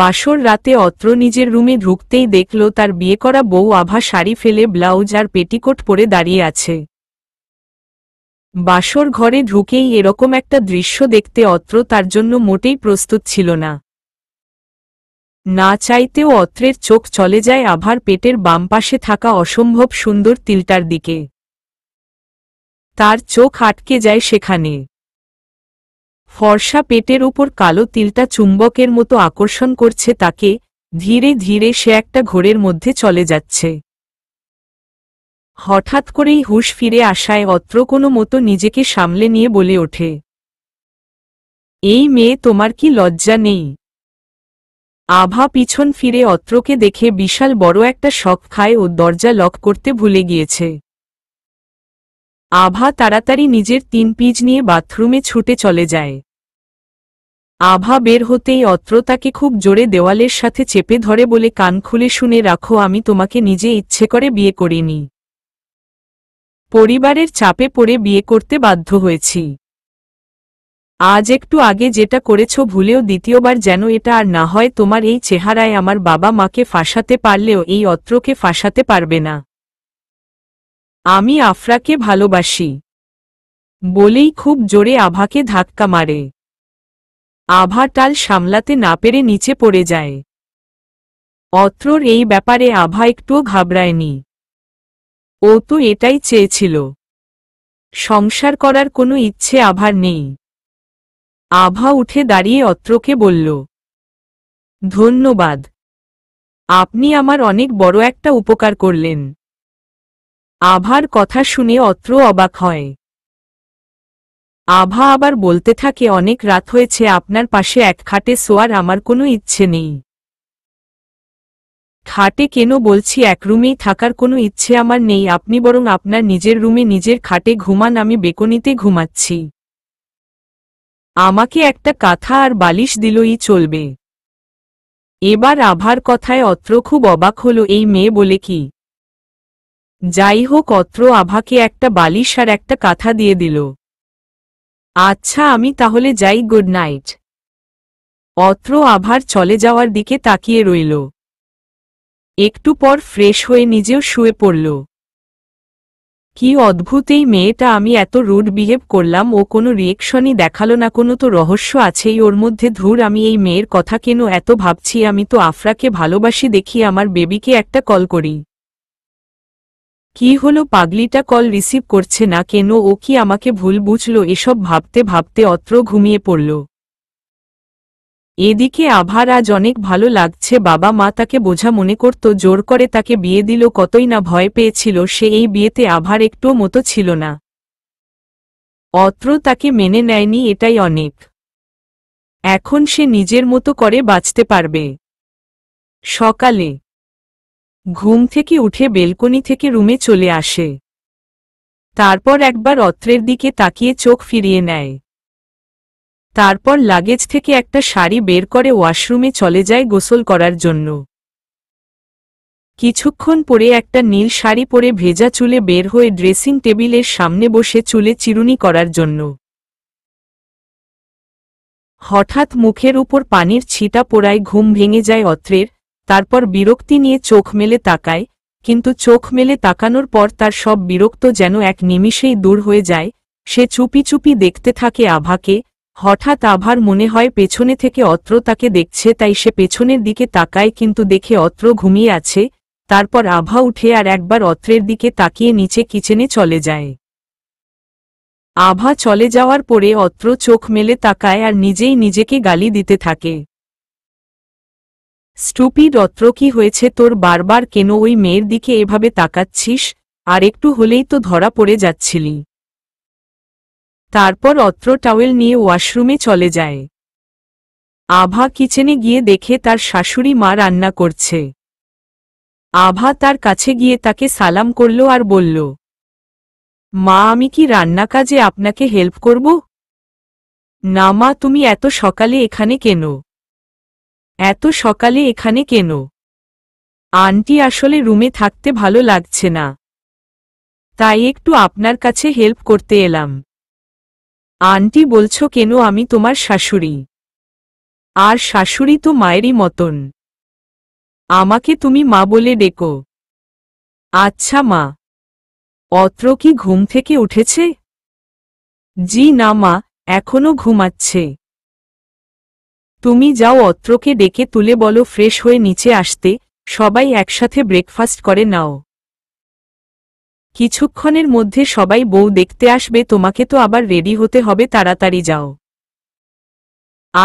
বাসর রাতে অত্র নিজের রুমে ঢুকতেই দেখল তার বিয়ে করা বউ আভা শাড়ি ফেলে ব্লাউজ আর পেটিকোট পরে দাঁড়িয়ে আছে বাসর ঘরে ঢুকেই এরকম একটা দৃশ্য দেখতে অত্র তার জন্য মোটেই প্রস্তুত ছিল না না চাইতেও অত্রের চোখ চলে যায় আভার পেটের বাম পাশে থাকা অসম্ভব সুন্দর তিলটার দিকে তার চোখ আটকে যায় সেখানে ফর্সা পেটের উপর কালো তিলটা চুম্বকের মতো আকর্ষণ করছে তাকে ধীরে ধীরে সে একটা ঘোরের মধ্যে চলে যাচ্ছে হঠাৎ করেই হুশ ফিরে আসায় অত্র কোনো মতো নিজেকে সামলে নিয়ে বলে ওঠে এই মেয়ে তোমার কি লজ্জা নেই আভা পিছন ফিরে অত্রকে দেখে বিশাল বড় একটা শখ খায় ও দরজা লক করতে ভুলে গিয়েছে আভা তাড়াতাড়ি নিজের তিন পিজ নিয়ে বাথরুমে ছুটে চলে যায় আভা বের হতেই অত্র তাকে খুব জোরে দেওয়ালের সাথে চেপে ধরে বলে কান খুলে শুনে রাখো আমি তোমাকে নিজে ইচ্ছে করে বিয়ে করিনি পরিবারের চাপে পড়ে বিয়ে করতে বাধ্য হয়েছি আজ একটু আগে যেটা করেছ ভুলেও দ্বিতীয়বার যেন এটা আর না হয় তোমার এই চেহারায় আমার বাবা মাকে ফাঁসাতে পারলেও এই অত্রকে ফাঁসাতে পারবে না আমি আফরাকে ভালোবাসি বলেই খুব জোরে আভাকে ধাক্কা মারে আভা টাল সামলাতে না পেরে নিচে পড়ে যায় অত্রর এই ব্যাপারে আভা একটুও ঘাবড়ায়নি ও তো এটাই চেয়েছিল সংসার করার কোনো ইচ্ছে আভার নেই আভা উঠে দাঁড়িয়ে অত্রকে বলল ধন্যবাদ আপনি আমার অনেক বড় একটা উপকার করলেন আভার কথা শুনে অত্র অবাক হয় আভা আবার বলতে থাকে অনেক রাত হয়েছে আপনার পাশে এক খাটে শোয়ার আমার কোনো ইচ্ছে নেই খাটে কেন বলছি এক রুমেই থাকার কোনো ইচ্ছে আমার নেই আপনি বরং আপনার নিজের রুমে নিজের খাটে ঘুমান আমি বেকনিতে ঘুমাচ্ছি আমাকে একটা কাঁথা আর বালিশ দিলই চলবে এবার আভার কথায় অত্র খুব অবাক হলো এই মেয়ে বলে কি যাই হোক অত্র আভাকে একটা বালিশ আর একটা কাঁথা দিয়ে দিল আচ্ছা আমি তাহলে যাই গুড নাইট অত্র আভার চলে যাওয়ার দিকে তাকিয়ে রইল একটু পর ফ্রেশ হয়ে নিজেও শুয়ে পড়ল কি অদ্ভুত এই মেয়েটা আমি এত রুড বিহেভ করলাম ও কোনো রিয়েকশনই দেখালো না কোনো তো রহস্য আছেই ওর মধ্যে ধুর আমি এই মেয়ের কথা কেন এত ভাবছি আমি তো আফরাকে ভালোবাসি দেখি আমার বেবিকে একটা কল করি কি হলো পাগলিটা কল রিসিভ করছে না কেন ও কি আমাকে ভুল বুঝল এসব ভাবতে ভাবতে অত্র ঘুমিয়ে পড়ল এদিকে আভার আজ অনেক ভালো লাগছে বাবা মা তাকে বোঝা মনে করত জোর করে তাকে বিয়ে দিল কতই না ভয় পেয়েছিল সে এই বিয়েতে আভার একটুও মতো ছিল না অত্র তাকে মেনে নেয়নি এটাই অনেক এখন সে নিজের মতো করে বাঁচতে পারবে সকালে ঘুম থেকে উঠে বেলকনি থেকে রুমে চলে আসে তারপর একবার অত্রের দিকে তাকিয়ে চোখ ফিরিয়ে নেয় তারপর লাগেজ থেকে একটা শাড়ি বের করে ওয়াশরুমে চলে যায় গোসল করার জন্য কিছুক্ষণ পরে একটা নীল শাড়ি পরে ভেজা চুলে বের হয়ে ড্রেসিং টেবিলের সামনে বসে চুলে চিরুনি করার জন্য হঠাৎ মুখের উপর পানির ছিটা পোড়ায় ঘুম ভেঙে যায় অত্রের তারপর বিরক্তি নিয়ে চোখ মেলে তাকায় কিন্তু চোখ মেলে তাকানোর পর তার সব বিরক্ত যেন এক নিমিষেই দূর হয়ে যায় সে চুপি চুপি দেখতে থাকে আভাকে হঠাৎ আভার মনে হয় পেছনে থেকে অত্র তাকে দেখছে তাই সে পেছনের দিকে তাকায় কিন্তু দেখে অত্র ঘুমিয়ে আছে তারপর আভা উঠে আর একবার অত্রের দিকে তাকিয়ে নিচে কিচেনে চলে যায় আভা চলে যাওয়ার পরে অত্র চোখ মেলে তাকায় আর নিজেই নিজেকে গালি দিতে থাকে স্টুপিড অত্র কি হয়েছে তোর বারবার কেন ওই মেয়ের দিকে এভাবে তাকাচ্ছিস আর একটু হলেই তো ধরা পড়ে যাচ্ছিলি তারপর অত্র টাওয়েল নিয়ে ওয়াশরুমে চলে যায় আভা কিচেনে গিয়ে দেখে তার শাশুড়ি মা রান্না করছে আভা তার কাছে গিয়ে তাকে সালাম করল আর বলল মা আমি কি রান্না কাজে আপনাকে হেল্প করব না মা তুমি এত সকালে এখানে কেন এত সকালে এখানে কেন আন্টি আসলে রুমে থাকতে ভালো লাগছে না তাই একটু আপনার কাছে হেল্প করতে এলাম আন্টি বলছো কেন আমি তোমার শাশুড়ি আর শাশুড়ি তো মায়েরই মতন আমাকে তুমি মা বলে ডেকো আচ্ছা মা অত্র কি ঘুম থেকে উঠেছে জি না মা এখনো ঘুমাচ্ছে তুমি যাও অত্রকে ডেকে তুলে বলো ফ্রেশ হয়ে নিচে আসতে সবাই একসাথে ব্রেকফাস্ট করে নাও কিছুক্ষণের মধ্যে সবাই বউ দেখতে আসবে তোমাকে তো আবার রেডি হতে হবে তাড়াতাড়ি যাও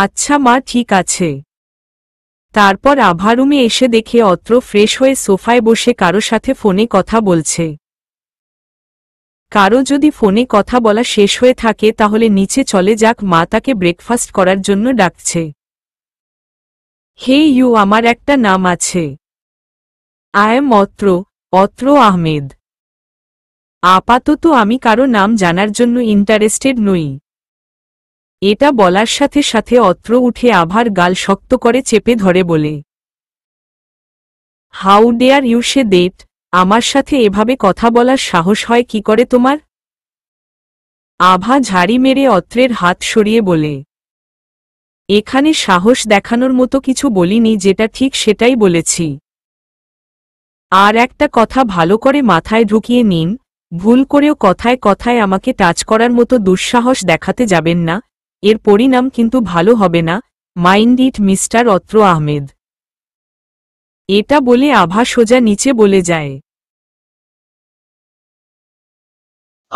আচ্ছা মা ঠিক আছে তারপর আভারুমে এসে দেখে অত্র ফ্রেশ হয়ে সোফায় বসে কারো সাথে ফোনে কথা বলছে কারো যদি ফোনে কথা বলা শেষ হয়ে থাকে তাহলে নিচে চলে যাক মা তাকে ব্রেকফাস্ট করার জন্য ডাকছে হে ইউ আমার একটা নাম আছে আই এম অত্র অত্র আহমেদ আপাতত আমি কারো নাম জানার জন্য ইন্টারেস্টেড নই এটা বলার সাথে সাথে অত্র উঠে আভার গাল শক্ত করে চেপে ধরে বলে how dare you say that আমার সাথে এভাবে কথা বলার সাহস হয় কি করে তোমার আভা ঝাড়ি মেরে অত্রের হাত সরিয়ে বলে এখানে সাহস দেখানোর মতো কিছু বলিনি যেটা ঠিক সেটাই বলেছি আর একটা কথা ভালো করে মাথায় ঢুকিয়ে নিন ভুল করেও কথায় কথায় আমাকে টাচ করার মতো দুঃসাহস দেখাতে যাবেন না এর পরিণাম কিন্তু ভালো হবে না মাইন্ড ইট মিস্টার অত্র আহমেদ এটা বলে আভা সোজা নিচে বলে যায়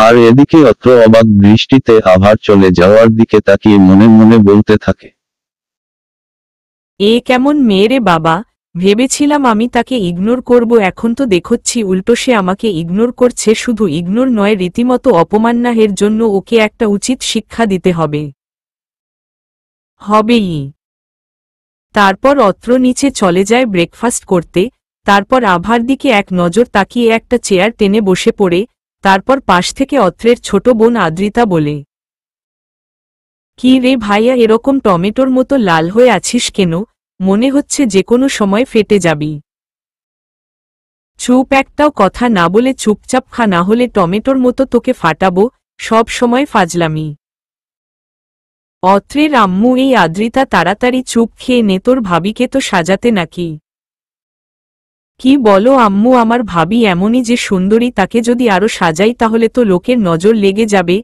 আর এদিকে অত্র অবাক দৃষ্টিতে আভার চলে যাওয়ার দিকে তাকিয়ে মনে মনে বলতে থাকে এ কেমন মেয়েরে বাবা ভেবেছিলাম আমি তাকে ইগনোর করব এখন তো দেখছি উল্টো সে আমাকে ইগনোর করছে শুধু ইগনোর নয় রীতিমতো অপমান্নাহের জন্য ওকে একটা উচিত শিক্ষা দিতে হবে হবেই তারপর অত্র নিচে চলে যায় ব্রেকফাস্ট করতে তারপর আভার দিকে এক নজর তাকিয়ে একটা চেয়ার টেনে বসে পড়ে তারপর পাশ থেকে অত্রের ছোট বোন আদ্রিতা বলে কি রে ভাইয়া এরকম টমেটোর মতো লাল হয়ে আছিস কেন মনে হচ্ছে যে কোনো সময় ফেটে যাবি চুপ একটাও কথা না বলে চুপচাপ খা না হলে টমেটোর মতো তোকে ফাটাবো সব সময় ফাজলামি অত্রের আম্মু এই আদ্রিতা তাড়াতাড়ি চুপ খেয়ে নে তোর ভাবিকে তো সাজাতে নাকি কি বলো আম্মু আমার ভাবি এমনই যে সুন্দরী তাকে যদি আরো সাজাই তাহলে তো লোকের নজর লেগে যাবে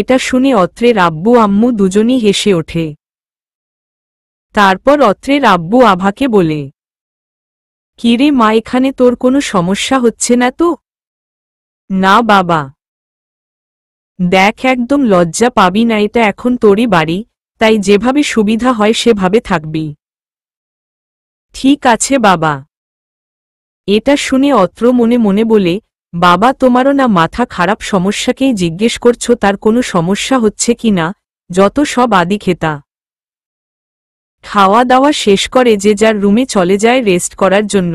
এটা শুনে অত্রের আব্বু আম্মু দুজনই হেসে ওঠে তারপর অত্রের আব্বু আভাকে বলে কিরে মা এখানে তোর কোনো সমস্যা হচ্ছে না তো না বাবা দেখ একদম লজ্জা পাবি না এটা এখন তোরই বাড়ি তাই যেভাবে সুবিধা হয় সেভাবে থাকবি ঠিক আছে বাবা এটা শুনে অত্র মনে মনে বলে বাবা তোমারও না মাথা খারাপ সমস্যাকেই জিজ্ঞেস করছো তার কোনো সমস্যা হচ্ছে কি না যত সব আদি খেতা খাওয়া দাওয়া শেষ করে যে যার রুমে চলে যায় রেস্ট করার জন্য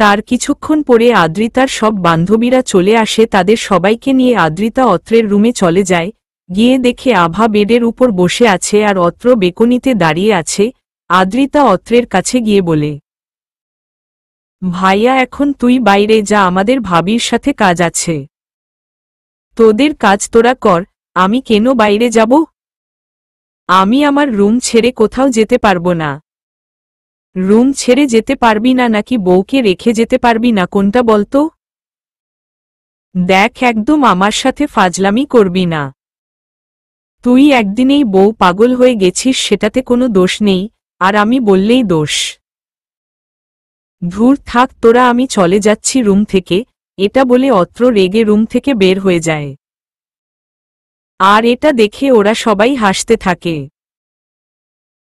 তার কিছুক্ষণ পরে আদ্রিতার সব বান্ধবীরা চলে আসে তাদের সবাইকে নিয়ে আদ্রিতা অত্রের রুমে চলে যায় গিয়ে দেখে আভা বেডের উপর বসে আছে আর অত্র বেকনিতে দাঁড়িয়ে আছে আদ্রিতা অত্রের কাছে গিয়ে বলে ভাইয়া এখন তুই বাইরে যা আমাদের ভাবির সাথে কাজ আছে তোদের কাজ তোরা কর আমি কেন বাইরে যাব আমি আমার রুম ছেড়ে কোথাও যেতে পারবো না রুম ছেড়ে যেতে পারবি না নাকি বউকে রেখে যেতে পারবি না কোনটা বলতো দেখ একদম আমার সাথে ফাজলামি করবি না তুই একদিনেই বউ পাগল হয়ে গেছিস সেটাতে কোনো দোষ নেই আর আমি বললেই দোষ ভুর থাক তোরা আমি চলে যাচ্ছি রুম থেকে এটা বলে অত্র রেগে রুম থেকে বের হয়ে যায় আর এটা দেখে ওরা সবাই হাসতে থাকে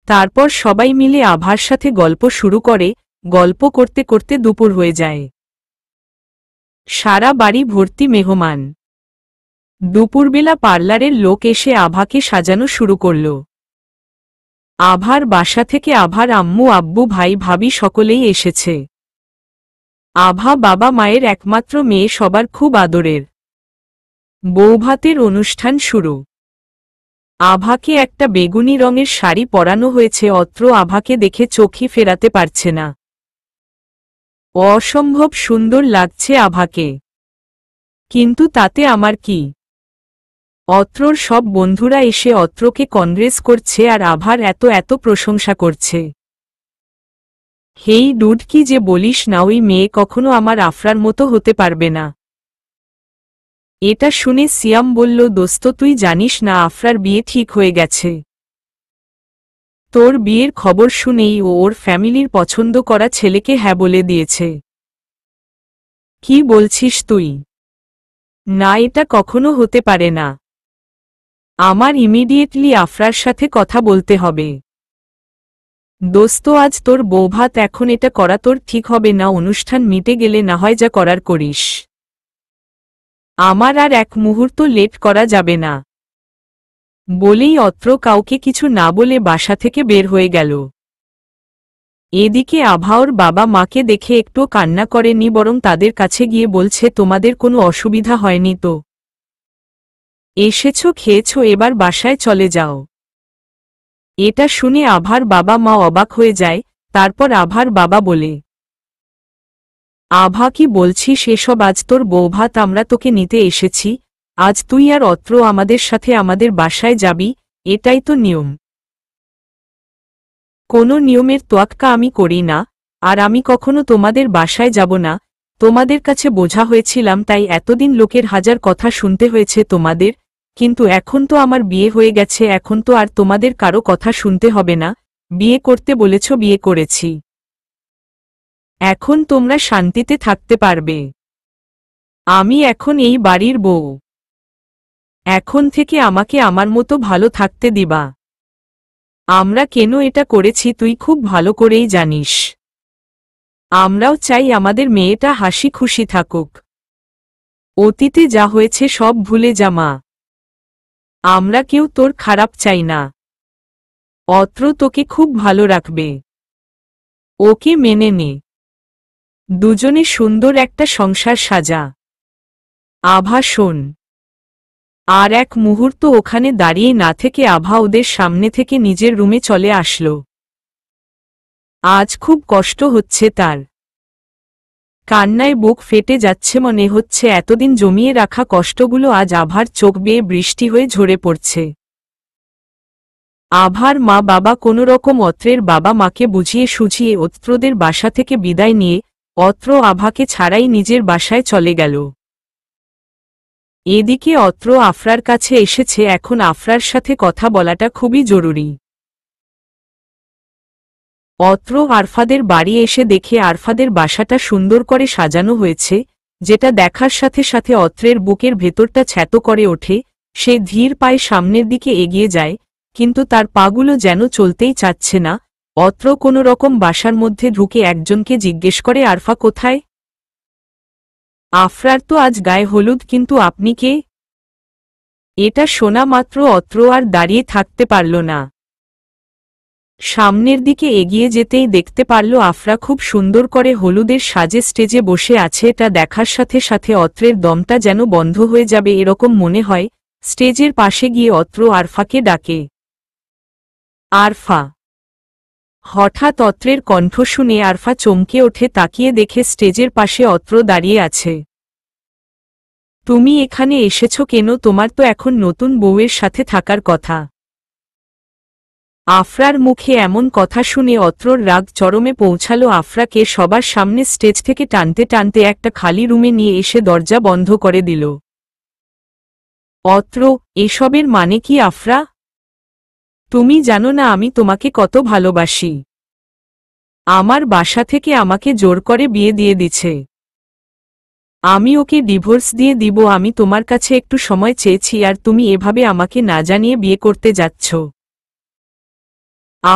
তারপর সবাই মিলে আভার সাথে গল্প শুরু করে গল্প করতে করতে দুপুর হয়ে যায় সারা বাড়ি ভর্তি মেহমান দুপুরবেলা পার্লারের লোক এসে আভাকে সাজানো শুরু করল আভার বাসা থেকে আভার আম্মু আব্বু ভাই ভাবি সকলেই এসেছে আভা বাবা মায়ের একমাত্র মেয়ে সবার খুব আদরের বৌভাতের অনুষ্ঠান শুরু আভাকে একটা বেগুনি রঙের শাড়ি পরানো হয়েছে অত্র আভাকে দেখে চোখে ফেরাতে পারছে না অসম্ভব সুন্দর লাগছে আভাকে কিন্তু তাতে আমার কি অত্রর সব বন্ধুরা এসে অত্রকে কংগ্রেস করছে আর আভার এত এত প্রশংসা করছে হেই ডুড কি যে বলিস না ওই মেয়ে কখনো আমার আফরার মতো হতে পারবে না এটা শুনে সিয়াম বলল দোস্ত তুই জানিস না আফরার বিয়ে ঠিক হয়ে গেছে তোর বিয়ের খবর শুনেই ও ওর ফ্যামিলির পছন্দ করা ছেলেকে হ্যাঁ বলে দিয়েছে কি বলছিস তুই না এটা কখনো হতে পারে না আমার ইমিডিয়েটলি আফরার সাথে কথা বলতে হবে দোস্ত আজ তোর বৌভাত এখন এটা করা তোর ঠিক হবে না অনুষ্ঠান মিটে গেলে না হয় যা করার করিস আমার আর এক মুহূর্ত লেট করা যাবে না বলেই অত্র কাউকে কিছু না বলে বাসা থেকে বের হয়ে গেল এদিকে আভাওর বাবা মাকে দেখে একটু কান্না করেনি বরং তাদের কাছে গিয়ে বলছে তোমাদের কোনো অসুবিধা হয়নি তো এসেছ খেয়েছ এবার বাসায় চলে যাও এটা শুনে আভার বাবা মা অবাক হয়ে যায় তারপর আভার বাবা বলে আভা কি বলছিস এসব আজ তোর বৌভাত আমরা তোকে নিতে এসেছি আজ তুই আর অত্র আমাদের সাথে আমাদের বাসায় যাবি এটাই তো নিয়ম কোনো নিয়মের তোয়াক্কা আমি করি না আর আমি কখনো তোমাদের বাসায় যাব না তোমাদের কাছে বোঝা হয়েছিলাম তাই এতদিন লোকের হাজার কথা শুনতে হয়েছে তোমাদের কিন্তু এখন তো আমার বিয়ে হয়ে গেছে এখন তো আর তোমাদের কারো কথা শুনতে হবে না বিয়ে করতে বলেছ বিয়ে করেছি এখন তোমরা শান্তিতে থাকতে পারবে আমি এখন এই বাড়ির বউ এখন থেকে আমাকে আমার মতো ভালো থাকতে দিবা আমরা কেন এটা করেছি তুই খুব ভালো করেই জানিস আমরাও চাই আমাদের মেয়েটা হাসি খুশি থাকুক অতীতে যা হয়েছে সব ভুলে যা মা আমরা কেউ তোর খারাপ চাই না অত্র তোকে খুব ভালো রাখবে ওকে মেনে নে দুজনে সুন্দর একটা সংসার সাজা আভা শোন আর এক মুহূর্ত ওখানে দাঁড়িয়ে না থেকে আভা ওদের সামনে থেকে নিজের রুমে চলে আসলো আজ খুব কষ্ট হচ্ছে তার কান্নায় বুক ফেটে যাচ্ছে মনে হচ্ছে এতদিন জমিয়ে রাখা কষ্টগুলো আজ আভার চোখ বেয়ে বৃষ্টি হয়ে ঝরে পড়ছে আভার মা বাবা কোনো রকম অত্রের বাবা মাকে বুঝিয়ে সুঝিয়ে অত্রদের বাসা থেকে বিদায় নিয়ে অত্র আভাকে ছাড়াই নিজের বাসায় চলে গেল এদিকে অত্র আফরার কাছে এসেছে এখন আফরার সাথে কথা বলাটা খুবই জরুরি অত্র আরফাদের বাড়ি এসে দেখে আরফাদের বাসাটা সুন্দর করে সাজানো হয়েছে যেটা দেখার সাথে সাথে অত্রের বুকের ভেতরটা ছ্যাত করে ওঠে সে ধীর পায়ে সামনের দিকে এগিয়ে যায় কিন্তু তার পাগুলো যেন চলতেই চাচ্ছে না অত্র কোনো রকম বাসার মধ্যে ঢুকে একজনকে জিজ্ঞেস করে আরফা কোথায় আফরার তো আজ গায়ে হলুদ কিন্তু আপনি কে এটা শোনা মাত্র অত্র আর দাঁড়িয়ে থাকতে পারল না সামনের দিকে এগিয়ে যেতেই দেখতে পারল আফরা খুব সুন্দর করে হলুদের সাজে স্টেজে বসে আছে তা দেখার সাথে সাথে অত্রের দমটা যেন বন্ধ হয়ে যাবে এরকম মনে হয় স্টেজের পাশে গিয়ে অত্র আরফাকে ডাকে আরফা হঠাৎ অত্রের কণ্ঠ শুনে আরফা চমকে ওঠে তাকিয়ে দেখে স্টেজের পাশে অত্র দাঁড়িয়ে আছে তুমি এখানে এসেছ কেন তোমার তো এখন নতুন বউয়ের সাথে থাকার কথা আফরার মুখে এমন কথা শুনে অত্রর রাগ চরমে পৌঁছালো আফরাকে সবার সামনে স্টেজ থেকে টানতে টানতে একটা খালি রুমে নিয়ে এসে দরজা বন্ধ করে দিল অত্র এসবের মানে কি আফরা তুমি জানো না আমি তোমাকে কত ভালোবাসি আমার বাসা থেকে আমাকে জোর করে বিয়ে দিয়ে দিছে আমি ওকে ডিভোর্স দিয়ে দিব আমি তোমার কাছে একটু সময় চেয়েছি আর তুমি এভাবে আমাকে না জানিয়ে বিয়ে করতে যাচ্ছ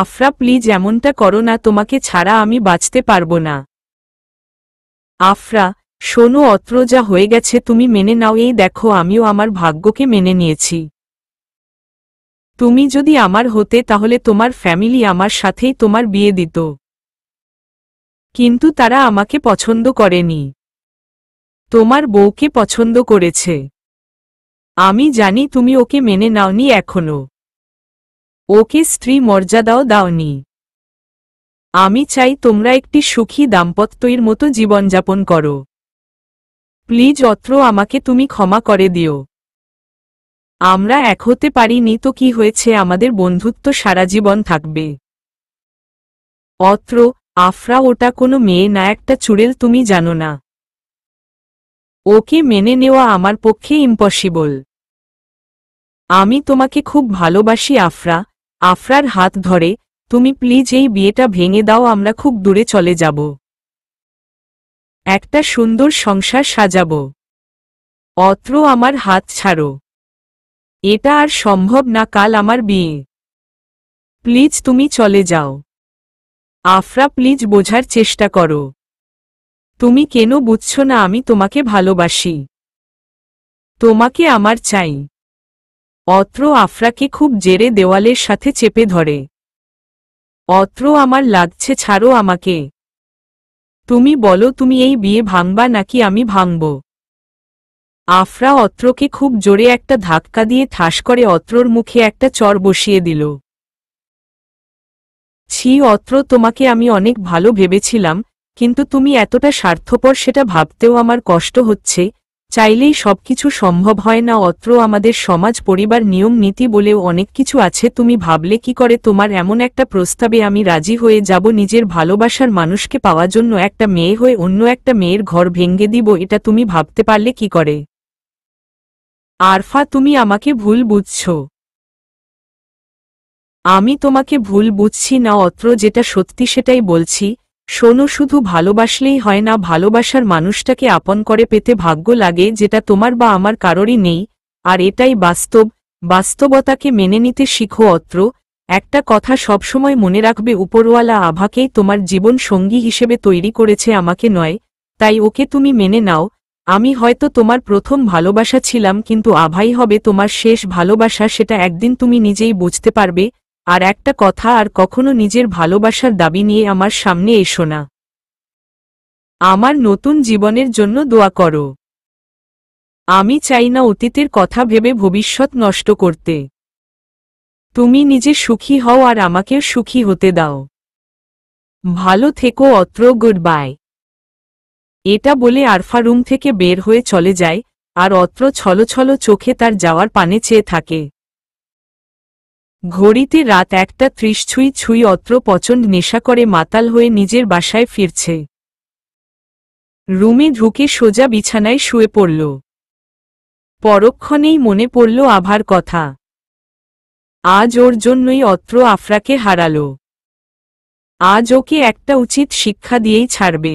আফরা প্লিজ এমনটা করো না তোমাকে ছাড়া আমি বাঁচতে পারবো না আফরা শোনো অত্র যা হয়ে গেছে তুমি মেনে নাও এই দেখো আমিও আমার ভাগ্যকে মেনে নিয়েছি তুমি যদি আমার হতে তাহলে তোমার ফ্যামিলি আমার সাথেই তোমার বিয়ে দিত কিন্তু তারা আমাকে পছন্দ করেনি তোমার বউকে পছন্দ করেছে আমি জানি তুমি ওকে মেনে নাওনি এখনো ওকে স্ত্রী মর্যাদাও দাওনি আমি চাই তোমরা একটি সুখী দাম্পত্যের মতো জীবনযাপন করো প্লিজ অত্র আমাকে তুমি ক্ষমা করে দিও আমরা এক হতে পারিনি তো কি হয়েছে আমাদের বন্ধুত্ব সারা জীবন থাকবে অত্র আফরা ওটা কোনো মেয়ে না একটা চুড়েল তুমি জানো না ওকে মেনে নেওয়া আমার পক্ষে ইম্পসিবল আমি তোমাকে খুব ভালোবাসি আফরা আফরার হাত ধরে তুমি প্লিজ এই বিয়েটা ভেঙে দাও আমরা খুব দূরে চলে যাব একটা সুন্দর সংসার সাজাব অত্র আমার হাত ছাড়ো এটা আর সম্ভব না কাল আমার বিয়ে প্লিজ তুমি চলে যাও আফরা প্লিজ বোঝার চেষ্টা করো তুমি কেন বুঝছ না আমি তোমাকে ভালোবাসি তোমাকে আমার চাই অত্র আফরাকে খুব জেরে দেওয়ালের সাথে চেপে ধরে অত্র আমার লাগছে ছাড়ো আমাকে তুমি বলো তুমি এই বিয়ে ভাঙবা নাকি আমি ভাঙব আফরা অত্রকে খুব জোরে একটা ধাক্কা দিয়ে ঠাস করে অত্রর মুখে একটা চর বসিয়ে দিল ছি অত্র তোমাকে আমি অনেক ভালো ভেবেছিলাম কিন্তু তুমি এতটা স্বার্থপর সেটা ভাবতেও আমার কষ্ট হচ্ছে চাইলেই সবকিছু সম্ভব হয় না অত্র আমাদের সমাজ পরিবার নিয়ম নীতি বলেও অনেক কিছু আছে তুমি ভাবলে কি করে তোমার এমন একটা প্রস্তাবে আমি রাজি হয়ে যাব নিজের ভালোবাসার মানুষকে পাওয়ার জন্য একটা মেয়ে হয়ে অন্য একটা মেয়ের ঘর ভেঙ্গে দিব এটা তুমি ভাবতে পারলে কি করে আরফা তুমি আমাকে ভুল বুঝছ আমি তোমাকে ভুল বুঝছি না অত্র যেটা সত্যি সেটাই বলছি শোনো শুধু ভালোবাসলেই হয় না ভালোবাসার মানুষটাকে আপন করে পেতে ভাগ্য লাগে যেটা তোমার বা আমার কারোরই নেই আর এটাই বাস্তব বাস্তবতাকে মেনে নিতে শিখো অত্র একটা কথা সবসময় মনে রাখবে উপরওয়ালা আভাকেই তোমার জীবন সঙ্গী হিসেবে তৈরি করেছে আমাকে নয় তাই ওকে তুমি মেনে নাও আমি হয়তো তোমার প্রথম ভালোবাসা ছিলাম কিন্তু আভাই হবে তোমার শেষ ভালোবাসা সেটা একদিন তুমি নিজেই বুঝতে পারবে আর একটা কথা আর কখনো নিজের ভালোবাসার দাবি নিয়ে আমার সামনে এসো না আমার নতুন জীবনের জন্য দোয়া করো আমি চাই না অতীতের কথা ভেবে ভবিষ্যৎ নষ্ট করতে তুমি নিজে সুখী হও আর আমাকেও সুখী হতে দাও ভালো থেকো অত্র গুড বাই এটা বলে আরফা রুম থেকে বের হয়ে চলে যায় আর অত্র ছলছল চোখে তার যাওয়ার পানে চেয়ে থাকে ঘড়িতে রাত একটা ত্রিশ ছুঁই ছুঁই অত্র পচন্ড নেশা করে মাতাল হয়ে নিজের বাসায় ফিরছে রুমে ঢুকে সোজা বিছানায় শুয়ে পড়ল পরক্ষণেই মনে পড়ল আভার কথা আজ ওর জন্যই অত্র আফরাকে হারাল আজ ওকে একটা উচিত শিক্ষা দিয়েই ছাড়বে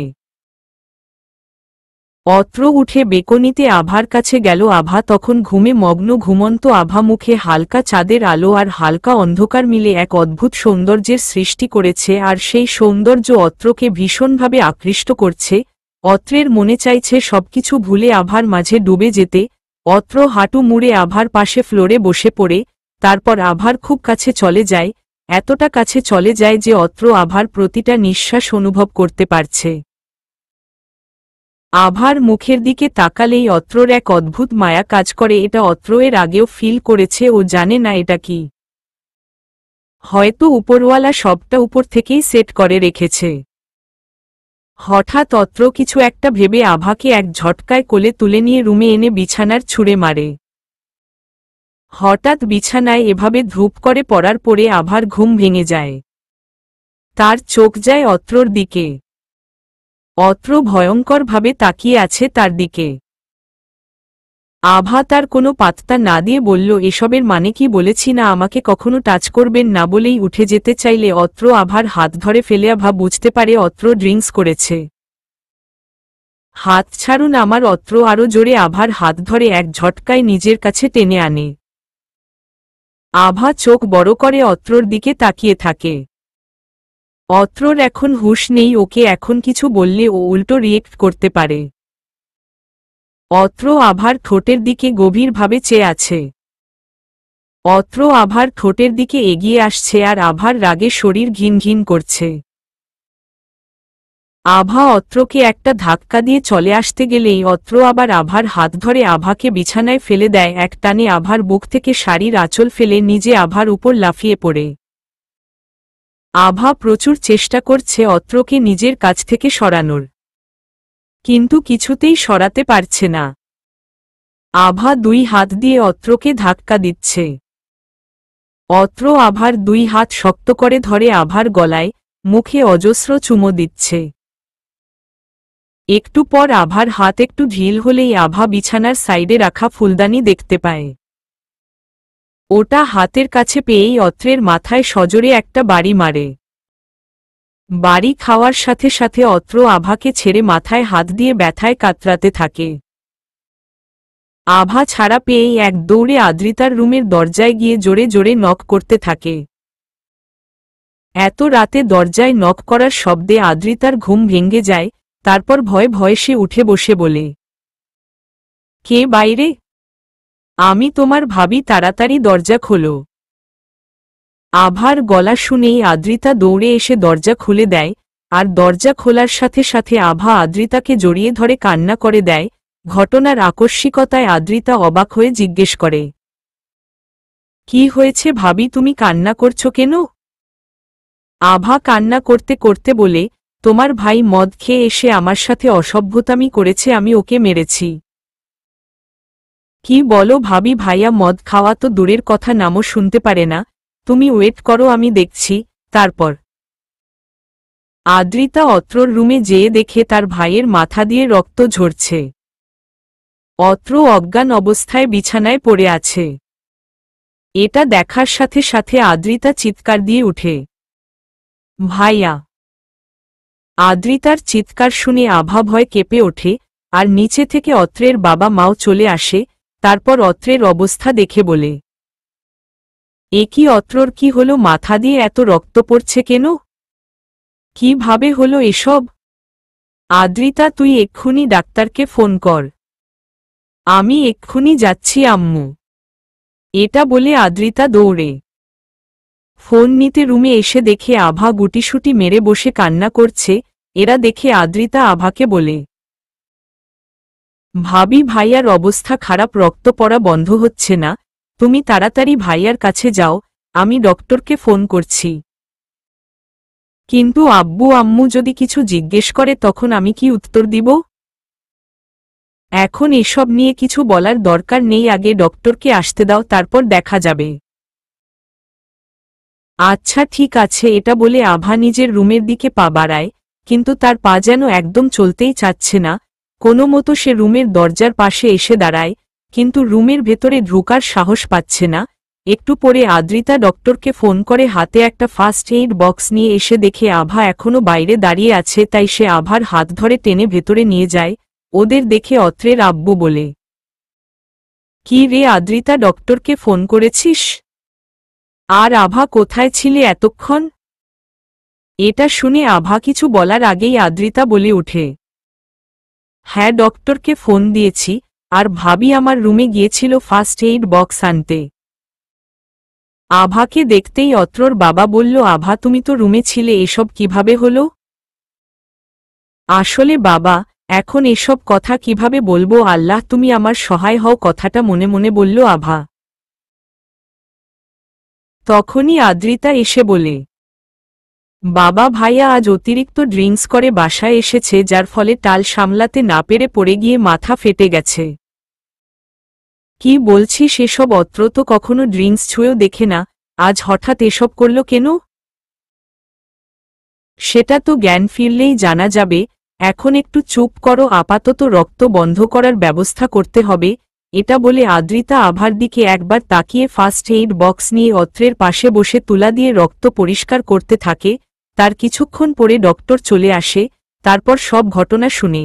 অত্র উঠে বেকনিতে আভার কাছে গেল আভা তখন ঘুমে মগ্ন ঘুমন্ত আভা মুখে হালকা চাঁদের আলো আর হালকা অন্ধকার মিলে এক অদ্ভুত সৌন্দর্যের সৃষ্টি করেছে আর সেই সৌন্দর্য অত্রকে ভীষণভাবে আকৃষ্ট করছে অত্রের মনে চাইছে সবকিছু ভুলে আভার মাঝে ডুবে যেতে অত্র হাঁটু মুড়ে আভার পাশে ফ্লোরে বসে পড়ে তারপর আভার খুব কাছে চলে যায় এতটা কাছে চলে যায় যে অত্র আভার প্রতিটা নিঃশ্বাস অনুভব করতে পারছে আভার মুখের দিকে তাকালেই অত্রর এক অদ্ভুত মায়া কাজ করে এটা অত্র এর আগেও ফিল করেছে ও জানে না এটা কি হয়তো উপরওয়ালা সবটা উপর থেকেই সেট করে রেখেছে হঠাৎ অত্র কিছু একটা ভেবে আভাকে এক ঝটকায় কোলে তুলে নিয়ে রুমে এনে বিছানার ছুঁড়ে মারে হঠাৎ বিছানায় এভাবে ধ্রুপ করে পড়ার পরে আভার ঘুম ভেঙে যায় তার চোখ যায় অত্রর দিকে অত্র ভয়ঙ্করভাবে তাকিয়ে আছে তার দিকে আভা তার কোনো পাত্তা না দিয়ে বলল এসবের মানে কি বলেছি না আমাকে কখনো টাচ করবেন না বলেই উঠে যেতে চাইলে অত্র আভার হাত ধরে ফেলে আভা বুঝতে পারে অত্র ড্রিঙ্কস করেছে হাত ছাড়ুন আমার অত্র আরও জোরে আভার হাত ধরে এক ঝটকায় নিজের কাছে টেনে আনে আভা চোখ বড় করে অত্রর দিকে তাকিয়ে থাকে অত্রর এখন হুশ নেই ওকে এখন কিছু বললে ও উল্টো রিয়েক্ট করতে পারে অত্র আভার ঠোঁটের দিকে গভীরভাবে চেয়ে আছে অত্র আভার ঠোঁটের দিকে এগিয়ে আসছে আর আভার রাগে শরীর ঘিন ঘিন করছে আভা অত্রকে একটা ধাক্কা দিয়ে চলে আসতে গেলেই অত্র আবার আভার হাত ধরে আভাকে বিছানায় ফেলে দেয় এক টানে আভার বুক থেকে শাড়ির আঁচল ফেলে নিজে আভার উপর লাফিয়ে পড়ে আভা প্রচুর চেষ্টা করছে অত্রকে নিজের কাছ থেকে সরানোর কিন্তু কিছুতেই সরাতে পারছে না আভা দুই হাত দিয়ে অত্রকে ধাক্কা দিচ্ছে অত্র আভার দুই হাত শক্ত করে ধরে আভার গলায় মুখে অজস্র চুমো দিচ্ছে একটু পর আভার হাত একটু ঢিল হলেই আভা বিছানার সাইডে রাখা ফুলদানি দেখতে পায় ওটা হাতের কাছে পেয়েই অত্রের মাথায় সজোরে একটা বাড়ি মারে বাড়ি খাওয়ার সাথে সাথে অত্র আভাকে ছেড়ে মাথায় হাত দিয়ে ব্যথায় কাতরাতে থাকে আভা ছাড়া পেয়েই এক দৌড়ে আদ্রিতার রুমের দরজায় গিয়ে জোরে জোরে নক করতে থাকে এত রাতে দরজায় নক করার শব্দে আদ্রিতার ঘুম ভেঙ্গে যায় তারপর ভয় ভয়ে সে উঠে বসে বলে কে বাইরে আমি তোমার ভাবি তাড়াতাড়ি দরজা খোলো আভার গলা শুনেই আদ্রিতা দৌড়ে এসে দরজা খুলে দেয় আর দরজা খোলার সাথে সাথে আভা আদ্রিতাকে জড়িয়ে ধরে কান্না করে দেয় ঘটনার আকস্মিকতায় আদ্রিতা অবাক হয়ে জিজ্ঞেস করে কি হয়েছে ভাবি তুমি কান্না করছো কেন আভা কান্না করতে করতে বলে তোমার ভাই মদ খেয়ে এসে আমার সাথে অসভ্যতামি করেছে আমি ওকে মেরেছি কি বলো ভাবি ভাইয়া মদ খাওয়া তো দূরের কথা নামও শুনতে পারে না তুমি ওয়েট করো আমি দেখছি তারপর আদ্রিতা অত্রর রুমে যেয়ে দেখে তার ভাইয়ের মাথা দিয়ে রক্ত ঝরছে অত্র অজ্ঞান অবস্থায় বিছানায় পড়ে আছে এটা দেখার সাথে সাথে আদ্রিতা চিৎকার দিয়ে উঠে ভাইয়া আদ্রিতার চিৎকার শুনে আভা ভয় কেঁপে ওঠে আর নিচে থেকে অত্রের বাবা মাও চলে আসে তারপর অত্রের অবস্থা দেখে বলে এ কি অত্রর কি হলো মাথা দিয়ে এত রক্ত পড়ছে কেন কিভাবে হলো এসব আদ্রিতা তুই এক্ষুনি ডাক্তারকে ফোন কর আমি এক্ষুনি যাচ্ছি আম্মু এটা বলে আদ্রিতা দৌড়ে ফোন নিতে রুমে এসে দেখে আভা গুটিসুটি মেরে বসে কান্না করছে এরা দেখে আদ্রিতা আভাকে বলে ভাবি ভাইয়ার অবস্থা খারাপ রক্ত পড়া বন্ধ হচ্ছে না তুমি তাড়াতাড়ি ভাইয়ার কাছে যাও আমি ডক্টরকে ফোন করছি কিন্তু আব্বু আম্মু যদি কিছু জিজ্ঞেস করে তখন আমি কি উত্তর দিব এখন এসব নিয়ে কিছু বলার দরকার নেই আগে ডক্টরকে আসতে দাও তারপর দেখা যাবে আচ্ছা ঠিক আছে এটা বলে আভা নিজের রুমের দিকে পা বাড়ায় কিন্তু তার পা যেন একদম চলতেই চাচ্ছে না কোনো মতো সে রুমের দরজার পাশে এসে দাঁড়ায় কিন্তু রুমের ভেতরে ঢুকার সাহস পাচ্ছে না একটু পরে আদ্রিতা ডক্টরকে ফোন করে হাতে একটা ফার্স্ট এইড বক্স নিয়ে এসে দেখে আভা এখনও বাইরে দাঁড়িয়ে আছে তাই সে আভার হাত ধরে টেনে ভেতরে নিয়ে যায় ওদের দেখে অত্রের আব্বু বলে কি রে আদ্রিতা ডক্টরকে ফোন করেছিস আর আভা কোথায় ছিলে এতক্ষণ এটা শুনে আভা কিছু বলার আগেই আদ্রিতা বলে ওঠে হ্যাঁ ডক্টরকে ফোন দিয়েছি আর ভাবি আমার রুমে গিয়েছিল ফার্স্ট এইড বক্স আনতে আভাকে দেখতেই অত্রর বাবা বলল আভা তুমি তো রুমে ছিলে এসব কিভাবে হল আসলে বাবা এখন এসব কথা কিভাবে বলবো আল্লাহ তুমি আমার সহায় হও কথাটা মনে মনে বলল আভা তখনই আদ্রিতা এসে বলে বাবা ভাইয়া আজ অতিরিক্ত ড্রিঙ্কস করে বাসায় এসেছে যার ফলে টাল সামলাতে না পেরে পড়ে গিয়ে মাথা ফেটে গেছে কি বলছি সেসব অত্র তো কখনো ড্রিঙ্কস ছুঁয়েও দেখে না আজ হঠাৎ এসব করল কেন সেটা তো জ্ঞান ফিরলেই জানা যাবে এখন একটু চুপ করো আপাতত রক্ত বন্ধ করার ব্যবস্থা করতে হবে এটা বলে আদ্রিতা আভার দিকে একবার তাকিয়ে ফার্স্ট এইড বক্স নিয়ে অত্রের পাশে বসে তুলা দিয়ে রক্ত পরিষ্কার করতে থাকে তার কিছুক্ষণ পরে ডক্টর চলে আসে তারপর সব ঘটনা শুনে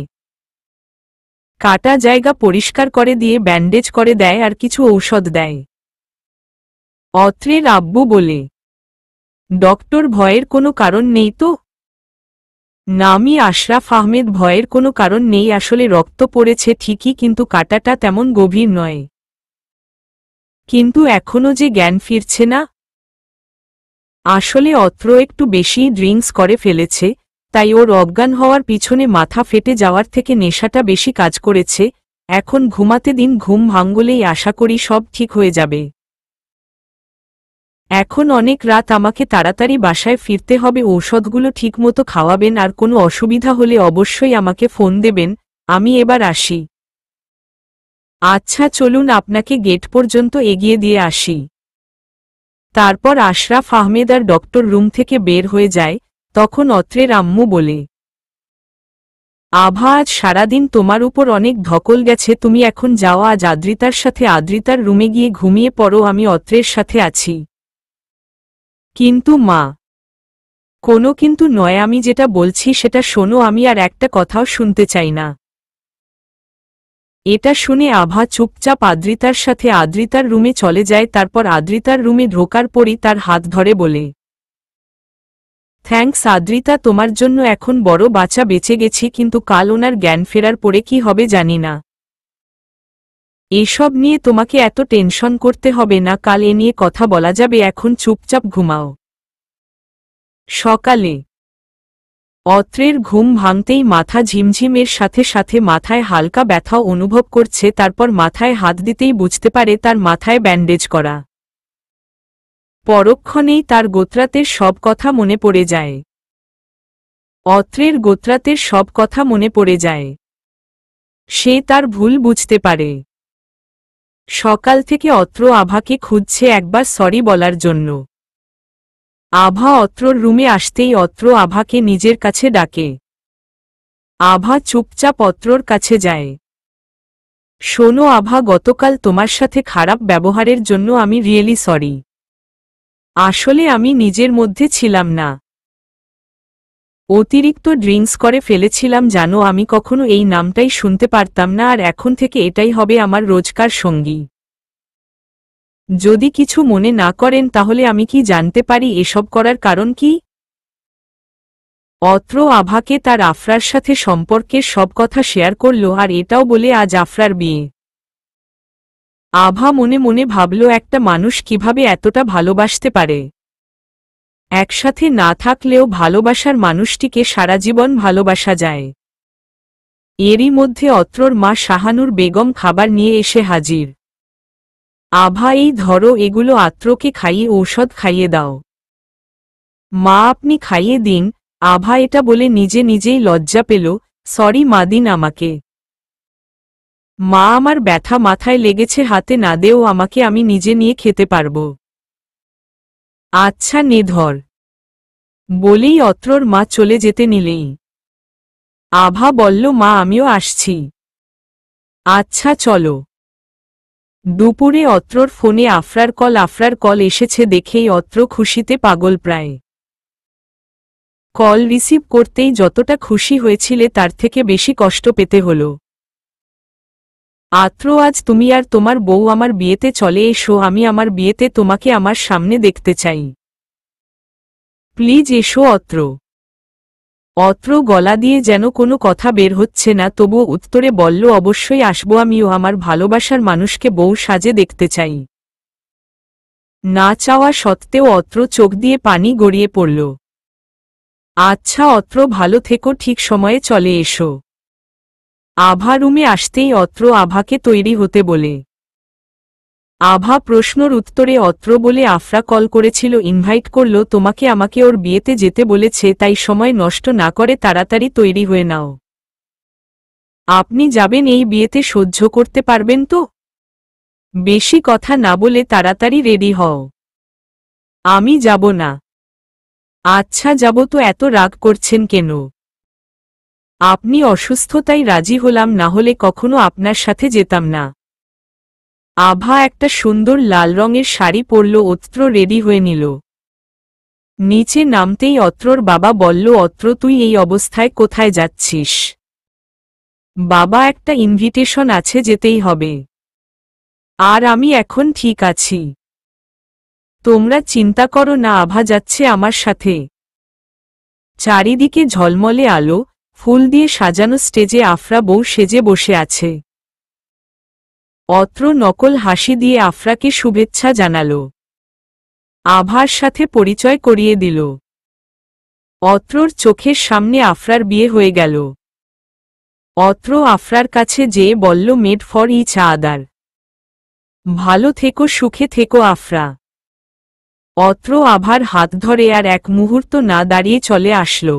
কাটা জায়গা পরিষ্কার করে দিয়ে ব্যান্ডেজ করে দেয় আর কিছু ঔষধ দেয় অত্রের আব্বু বলে ডক্টর ভয়ের কোনো কারণ নেই তো নামি আশরাফ আহমেদ ভয়ের কোনো কারণ নেই আসলে রক্ত পড়েছে ঠিকই কিন্তু কাটাটা তেমন গভীর নয় কিন্তু এখনও যে জ্ঞান ফিরছে না আসলে অত্র একটু বেশি ড্রিঙ্কস করে ফেলেছে তাই ওর অজ্ঞান হওয়ার পিছনে মাথা ফেটে যাওয়ার থেকে নেশাটা বেশি কাজ করেছে এখন ঘুমাতে দিন ঘুম ভাঙ্গলেই আশা করি সব ঠিক হয়ে যাবে এখন অনেক রাত আমাকে তাড়াতাড়ি বাসায় ফিরতে হবে ঔষধগুলো ঠিকমতো খাওয়াবেন আর কোনো অসুবিধা হলে অবশ্যই আমাকে ফোন দেবেন আমি এবার আসি আচ্ছা চলুন আপনাকে গেট পর্যন্ত এগিয়ে দিয়ে আসি তারপর আশরাফ আহমেদ আর ডক্টর রুম থেকে বের হয়ে যায় তখন অত্রের আম্মু বলে আভা আজ সারাদিন তোমার উপর অনেক ধকল গেছে তুমি এখন যাও আজ আদ্রিতার সাথে আদ্রিতার রুমে গিয়ে ঘুমিয়ে পড়ো আমি অত্রের সাথে আছি কিন্তু মা কোনো কিন্তু নয় আমি যেটা বলছি সেটা শোনো আমি আর একটা কথাও শুনতে চাই না এটা শুনে আভা চুপচাপ আদ্রিতার সাথে আদ্রিতার রুমে চলে যায় তারপর আদ্রিতার রুমে ঢোকার পরই তার হাত ধরে বলে থ্যাংকস আদ্রিতা তোমার জন্য এখন বড় বাচ্চা বেঁচে গেছি কিন্তু কাল ওনার জ্ঞান ফেরার পরে কি হবে জানি না এসব নিয়ে তোমাকে এত টেনশন করতে হবে না কাল এ নিয়ে কথা বলা যাবে এখন চুপচাপ ঘুমাও সকালে অত্রের ঘুম ভাঙতেই মাথা ঝিমঝিমের সাথে সাথে মাথায় হালকা ব্যথা অনুভব করছে তারপর মাথায় হাত দিতেই বুঝতে পারে তার মাথায় ব্যান্ডেজ করা পরক্ষণেই তার গোত্রাতের সব কথা মনে পড়ে যায় অত্রের গোত্রাতের সব কথা মনে পড়ে যায় সে তার ভুল বুঝতে পারে সকাল থেকে অত্র আভাকে খুঁজছে একবার সরি বলার জন্য আভা অত্রর রুমে আসতেই অত্র আভাকে নিজের কাছে ডাকে আভা চুপচাপ অত্রর কাছে যায় শোনো আভা গতকাল তোমার সাথে খারাপ ব্যবহারের জন্য আমি রিয়েলি সরি আসলে আমি নিজের মধ্যে ছিলাম না অতিরিক্ত ড্রিঙ্কস করে ফেলেছিলাম জানো আমি কখনো এই নামটাই শুনতে পারতাম না আর এখন থেকে এটাই হবে আমার রোজকার সঙ্গী যদি কিছু মনে না করেন তাহলে আমি কি জানতে পারি এসব করার কারণ কি অত্র আভাকে তার আফরার সাথে সম্পর্কের সব কথা শেয়ার করল আর এটাও বলে আজ আফরার বিয়ে আভা মনে মনে ভাবল একটা মানুষ কিভাবে এতটা ভালোবাসতে পারে একসাথে না থাকলেও ভালোবাসার মানুষটিকে সারা জীবন ভালোবাসা যায় এরই মধ্যে অত্রর মা শাহানুর বেগম খাবার নিয়ে এসে হাজির আভা এই ধরো এগুলো আত্রকে খাইয়ে ঔষধ খাইয়ে দাও মা আপনি খাইয়ে দিন আভা এটা বলে নিজে নিজেই লজ্জা পেল সরি মা দিন আমাকে মা আমার ব্যথা মাথায় লেগেছে হাতে না দেও আমাকে আমি নিজে নিয়ে খেতে পারব আচ্ছা নে ধর বলেই অত্রর মা চলে যেতে নিলেই আভা বলল মা আমিও আসছি আচ্ছা চলো দুপুরে অত্রর ফোনে আফরার কল আফরার কল এসেছে দেখেই অত্র খুশিতে পাগল প্রায় কল রিসিভ করতেই যতটা খুশি হয়েছিলে তার থেকে বেশি কষ্ট পেতে হল আত্র আজ তুমি আর তোমার বউ আমার বিয়েতে চলে এসো আমি আমার বিয়েতে তোমাকে আমার সামনে দেখতে চাই প্লিজ এসো অত্র অত্র গলা দিয়ে যেন কোনো কথা বের হচ্ছে না তবুও উত্তরে বলল অবশ্যই আসবো আমিও আমার ভালোবাসার মানুষকে বউ সাজে দেখতে চাই না চাওয়া সত্ত্বেও অত্র চোখ দিয়ে পানি গড়িয়ে পড়ল আচ্ছা অত্র ভালো থেকো ঠিক সময়ে চলে এসো আভা রুমে আসতেই অত্র আভাকে তৈরি হতে বলে আভা প্রশ্নর উত্তরে অত্র বলে আফরা কল করেছিল ইনভাইট করল তোমাকে আমাকে ওর বিয়েতে যেতে বলেছে তাই সময় নষ্ট না করে তাড়াতাড়ি তৈরি হয়ে নাও আপনি যাবেন এই বিয়েতে সহ্য করতে পারবেন তো বেশি কথা না বলে তাড়াতাড়ি রেডি হও আমি যাব না আচ্ছা যাব তো এত রাগ করছেন কেন আপনি অসুস্থতায় রাজি হলাম না হলে কখনো আপনার সাথে যেতাম না আভা একটা সুন্দর লাল রঙের শাড়ি পরল অত্র রেডি হয়ে নিল নিচে নামতেই অত্রর বাবা বলল অত্র তুই এই অবস্থায় কোথায় যাচ্ছিস বাবা একটা ইনভিটেশন আছে যেতেই হবে আর আমি এখন ঠিক আছি তোমরা চিন্তা করো না আভা যাচ্ছে আমার সাথে চারিদিকে ঝলমলে আলো ফুল দিয়ে সাজানো স্টেজে আফরা বউ সেজে বসে আছে অত্র নকল হাসি দিয়ে আফরাকে শুভেচ্ছা জানাল আভার সাথে পরিচয় করিয়ে দিল অত্রর চোখের সামনে আফরার বিয়ে হয়ে গেল অত্র আফরার কাছে যেয়ে বলল মেড ফর ইচ আদার ভালো থেকো সুখে থেকো আফরা অত্র আভার হাত ধরে আর এক মুহূর্ত না দাঁড়িয়ে চলে আসলো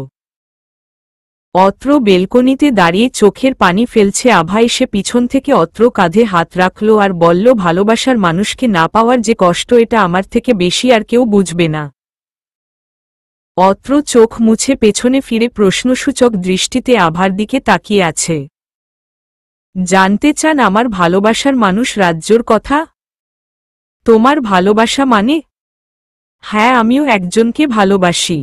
অত্র বেলকনিতে দাঁড়িয়ে চোখের পানি ফেলছে আভা এসে পিছন থেকে অত্র কাঁধে হাত রাখল আর বলল ভালোবাসার মানুষকে না পাওয়ার যে কষ্ট এটা আমার থেকে বেশি আর কেউ বুঝবে না অত্র চোখ মুছে পেছনে ফিরে প্রশ্নসূচক দৃষ্টিতে আভার দিকে তাকিয়ে আছে জানতে চান আমার ভালোবাসার মানুষ রাজ্যর কথা তোমার ভালোবাসা মানে হ্যাঁ আমিও একজনকে ভালোবাসি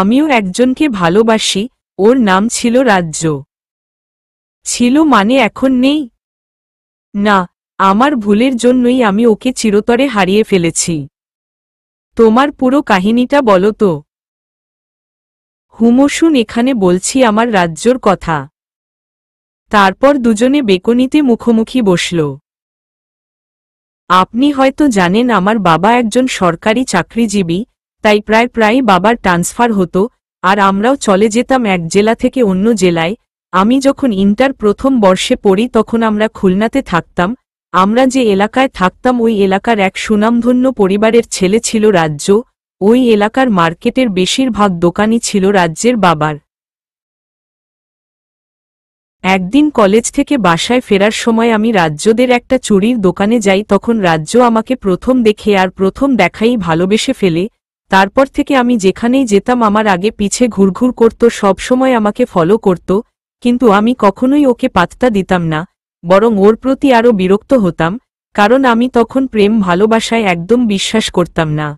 আমিও একজনকে ভালোবাসি ওর নাম ছিল রাজ্য ছিল মানে এখন নেই না আমার ভুলের জন্যই আমি ওকে চিরতরে হারিয়ে ফেলেছি তোমার পুরো কাহিনীটা বলো তো হুমসুন এখানে বলছি আমার রাজ্যর কথা তারপর দুজনে বেকনিতে মুখোমুখি বসল আপনি হয়তো জানেন আমার বাবা একজন সরকারি চাকরিজীবী তাই প্রায় প্রায় বাবার ট্রান্সফার হতো আর আমরাও চলে যেতাম এক জেলা থেকে অন্য জেলায় আমি যখন ইন্টার প্রথম বর্ষে পড়ি তখন আমরা খুলনাতে থাকতাম আমরা যে এলাকায় থাকতাম ওই এলাকার এক সুনামধন্য পরিবারের ছেলে ছিল রাজ্য ওই এলাকার মার্কেটের বেশিরভাগ দোকানই ছিল রাজ্যের বাবার একদিন কলেজ থেকে বাসায় ফেরার সময় আমি রাজ্যদের একটা চুরির দোকানে যাই তখন রাজ্য আমাকে প্রথম দেখে আর প্রথম দেখাই ভালোবেসে ফেলে তারপর থেকে আমি যেখানেই যেতাম আমার আগে পিছে ঘুরঘুর করত সব সময় আমাকে ফলো করত কিন্তু আমি কখনোই ওকে পাত্তা দিতাম না বরং ওর প্রতি আরও বিরক্ত হতাম কারণ আমি তখন প্রেম ভালোবাসায় একদম বিশ্বাস করতাম না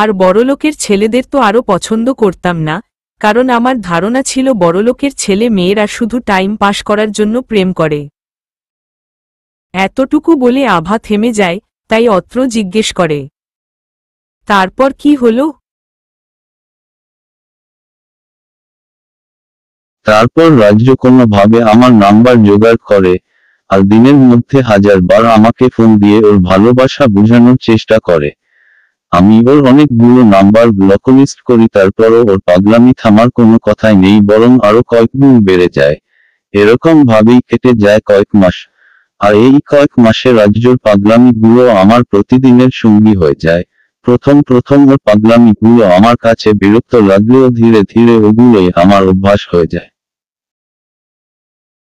আর বড়লোকের ছেলেদের তো আরও পছন্দ করতাম না কারণ আমার ধারণা ছিল বড়লোকের ছেলে মেয়েরা শুধু টাইম পাস করার জন্য প্রেম করে এতটুকু বলে আভা থেমে যায় তাই অত্র জিজ্ঞেস করে তারপর কি হলো তারপর রাজ্য কোনোভাবে আমার নাম্বার জোগাড় করে আর দিনের মধ্যে হাজার বার আমাকে ফোন দিয়ে ওর ভালোবাসা বোঝানোর চেষ্টা করে আমি ওর অনেকগুলো নাম্বার ব্লকলিস্ট করি তারপরও ওর পাগলামি থামার কোনো কথাই নেই বরং আরো কয়েকগুণ বেড়ে যায় এরকম ভাবেই কেটে যায় কয়েক মাস আর এই কয়েক মাসে রাজ্যর পাগলামিগুলো আমার প্রতিদিনের সঙ্গী হয়ে যায় প্রথম প্রথম ওর গুলো আমার কাছে বিরক্ত লাগলেও ধীরে ধীরে ওগুলোই আমার অভ্যাস হয়ে যায়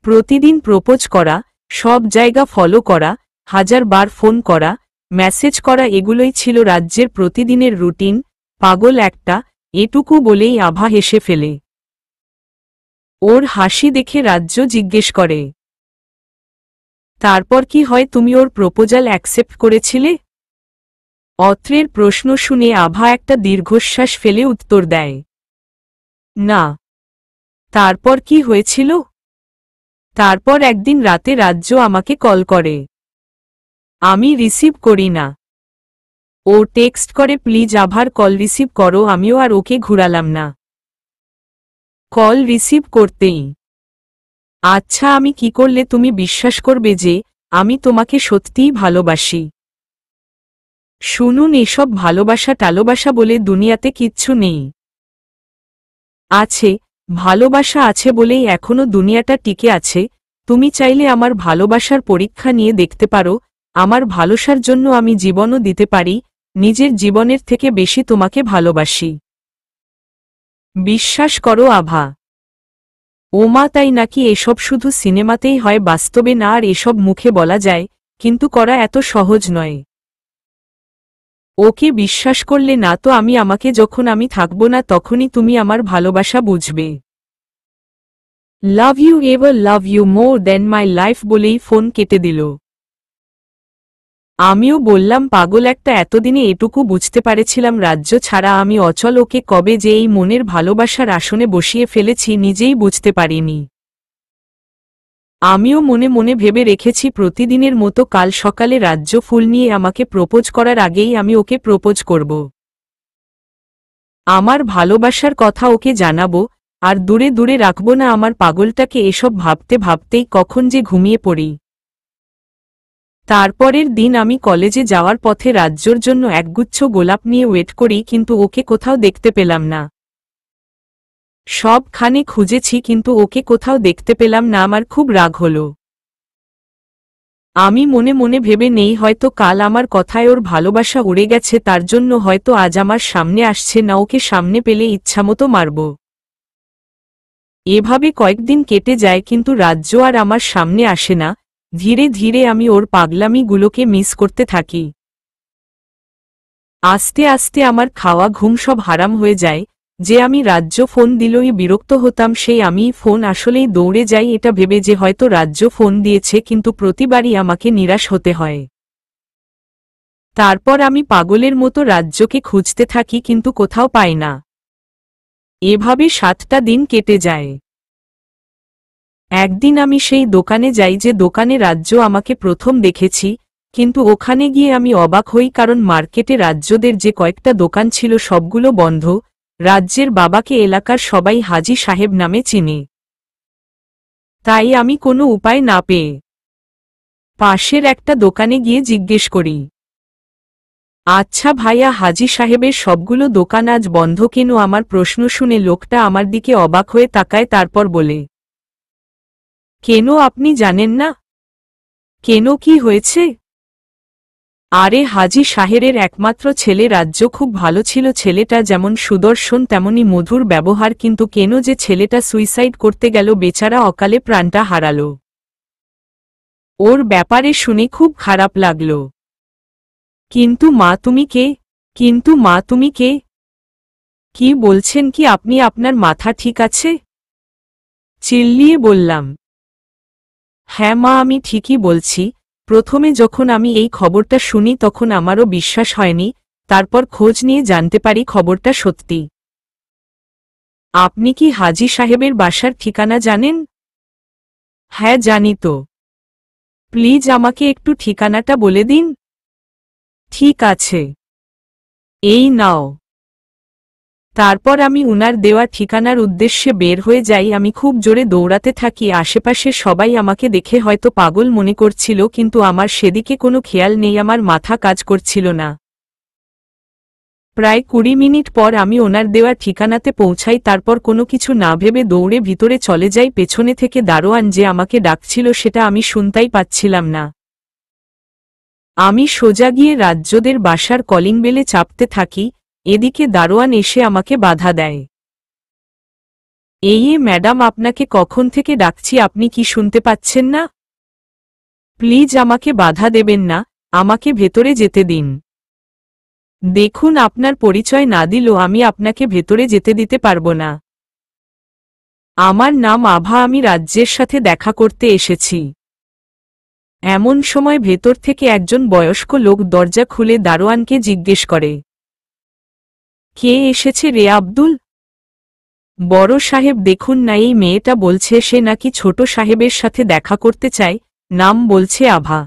প্রতিদিন প্রপোজ করা সব জায়গা ফলো করা হাজার বার ফোন করা মেসেজ করা এগুলোই ছিল রাজ্যের প্রতিদিনের রুটিন পাগল একটা এটুকু বলেই আভা হেসে ফেলে ওর হাসি দেখে রাজ্য জিজ্ঞেস করে তারপর কি হয় তুমি ওর প্রপোজাল অ্যাকসেপ্ট করেছিলে অত্রের প্রশ্ন শুনে আভা একটা দীর্ঘশ্বাস ফেলে উত্তর দেয় না তারপর কি হয়েছিল তারপর একদিন রাতে রাজ্য আমাকে কল করে আমি রিসিভ করি না ও টেক্সট করে প্লিজ আভার কল রিসিভ করো আমিও আর ওকে ঘুরালাম না কল রিসিভ করতেই আচ্ছা আমি কি করলে তুমি বিশ্বাস করবে যে আমি তোমাকে সত্যিই ভালোবাসি শুনুন এসব ভালোবাসা টালোবাসা বলে দুনিয়াতে কিচ্ছু নেই আছে ভালোবাসা আছে বলেই এখনো দুনিয়াটা টিকে আছে তুমি চাইলে আমার ভালোবাসার পরীক্ষা নিয়ে দেখতে পারো আমার ভালোবাসার জন্য আমি জীবনও দিতে পারি নিজের জীবনের থেকে বেশি তোমাকে ভালোবাসি বিশ্বাস করো আভা ওমা তাই নাকি এসব শুধু সিনেমাতেই হয় বাস্তবে না আর এসব মুখে বলা যায় কিন্তু করা এত সহজ নয় ওকে বিশ্বাস করলে না তো আমি আমাকে যখন আমি থাকব না তখনই তুমি আমার ভালোবাসা বুঝবে love you ever love you more than my life বলেই ফোন কেটে দিল আমিও বললাম পাগল একটা এতদিনে এটুকু বুঝতে পারেছিলাম রাজ্য ছাড়া আমি অচল ওকে কবে যে এই মনের ভালোবাসার আসনে বসিয়ে ফেলেছি নিজেই বুঝতে পারিনি আমিও মনে মনে ভেবে রেখেছি প্রতিদিনের মতো কাল সকালে রাজ্য ফুল নিয়ে আমাকে প্রপোজ করার আগেই আমি ওকে প্রপোজ করব আমার ভালোবাসার কথা ওকে জানাবো আর দূরে দূরে রাখব না আমার পাগলটাকে এসব ভাবতে ভাবতেই কখন যে ঘুমিয়ে পড়ি তারপরের দিন আমি কলেজে যাওয়ার পথে রাজ্যর জন্য একগুচ্ছ গোলাপ নিয়ে ওয়েট করি কিন্তু ওকে কোথাও দেখতে পেলাম না সবখানে খুঁজেছি কিন্তু ওকে কোথাও দেখতে পেলাম না আমার খুব রাগ হল আমি মনে মনে ভেবে নেই হয়তো কাল আমার কথায় ওর ভালোবাসা উড়ে গেছে তার জন্য হয়তো আজ আমার সামনে আসছে না ওকে সামনে পেলে ইচ্ছামতো মারব এভাবে কয়েকদিন কেটে যায় কিন্তু রাজ্য আর আমার সামনে আসে না ধীরে ধীরে আমি ওর পাগলামিগুলোকে মিস করতে থাকি আস্তে আস্তে আমার খাওয়া ঘুম সব হারাম হয়ে যায় যে আমি রাজ্য ফোন দিলই বিরক্ত হতাম সেই আমি ফোন আসলেই দৌড়ে যাই এটা ভেবে যে হয়তো রাজ্য ফোন দিয়েছে কিন্তু প্রতিবারই আমাকে নিরাশ হতে হয় তারপর আমি পাগলের মতো রাজ্যকে খুঁজতে থাকি কিন্তু কোথাও পাই না এভাবে সাতটা দিন কেটে যায় একদিন আমি সেই দোকানে যাই যে দোকানে রাজ্য আমাকে প্রথম দেখেছি কিন্তু ওখানে গিয়ে আমি অবাক হই কারণ মার্কেটে রাজ্যদের যে কয়েকটা দোকান ছিল সবগুলো বন্ধ রাজ্যের বাবাকে এলাকার সবাই হাজি সাহেব নামে চিনি তাই আমি কোনো উপায় না পেয়ে পাশের একটা দোকানে গিয়ে জিজ্ঞেস করি আচ্ছা ভাইয়া হাজি সাহেবের সবগুলো দোকান আজ বন্ধ কেন আমার প্রশ্ন শুনে লোকটা আমার দিকে অবাক হয়ে তাকায় তারপর বলে কেন আপনি জানেন না কেন কি হয়েছে আরে হাজি সাহেরের একমাত্র ছেলে রাজ্য খুব ভালো ছিল ছেলেটা যেমন সুদর্শন তেমনি মধুর ব্যবহার কিন্তু কেন যে ছেলেটা সুইসাইড করতে গেল বেচারা অকালে প্রাণটা হারাল ওর ব্যাপারে শুনে খুব খারাপ লাগল কিন্তু মা তুমি কে কিন্তু মা তুমি কে কি বলছেন কি আপনি আপনার মাথা ঠিক আছে চিল্লিয়ে বললাম হ্যাঁ মা আমি ঠিকই বলছি প্রথমে যখন আমি এই খবরটা শুনি তখন আমারও বিশ্বাস হয়নি তারপর খোঁজ নিয়ে জানতে পারি খবরটা সত্যি আপনি কি হাজি সাহেবের বাসার ঠিকানা জানেন হ্যাঁ জানি তো প্লিজ আমাকে একটু ঠিকানাটা বলে দিন ঠিক আছে এই নাও তারপর আমি উনার দেওয়া ঠিকানার উদ্দেশ্যে বের হয়ে যাই আমি খুব জোরে দৌড়াতে থাকি আশেপাশে সবাই আমাকে দেখে হয়তো পাগল মনে করছিল কিন্তু আমার সেদিকে কোনো খেয়াল নেই আমার মাথা কাজ করছিল না প্রায় কুড়ি মিনিট পর আমি ওনার দেওয়া ঠিকানাতে পৌঁছাই তারপর কোনো কিছু না ভেবে দৌড়ে ভিতরে চলে যাই পেছনে থেকে দারোয়ান যে আমাকে ডাকছিল সেটা আমি শুনতাই পাচ্ছিলাম না আমি সোজা গিয়ে রাজ্যদের বাসার কলিং বেলে চাপতে থাকি এদিকে দারোয়ান এসে আমাকে বাধা দেয় এই ম্যাডাম আপনাকে কখন থেকে ডাকছি আপনি কি শুনতে পাচ্ছেন না প্লিজ আমাকে বাধা দেবেন না আমাকে ভেতরে যেতে দিন দেখুন আপনার পরিচয় না দিলেও আমি আপনাকে ভেতরে যেতে দিতে পারবো না আমার নাম আভা আমি রাজ্যের সাথে দেখা করতে এসেছি এমন সময় ভেতর থেকে একজন বয়স্ক লোক দরজা খুলে দারোয়ানকে জিজ্ঞেস করে কে এসেছে রে আব্দুল বড় সাহেব দেখুন না এই মেয়েটা বলছে সে নাকি ছোট সাহেবের সাথে দেখা করতে চায় নাম বলছে আভা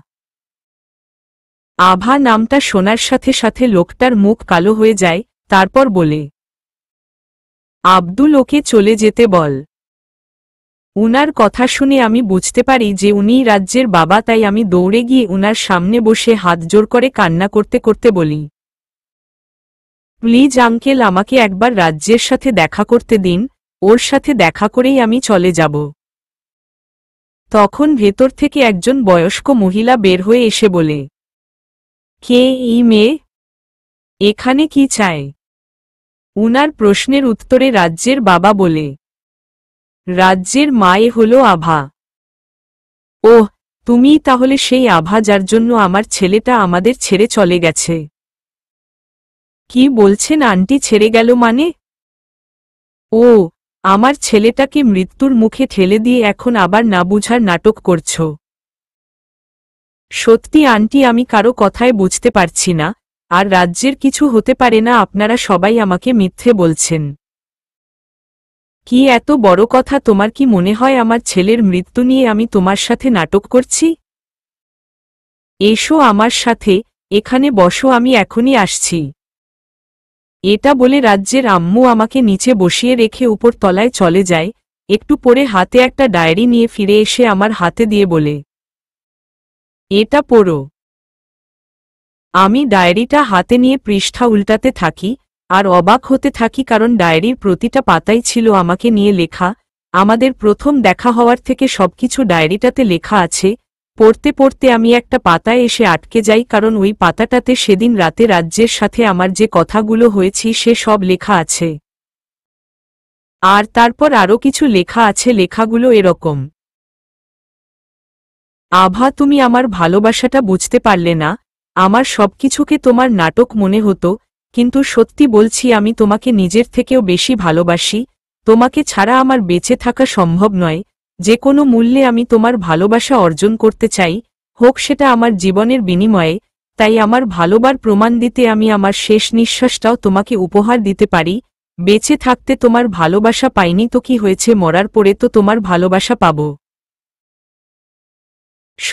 আভা নামটা শোনার সাথে সাথে লোকটার মুখ কালো হয়ে যায় তারপর বলে আব্দুল ওকে চলে যেতে বল উনার কথা শুনে আমি বুঝতে পারি যে উনি রাজ্যের বাবা তাই আমি দৌড়ে গিয়ে উনার সামনে বসে হাত জোর করে কান্না করতে করতে বলি প্লিজ আঙ্কেল আমাকে একবার রাজ্যের সাথে দেখা করতে দিন ওর সাথে দেখা করেই আমি চলে যাব তখন ভেতর থেকে একজন বয়স্ক মহিলা বের হয়ে এসে বলে কে এই মেয়ে এখানে কি চায় উনার প্রশ্নের উত্তরে রাজ্যের বাবা বলে রাজ্যের মায়ে হল আভা ওহ তুমি তাহলে সেই আভা যার জন্য আমার ছেলেটা আমাদের ছেড়ে চলে গেছে কি বলছেন আন্টি ছেড়ে গেল মানে ও আমার ছেলেটাকে মৃত্যুর মুখে ঠেলে দিয়ে এখন আবার না বুঝার নাটক করছ সত্যি আন্টি আমি কারো কথায় বুঝতে পারছি না আর রাজ্যের কিছু হতে পারে না আপনারা সবাই আমাকে মিথ্যে বলছেন কি এত বড় কথা তোমার কি মনে হয় আমার ছেলের মৃত্যু নিয়ে আমি তোমার সাথে নাটক করছি এসো আমার সাথে এখানে বসো আমি এখনই আসছি এটা বলে রাজ্যের আম্মু আমাকে নিচে বসিয়ে রেখে উপর তলায় চলে যায় একটু পরে হাতে একটা ডায়েরি নিয়ে ফিরে এসে আমার হাতে দিয়ে বলে এটা পড়ো আমি ডায়েরিটা হাতে নিয়ে পৃষ্ঠা উল্টাতে থাকি আর অবাক হতে থাকি কারণ ডায়েরির প্রতিটা পাতাই ছিল আমাকে নিয়ে লেখা আমাদের প্রথম দেখা হওয়ার থেকে সবকিছু ডায়েরিটাতে লেখা আছে পড়তে পড়তে আমি একটা পাতায় এসে আটকে যাই কারণ ওই পাতাটাতে সেদিন রাতে রাজ্যের সাথে আমার যে কথাগুলো হয়েছি সে সব লেখা আছে আর তারপর আরও কিছু লেখা আছে লেখাগুলো এরকম আভা তুমি আমার ভালোবাসাটা বুঝতে পারলে না আমার সবকিছুকে তোমার নাটক মনে হতো কিন্তু সত্যি বলছি আমি তোমাকে নিজের থেকেও বেশি ভালোবাসি তোমাকে ছাড়া আমার বেঁচে থাকা সম্ভব নয় যে কোনো মূল্যে আমি তোমার ভালোবাসা অর্জন করতে চাই হোক সেটা আমার জীবনের বিনিময়ে তাই আমার ভালোবার প্রমাণ দিতে আমি আমার শেষ নিঃশ্বাসটাও তোমাকে উপহার দিতে পারি বেঁচে থাকতে তোমার ভালোবাসা পাইনি তো কি হয়েছে মরার পরে তো তোমার ভালোবাসা পাব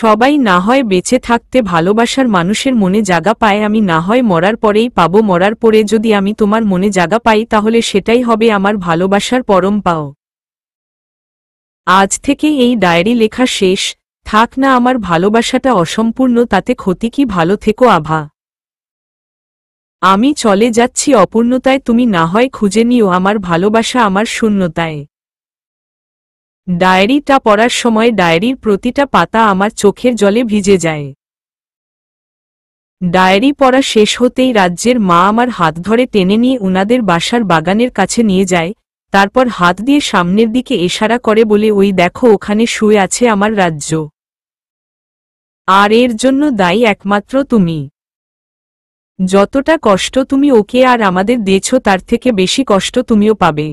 সবাই না হয় বেঁচে থাকতে ভালোবাসার মানুষের মনে জাগা পায় আমি না হয় মরার পরেই পাব মরার পরে যদি আমি তোমার মনে জাগা পাই তাহলে সেটাই হবে আমার ভালোবাসার পরম পাও আজ থেকে এই ডায়েরি লেখা শেষ থাক না আমার ভালোবাসাটা অসম্পূর্ণ তাতে ক্ষতি কি ভালো থেকো আভা আমি চলে যাচ্ছি অপূর্ণতায় তুমি না হয় খুঁজে নিও আমার ভালোবাসা আমার শূন্যতায় ডায়েরিটা পড়ার সময় ডায়েরির প্রতিটা পাতা আমার চোখের জলে ভিজে যায় ডায়েরি পড়া শেষ হতেই রাজ্যের মা আমার হাত ধরে টেনে নিয়ে উনাদের বাসার বাগানের কাছে নিয়ে যায় তারপর হাত দিয়ে সামনের দিকে এশারা করে বলে ওই দেখো ওখানে শুয়ে আছে আমার রাজ্য আর এর জন্য দায়ী একমাত্র তুমি যতটা কষ্ট তুমি ওকে আর আমাদের দিয়েছ তার থেকে বেশি কষ্ট তুমিও পাবে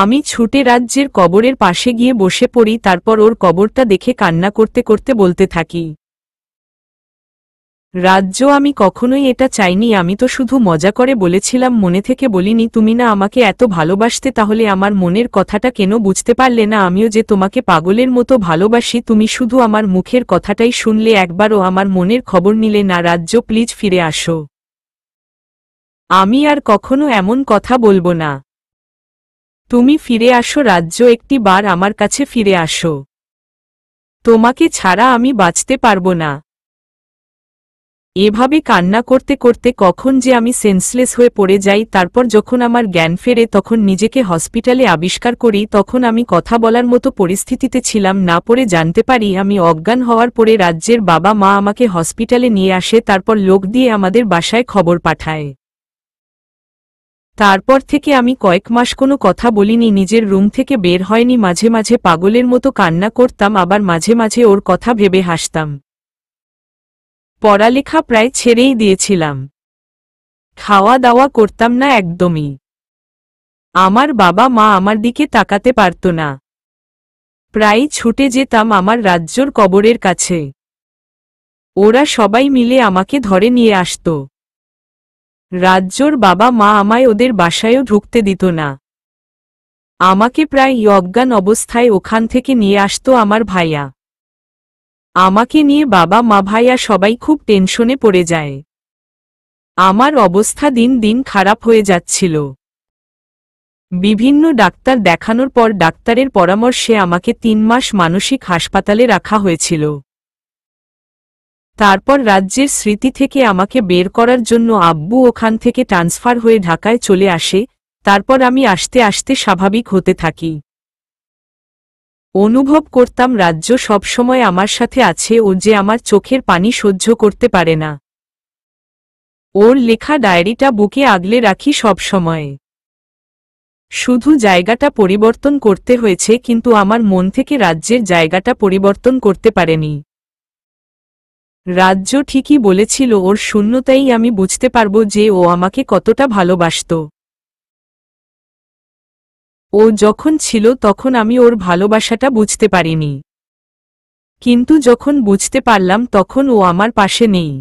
আমি ছুটে রাজ্যের কবরের পাশে গিয়ে বসে পড়ি তারপর ওর কবরটা দেখে কান্না করতে করতে বলতে থাকি রাজ্য আমি কখনোই এটা চাইনি আমি তো শুধু মজা করে বলেছিলাম মনে থেকে বলিনি তুমি না আমাকে এত ভালোবাসতে তাহলে আমার মনের কথাটা কেন বুঝতে পারলে না আমিও যে তোমাকে পাগলের মতো ভালোবাসি তুমি শুধু আমার মুখের কথাটাই শুনলে একবারও আমার মনের খবর নিলে না রাজ্য প্লিজ ফিরে আসো আমি আর কখনো এমন কথা বলবো না তুমি ফিরে আসো রাজ্য একটি বার আমার কাছে ফিরে আসো তোমাকে ছাড়া আমি বাঁচতে পারবো না এভাবে কান্না করতে করতে কখন যে আমি সেন্সলেস হয়ে পড়ে যাই তারপর যখন আমার জ্ঞান ফেরে তখন নিজেকে হসপিটালে আবিষ্কার করি তখন আমি কথা বলার মতো পরিস্থিতিতে ছিলাম না পরে জানতে পারি আমি অজ্ঞান হওয়ার পরে রাজ্যের বাবা মা আমাকে হসপিটালে নিয়ে আসে তারপর লোক দিয়ে আমাদের বাসায় খবর পাঠায় তারপর থেকে আমি কয়েক মাস কোনো কথা বলিনি নিজের রুম থেকে বের হয়নি মাঝে মাঝে পাগলের মতো কান্না করতাম আবার মাঝে মাঝে ওর কথা ভেবে হাসতাম পড়ালেখা প্রায় ছেড়েই দিয়েছিলাম খাওয়া দাওয়া করতাম না একদমই আমার বাবা মা আমার দিকে তাকাতে পারত না প্রায় ছুটে যেতাম আমার রাজ্যর কবরের কাছে ওরা সবাই মিলে আমাকে ধরে নিয়ে আসত রাজ্যর বাবা মা আমায় ওদের বাসায়ও ঢুকতে দিত না আমাকে প্রায় অজ্ঞান অবস্থায় ওখান থেকে নিয়ে আসত আমার ভাইয়া আমাকে নিয়ে বাবা মা ভাইয়া সবাই খুব টেনশনে পড়ে যায় আমার অবস্থা দিন দিন খারাপ হয়ে যাচ্ছিল বিভিন্ন ডাক্তার দেখানোর পর ডাক্তারের পরামর্শে আমাকে তিন মাস মানসিক হাসপাতালে রাখা হয়েছিল তারপর রাজ্যের স্মৃতি থেকে আমাকে বের করার জন্য আব্বু ওখান থেকে ট্রান্সফার হয়ে ঢাকায় চলে আসে তারপর আমি আসতে আসতে স্বাভাবিক হতে থাকি অনুভব করতাম রাজ্য সবসময় আমার সাথে আছে ও যে আমার চোখের পানি সহ্য করতে পারে না ওর লেখা ডায়েরিটা বুকে আগলে রাখি সবসময় শুধু জায়গাটা পরিবর্তন করতে হয়েছে কিন্তু আমার মন থেকে রাজ্যের জায়গাটা পরিবর্তন করতে পারেনি রাজ্য ঠিকই বলেছিল ওর শূন্যতাই আমি বুঝতে পারব যে ও আমাকে কতটা ভালোবাসত ও যখন ছিল তখন আমি ওর ভালোবাসাটা বুঝতে পারিনি কিন্তু যখন বুঝতে পারলাম তখন ও আমার পাশে নেই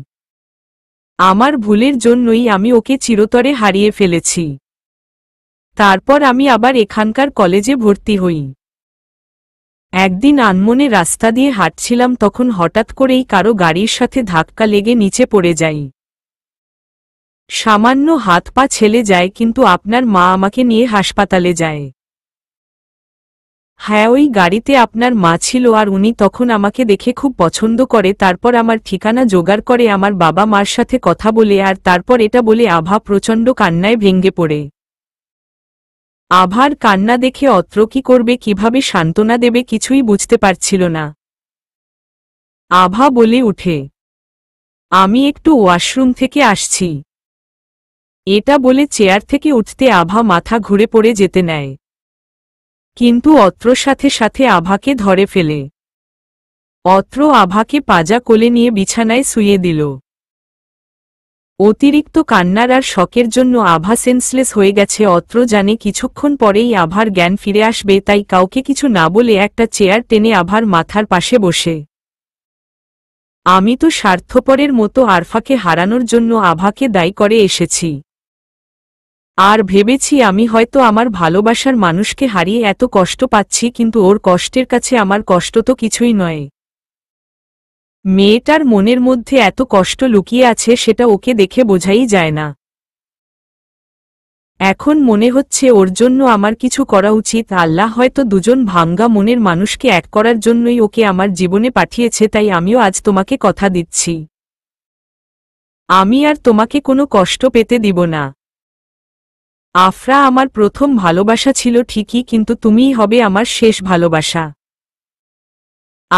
আমার ভুলের জন্যই আমি ওকে চিরতরে হারিয়ে ফেলেছি তারপর আমি আবার এখানকার কলেজে ভর্তি হই একদিন আনমনে রাস্তা দিয়ে হাঁটছিলাম তখন হঠাৎ করেই কারো গাড়ির সাথে ধাক্কা লেগে নিচে পড়ে যাই সামান্য হাত পা ছেলে যায় কিন্তু আপনার মা আমাকে নিয়ে হাসপাতালে যায় হ্যাঁ ওই গাড়িতে আপনার মা ছিল আর উনি তখন আমাকে দেখে খুব পছন্দ করে তারপর আমার ঠিকানা জোগাড় করে আমার বাবা মার সাথে কথা বলে আর তারপর এটা বলে আভা প্রচণ্ড কান্নায় ভেঙ্গে পড়ে আভার কান্না দেখে অত্র কি করবে কিভাবে সান্ত্বনা দেবে কিছুই বুঝতে পারছিল না আভা বলে উঠে আমি একটু ওয়াশরুম থেকে আসছি এটা বলে চেয়ার থেকে উঠতে আভা মাথা ঘুরে পড়ে যেতে নেয় কিন্তু অত্র সাথে সাথে আভাকে ধরে ফেলে অত্র আভাকে পাজা কোলে নিয়ে বিছানায় শুয়ে দিল অতিরিক্ত কান্নার আর শকের জন্য আভা সেন্সলেস হয়ে গেছে অত্র জানে কিছুক্ষণ পরেই আভার জ্ঞান ফিরে আসবে তাই কাউকে কিছু না বলে একটা চেয়ার টেনে আভার মাথার পাশে বসে আমি তো স্বার্থপরের মতো আরফাকে হারানোর জন্য আভাকে দায়ী করে এসেছি আর ভেবেছি আমি হয়তো আমার ভালোবাসার মানুষকে হারিয়ে এত কষ্ট পাচ্ছি কিন্তু ওর কষ্টের কাছে আমার কষ্ট তো কিছুই নয় মেয়েটার মনের মধ্যে এত কষ্ট লুকিয়ে আছে সেটা ওকে দেখে বোঝাই যায় না এখন মনে হচ্ছে ওর জন্য আমার কিছু করা উচিত আল্লাহ হয়তো দুজন ভাঙ্গা মনের মানুষকে এক করার জন্যই ওকে আমার জীবনে পাঠিয়েছে তাই আমিও আজ তোমাকে কথা দিচ্ছি আমি আর তোমাকে কোনো কষ্ট পেতে দিব না আফরা আমার প্রথম ভালোবাসা ছিল ঠিকই কিন্তু তুমিই হবে আমার শেষ ভালোবাসা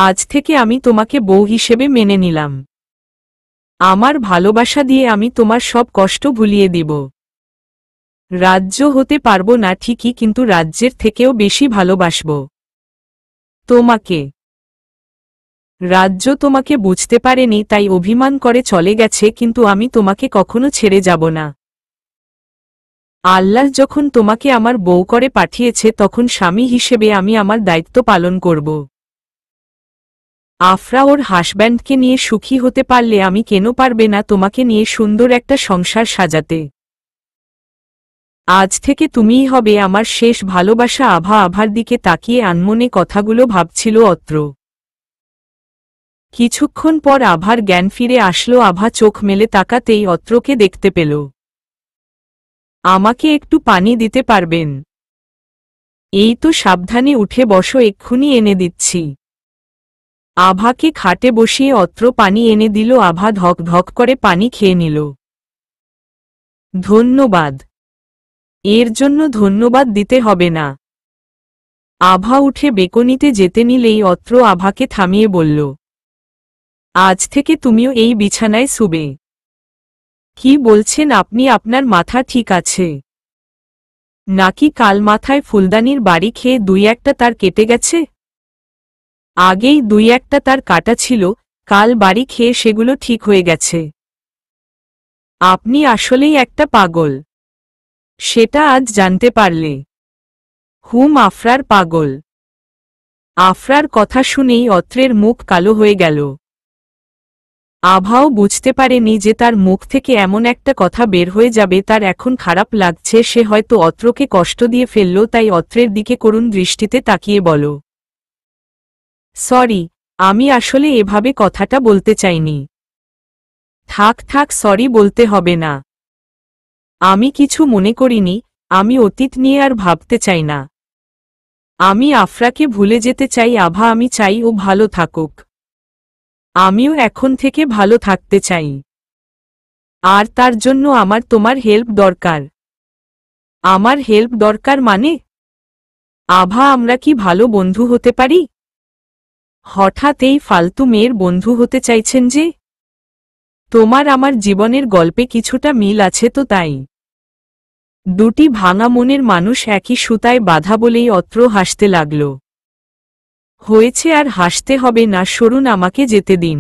আজ থেকে আমি তোমাকে বউ হিসেবে মেনে নিলাম আমার ভালোবাসা দিয়ে আমি তোমার সব কষ্ট ভুলিয়ে দিব রাজ্য হতে পারবো না ঠিকই কিন্তু রাজ্যের থেকেও বেশি ভালোবাসব তোমাকে রাজ্য তোমাকে বুঝতে পারেনি তাই অভিমান করে চলে গেছে কিন্তু আমি তোমাকে কখনো ছেড়ে যাব না আল্লাহ যখন তোমাকে আমার বউ করে পাঠিয়েছে তখন স্বামী হিসেবে আমি আমার দায়িত্ব পালন করব আফরা ওর হাসব্যান্ডকে নিয়ে সুখী হতে পারলে আমি কেন পারবে না তোমাকে নিয়ে সুন্দর একটা সংসার সাজাতে আজ থেকে তুমিই হবে আমার শেষ ভালোবাসা আভা আভার দিকে তাকিয়ে আনমনে কথাগুলো ভাবছিল অত্র কিছুক্ষণ পর আভার জ্ঞান ফিরে আসলো আভা চোখ মেলে তাকাতেই অত্রকে দেখতে পেল আমাকে একটু পানি দিতে পারবেন এই তো সাবধানে উঠে বসো এক্ষুনি এনে দিচ্ছি আভাকে খাটে বসিয়ে অত্র পানি এনে দিল আভা ধক ধক করে পানি খেয়ে নিল ধন্যবাদ এর জন্য ধন্যবাদ দিতে হবে না আভা উঠে বেকনিতে যেতে নিলেই অত্র আভাকে থামিয়ে বলল আজ থেকে তুমিও এই বিছানায় শুবে কি বলছেন আপনি আপনার মাথা ঠিক আছে নাকি কাল মাথায় ফুলদানির বাড়ি খেয়ে দুই একটা তার কেটে গেছে আগেই দুই একটা তার কাটা ছিল কাল বাড়ি খেয়ে সেগুলো ঠিক হয়ে গেছে আপনি আসলেই একটা পাগল সেটা আজ জানতে পারলে হুম আফরার পাগল আফরার কথা শুনেই অত্রের মুখ কালো হয়ে গেল আভাও বুঝতে পারেনি যে তার মুখ থেকে এমন একটা কথা বের হয়ে যাবে তার এখন খারাপ লাগছে সে হয়তো অত্রকে কষ্ট দিয়ে ফেলল তাই অত্রের দিকে করুণ দৃষ্টিতে তাকিয়ে বল সরি আমি আসলে এভাবে কথাটা বলতে চাইনি থাক থাক সরি বলতে হবে না আমি কিছু মনে করিনি আমি অতীত নিয়ে আর ভাবতে চাই না আমি আফরাকে ভুলে যেতে চাই আভা আমি চাই ও ভালো থাকুক আমিও এখন থেকে ভালো থাকতে চাই আর তার জন্য আমার তোমার হেল্প দরকার আমার হেল্প দরকার মানে আভা আমরা কি ভালো বন্ধু হতে পারি হঠাৎ এই ফালতু মেয়ের বন্ধু হতে চাইছেন যে তোমার আমার জীবনের গল্পে কিছুটা মিল আছে তো তাই দুটি ভাঙা মনের মানুষ একই সুতায় বাধা বলেই অত্র হাসতে লাগল হয়েছে আর হাসতে হবে না সরুন আমাকে যেতে দিন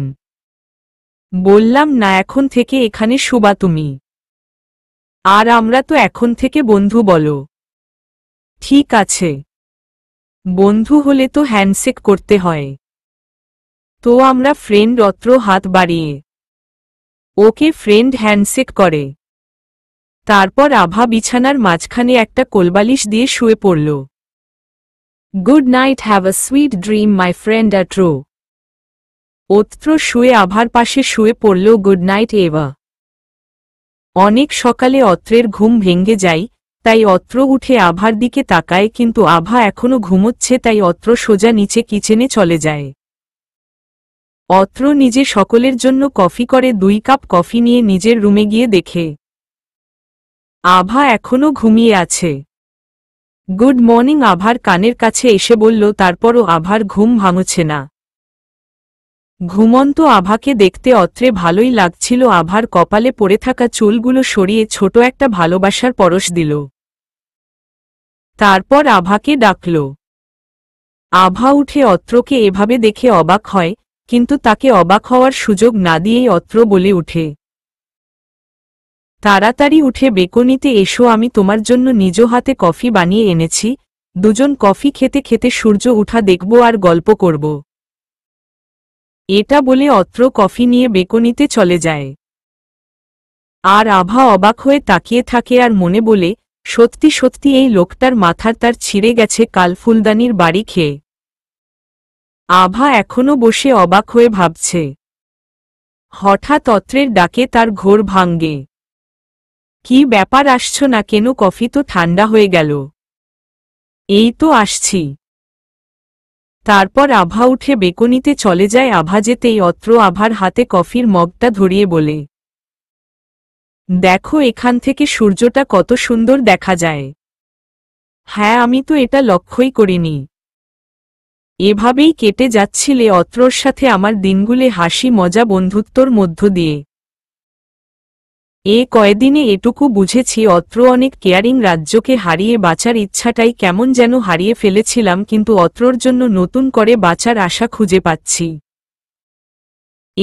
বললাম না এখন থেকে এখানে শোবা তুমি আর আমরা তো এখন থেকে বন্ধু বলো ঠিক আছে বন্ধু হলে তো হ্যান্ডশেক করতে হয় তো আমরা ফ্রেন্ড অত্র হাত বাড়িয়ে ওকে ফ্রেন্ড হ্যান্ডশেক করে তারপর আভা বিছানার মাঝখানে একটা কোলবালিশ দিয়ে শুয়ে পড়ল good night have a sweet dream my friend অ্যাট রু অত্র শুয়ে আভার পাশে শুয়ে পড়ল গুড নাইট এভা অনেক সকালে অত্রের ঘুম ভেঙ্গে যায় তাই অত্র উঠে আভার দিকে তাকায় কিন্তু আভা এখনো ঘুমোচ্ছে তাই অত্র সোজা নিচে কিচেনে চলে যায় অত্র নিজে সকলের জন্য কফি করে দুই কাপ কফি নিয়ে নিজের রুমে গিয়ে দেখে আভা এখনো ঘুমিয়ে আছে গুড মর্নিং আভার কানের কাছে এসে বলল তারপরও আভার ঘুম ভাঙছে না ঘুমন্ত আভাকে দেখতে অত্রে ভালোই লাগছিল আভার কপালে পড়ে থাকা চুলগুলো সরিয়ে ছোট একটা ভালোবাসার পরশ দিল তারপর আভাকে ডাকল আভা উঠে অত্রকে এভাবে দেখে অবাক হয় কিন্তু তাকে অবাক হওয়ার সুযোগ না দিয়েই অত্র বলে উঠে তাড়াতাড়ি উঠে বেকনিতে এসো আমি তোমার জন্য নিজ হাতে কফি বানিয়ে এনেছি দুজন কফি খেতে খেতে সূর্য উঠা দেখব আর গল্প করব এটা বলে অত্র কফি নিয়ে বেকনিতে চলে যায় আর আভা অবাক হয়ে তাকিয়ে থাকে আর মনে বলে সত্যি সত্যি এই লোকটার মাথার তার ছিঁড়ে গেছে কাল ফুলদানির বাড়ি খেয়ে আভা এখনো বসে অবাক হয়ে ভাবছে হঠাৎ অত্রের ডাকে তার ঘোর ভাঙ্গে কি ব্যাপার আসছো না কেন কফি তো ঠান্ডা হয়ে গেল এই তো আসছি তারপর আভা উঠে বেকনিতে চলে যায় আভা যেতেই অত্র আভার হাতে কফির মগটা ধরিয়ে বলে দেখো এখান থেকে সূর্যটা কত সুন্দর দেখা যায় হ্যাঁ আমি তো এটা লক্ষ্যই করিনি এভাবেই কেটে যাচ্ছিলে অত্রর সাথে আমার দিনগুলে হাসি মজা বন্ধুত্বর মধ্য দিয়ে এ কয়দিনে এটুকু বুঝেছি অত্র অনেক কেয়ারিং রাজ্যকে হারিয়ে বাঁচার ইচ্ছাটাই কেমন যেন হারিয়ে ফেলেছিলাম কিন্তু অত্রর জন্য নতুন করে বাঁচার আশা খুঁজে পাচ্ছি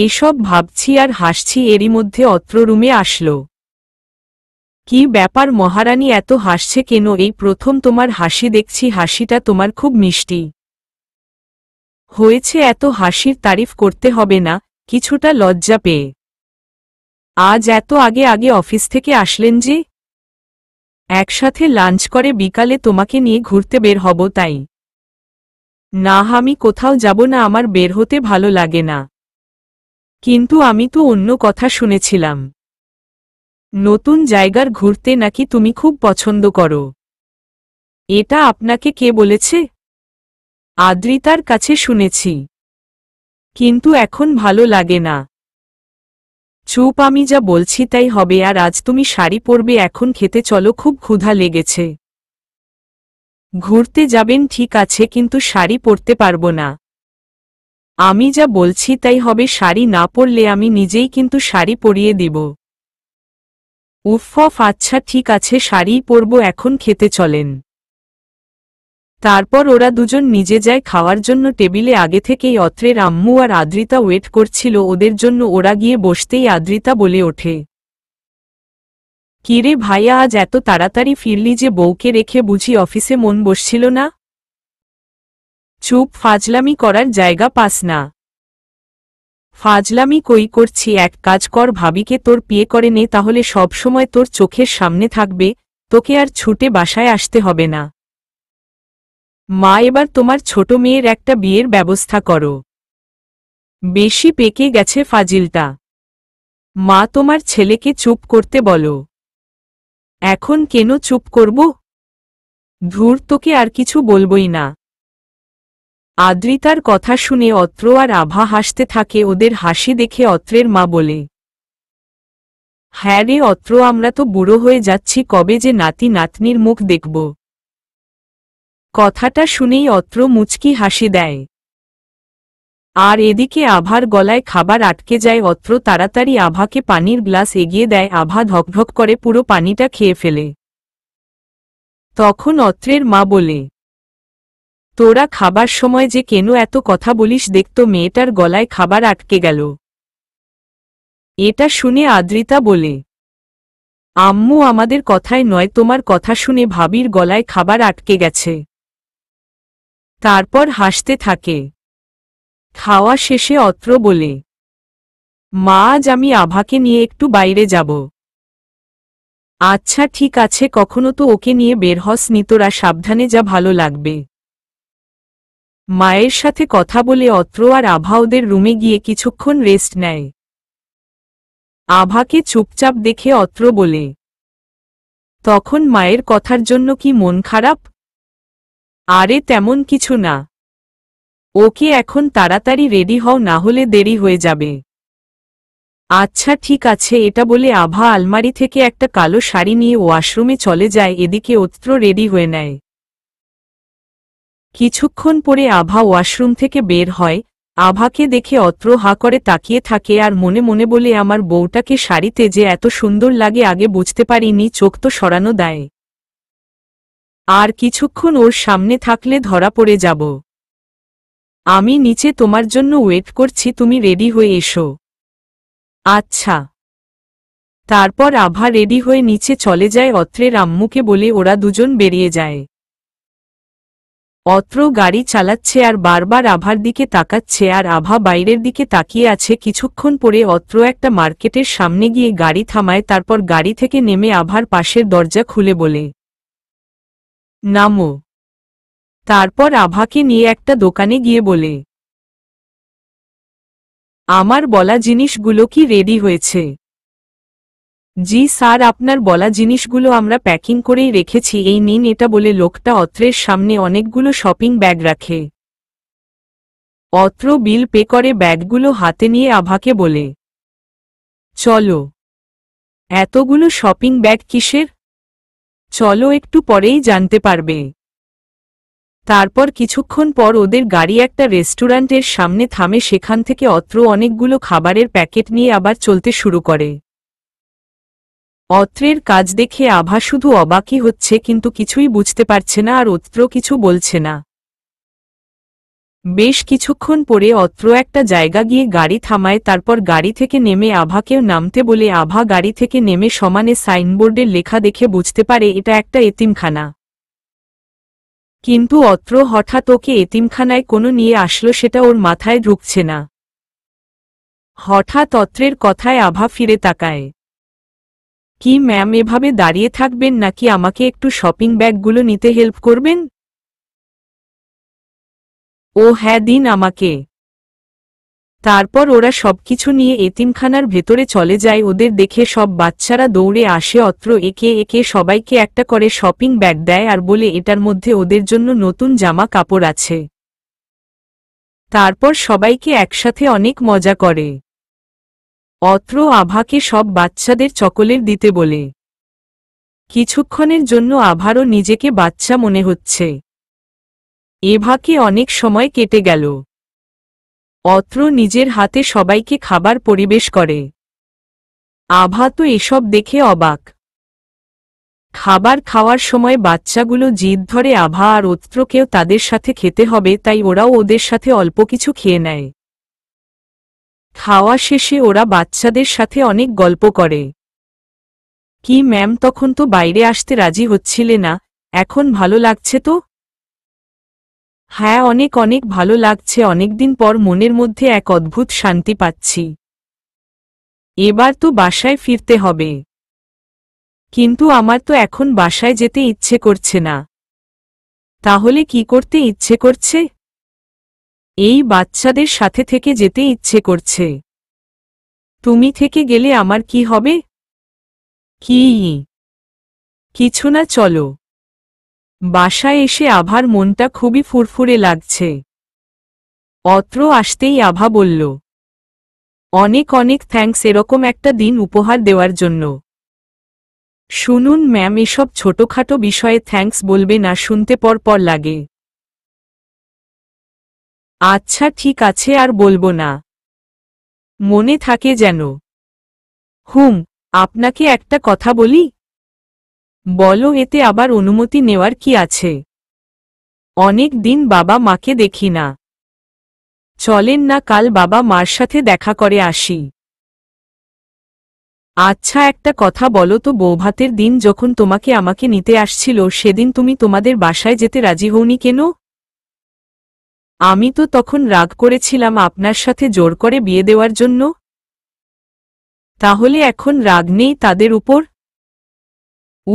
এসব ভাবছি আর হাসছি এরই মধ্যে অত্র রুমে আসলো কি ব্যাপার মহারানী এত হাসছে কেন এই প্রথম তোমার হাসি দেখছি হাসিটা তোমার খুব মিষ্টি হয়েছে এত হাসির তারিফ করতে হবে না কিছুটা লজ্জা পেয়ে আজ এত আগে আগে অফিস থেকে আসলেন যে একসাথে লাঞ্চ করে বিকালে তোমাকে নিয়ে ঘুরতে বের হব তাই না আমি কোথাও যাব না আমার বের হতে ভালো লাগে না কিন্তু আমি তো অন্য কথা শুনেছিলাম নতুন জায়গার ঘুরতে নাকি তুমি খুব পছন্দ করো এটা আপনাকে কে বলেছে আদ্রিতার কাছে শুনেছি কিন্তু এখন ভালো লাগে না চুপ আমি যা বলছি তাই হবে আর আজ তুমি শাড়ি পরবে এখন খেতে চলো খুব ক্ষুধা লেগেছে ঘুরতে যাবেন ঠিক আছে কিন্তু শাড়ি পরতে পারব না আমি যা বলছি তাই হবে শাড়ি না পরলে আমি নিজেই কিন্তু শাড়ি পরিয়ে দিব উফ আচ্ছা ঠিক আছে শাড়ি পরব এখন খেতে চলেন তারপর ওরা দুজন নিজে যায় খাওয়ার জন্য টেবিলে আগে থেকেই অত্রের আম্মু আর আদ্রিতা ওয়েট করছিল ওদের জন্য ওরা গিয়ে বসতেই আদ্রিতা বলে ওঠে কিরে ভাইয়া আজ এত তাড়াতাড়ি ফিরলি যে বউকে রেখে বুঝি অফিসে মন বসছিল না চুপ ফাজলামি করার জায়গা পাস না ফাজলামি কই করছি এক কাজ কর ভাবিকে তোর বিয়ে করে নে তাহলে সবসময় তোর চোখের সামনে থাকবে তোকে আর ছুটে বাসায় আসতে হবে না মা এবার তোমার ছোট মেয়ের একটা বিয়ের ব্যবস্থা করো বেশি পেকে গেছে ফাজিলটা মা তোমার ছেলেকে চুপ করতে বলো এখন কেন চুপ করব ধূর তোকে আর কিছু বলবই না আদ্রিতার কথা শুনে অত্র আর আভা হাসতে থাকে ওদের হাসি দেখে অত্রের মা বলে হ্যাঁ রে অত্র আমরা তো বুড়ো হয়ে যাচ্ছি কবে যে নাতি নাতনির মুখ দেখব কথাটা শুনেই অত্র মুচকি হাসি দেয় আর এদিকে আভার গলায় খাবার আটকে যায় অত্র তাড়াতাড়ি আভাকে পানির গ্লাস এগিয়ে দেয় আভা ধকধক করে পুরো পানিটা খেয়ে ফেলে তখন অত্রের মা বলে তোরা খাবার সময় যে কেন এত কথা বলিস দেখতো মেয়েটার গলায় খাবার আটকে গেল এটা শুনে আদ্রিতা বলে আম্মু আমাদের কথায় নয় তোমার কথা শুনে ভাবির গলায় খাবার আটকে গেছে তারপর হাসতে থাকে খাওয়া শেষে অত্র বলে মা আজ আমি আভাকে নিয়ে একটু বাইরে যাব আচ্ছা ঠিক আছে কখনো তো ওকে নিয়ে বের হস নিতরা সাবধানে যা ভালো লাগবে মায়ের সাথে কথা বলে অত্র আর আভা ওদের রুমে গিয়ে কিছুক্ষণ রেস্ট নেয় আভাকে চুপচাপ দেখে অত্র বলে তখন মায়ের কথার জন্য কি মন খারাপ আরে তেমন কিছু না ওকে এখন তাড়াতাড়ি রেডি হও না হলে দেরি হয়ে যাবে আচ্ছা ঠিক আছে এটা বলে আভা আলমারি থেকে একটা কালো শাড়ি নিয়ে ওয়াশরুমে চলে যায় এদিকে অত্র রেডি হয়ে নেয় কিছুক্ষণ পরে আভা ওয়াশরুম থেকে বের হয় আভাকে দেখে অত্র হা করে তাকিয়ে থাকে আর মনে মনে বলে আমার বউটাকে শাড়িতে যে এত সুন্দর লাগে আগে বুঝতে পারিনি চোখ তো সরানো দেয় আর কিছুক্ষণ ওর সামনে থাকলে ধরা পড়ে যাব আমি নিচে তোমার জন্য ওয়েট করছি তুমি রেডি হয়ে এসো আচ্ছা তারপর আভা রেডি হয়ে নিচে চলে যায় অত্রের আম্মুকে বলে ওরা দুজন বেরিয়ে যায় অত্র গাড়ি চালাচ্ছে আর বারবার আভার দিকে তাকাচ্ছে আর আভা বাইরের দিকে তাকিয়ে আছে কিছুক্ষণ পরে অত্র একটা মার্কেটের সামনে গিয়ে গাড়ি থামায় তারপর গাড়ি থেকে নেমে আভার পাশের দরজা খুলে বলে নামো তারপর আভাকে নিয়ে একটা দোকানে গিয়ে বলে আমার বলা জিনিসগুলো কি রেডি হয়েছে জি স্যার আপনার বলা জিনিসগুলো আমরা প্যাকিং করেই রেখেছি এই নিন এটা বলে লোকটা অত্রের সামনে অনেকগুলো শপিং ব্যাগ রাখে অত্র বিল পে করে ব্যাগগুলো হাতে নিয়ে আভাকে বলে চলো এতগুলো শপিং ব্যাগ কিসের চলো একটু পরেই জানতে পারবে তারপর কিছুক্ষণ পর ওদের গাড়ি একটা রেস্টুরেন্টের সামনে থামে সেখান থেকে অত্র অনেকগুলো খাবারের প্যাকেট নিয়ে আবার চলতে শুরু করে অত্রের কাজ দেখে আভা শুধু অবাকই হচ্ছে কিন্তু কিছুই বুঝতে পারছে না আর অত্র কিছু বলছে না বেশ কিছুক্ষণ পরে অত্র একটা জায়গা গিয়ে গাড়ি থামায় তারপর গাড়ি থেকে নেমে আভাকেও নামতে বলে আভা গাড়ি থেকে নেমে সমানে সাইনবোর্ডের লেখা দেখে বুঝতে পারে এটা একটা এতিমখানা কিন্তু অত্র হঠাৎ ওকে এতিমখানায় কোনো নিয়ে আসলো সেটা ওর মাথায় ঢুকছে না হঠাৎ অত্রের কথায় আভা ফিরে তাকায় কি ম্যাম এভাবে দাঁড়িয়ে থাকবেন নাকি আমাকে একটু শপিং ব্যাগগুলো নিতে হেল্প করবেন ও হ্যাঁ দিন আমাকে তারপর ওরা সবকিছু নিয়ে এতিমখানার ভেতরে চলে যায় ওদের দেখে সব বাচ্চারা দৌড়ে আসে অত্র একে একে সবাইকে একটা করে শপিং ব্যাগ দেয় আর বলে এটার মধ্যে ওদের জন্য নতুন জামা কাপড় আছে তারপর সবাইকে একসাথে অনেক মজা করে অত্র আভাকে সব বাচ্চাদের চকলেট দিতে বলে কিছুক্ষণের জন্য আভারও নিজেকে বাচ্চা মনে হচ্ছে এভাকে অনেক সময় কেটে গেল অত্র নিজের হাতে সবাইকে খাবার পরিবেশ করে আভা তো এসব দেখে অবাক খাবার খাওয়ার সময় বাচ্চাগুলো জিদ ধরে আভা আর অত্রকেও তাদের সাথে খেতে হবে তাই ওরাও ওদের সাথে অল্প কিছু খেয়ে নেয় খাওয়া শেষে ওরা বাচ্চাদের সাথে অনেক গল্প করে কি ম্যাম তখন তো বাইরে আসতে রাজি হচ্ছিলে না এখন ভালো লাগছে তো হ্যাঁ অনেক অনেক ভালো লাগছে অনেকদিন পর মনের মধ্যে এক অদ্ভুত শান্তি পাচ্ছি এবার তো বাসায় ফিরতে হবে কিন্তু আমার তো এখন বাসায় যেতে ইচ্ছে করছে না তাহলে কি করতে ইচ্ছে করছে এই বাচ্চাদের সাথে থেকে যেতে ইচ্ছে করছে তুমি থেকে গেলে আমার কি হবে কি কিছু না চলো বাসায় এসে আভার মনটা খুবই ফুরফুরে লাগছে অত্র আসতেই আভা বলল অনেক অনেক থ্যাঙ্কস এরকম একটা দিন উপহার দেওয়ার জন্য শুনুন ম্যাম এসব ছোটখাটো বিষয়ে থ্যাঙ্কস বলবে না শুনতে পর পর লাগে আচ্ছা ঠিক আছে আর বলবো না মনে থাকে যেন হুম আপনাকে একটা কথা বলি বলো এতে আবার অনুমতি নেওয়ার কি আছে অনেক দিন বাবা মাকে দেখি না চলেন না কাল বাবা মার সাথে দেখা করে আসি আচ্ছা একটা কথা বলো তো বৌভাতের দিন যখন তোমাকে আমাকে নিতে আসছিল সেদিন তুমি তোমাদের বাসায় যেতে রাজি হওনি কেন আমি তো তখন রাগ করেছিলাম আপনার সাথে জোর করে বিয়ে দেওয়ার জন্য তাহলে এখন রাগ নেই তাদের উপর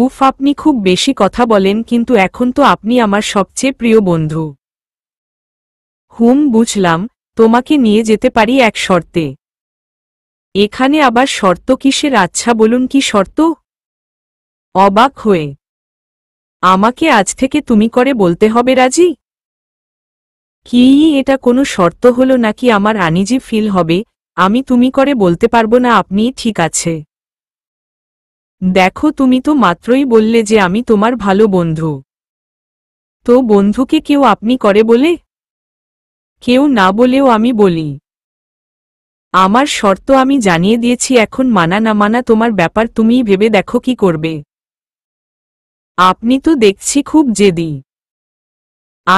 উফ আপনি খুব বেশি কথা বলেন কিন্তু এখন তো আপনি আমার সবচেয়ে প্রিয় বন্ধু হুম বুঝলাম তোমাকে নিয়ে যেতে পারি এক শর্তে এখানে আবার শর্ত কিসের আচ্ছা বলুন কি শর্ত অবাক হয়ে আমাকে আজ থেকে তুমি করে বলতে হবে রাজি কি এটা কোনো শর্ত হলো নাকি আমার আনিজি ফিল হবে আমি তুমি করে বলতে পারবো না আপনি ঠিক আছে দেখো তুমি তো মাত্রই বললে যে আমি তোমার ভালো বন্ধু তো বন্ধুকে কেউ আপনি করে বলে কেউ না বলেও আমি বলি আমার শর্ত আমি জানিয়ে দিয়েছি এখন মানা না মানা তোমার ব্যাপার তুমিই ভেবে দেখো কি করবে আপনি তো দেখছি খুব জেদি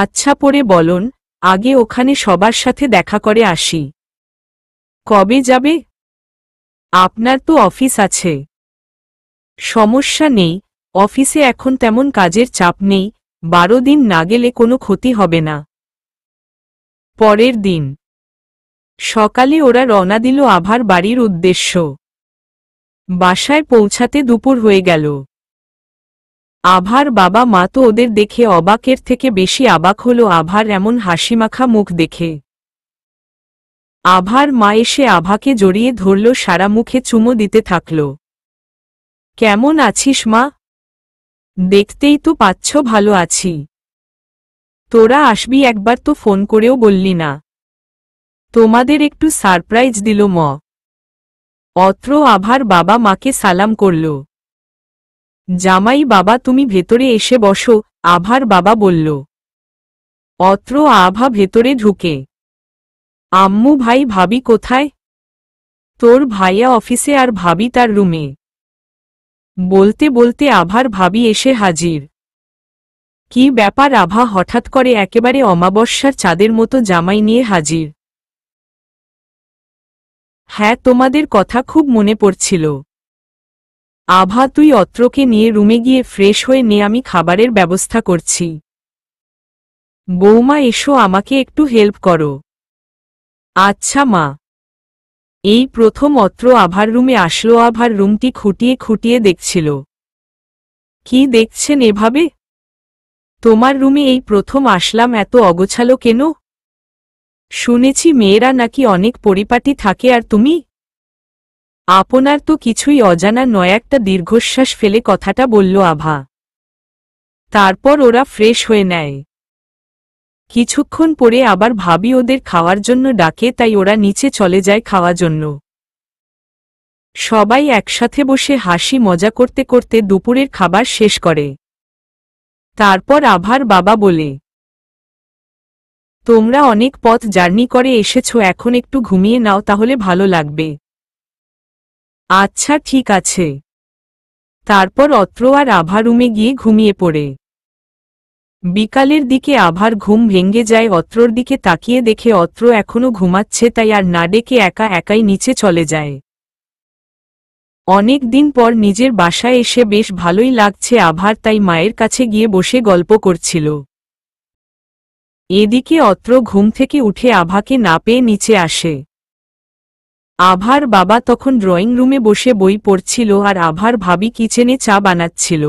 আচ্ছা পরে বলন আগে ওখানে সবার সাথে দেখা করে আসি কবে যাবে আপনার তো অফিস আছে সমস্যা নেই অফিসে এখন তেমন কাজের চাপ নেই বারো দিন না গেলে কোনো ক্ষতি হবে না পরের দিন সকালে ওরা রওনা দিল আভার বাড়ির উদ্দেশ্য বাসায় পৌঁছাতে দুপুর হয়ে গেল আভার বাবা মা তো ওদের দেখে অবাকের থেকে বেশি অবাক হল আভার এমন হাসিমাখা মুখ দেখে আভার মা এসে আভাকে জড়িয়ে ধরল সারা মুখে চুমো দিতে থাকল কেমন আছিস মা দেখতেই তো পাচ্ছ ভালো আছি তোরা আসবি একবার তো ফোন করেও বললি না তোমাদের একটু সারপ্রাইজ দিল ম অত্র আভার বাবা মাকে সালাম করল জামাই বাবা তুমি ভেতরে এসে বসো আভার বাবা বলল অত্র আভা ভেতরে ঢুকে আম্মু ভাই ভাবি কোথায় তোর ভাইয়া অফিসে আর ভাবি তার রুমে বলতে বলতে আভার ভাবি এসে হাজির কি ব্যাপার আভা হঠাৎ করে একেবারে অমাবস্যার চাঁদের মতো জামাই নিয়ে হাজির হ্যাঁ তোমাদের কথা খুব মনে পড়ছিল আভা তুই অত্রকে নিয়ে রুমে গিয়ে ফ্রেশ হয়ে নিয়ে আমি খাবারের ব্যবস্থা করছি বৌমা এসো আমাকে একটু হেল্প করো আচ্ছা মা এই প্রথম অত্র আভার রুমে আসলো আভার রুমটি খুঁটিয়ে খুঁটিয়ে দেখছিল কি দেখছেন এভাবে তোমার রুমে এই প্রথম আসলাম এত অগোছালো কেন শুনেছি মেয়েরা নাকি অনেক পরিপাটি থাকে আর তুমি আপনার তো কিছুই অজানা নয় একটা দীর্ঘশ্বাস ফেলে কথাটা বলল আভা তারপর ওরা ফ্রেশ হয়ে নেয় কিছুক্ষণ পরে আবার ভাবি ওদের খাওয়ার জন্য ডাকে তাই ওরা নিচে চলে যায় খাওয়া জন্য সবাই একসাথে বসে হাসি মজা করতে করতে দুপুরের খাবার শেষ করে তারপর আভার বাবা বলে তোমরা অনেক পথ জার্নি করে এসেছ এখন একটু ঘুমিয়ে নাও তাহলে ভালো লাগবে আচ্ছা ঠিক আছে তারপর অত্র আর আভা রুমে গিয়ে ঘুমিয়ে পড়ে বিকালের দিকে আভার ঘুম ভেঙ্গে যায় অত্রর দিকে তাকিয়ে দেখে অত্র এখনও ঘুমাচ্ছে তাই আর না ডেকে একা একাই নিচে চলে যায় অনেক দিন পর নিজের বাসায় এসে বেশ ভালোই লাগছে আভার তাই মায়ের কাছে গিয়ে বসে গল্প করছিল এদিকে অত্র ঘুম থেকে উঠে আভাকে না পেয়ে নিচে আসে আভার বাবা তখন ড্রয়িং রুমে বসে বই পড়ছিল আর আভার ভাবি কিচেনে চা বানাচ্ছিল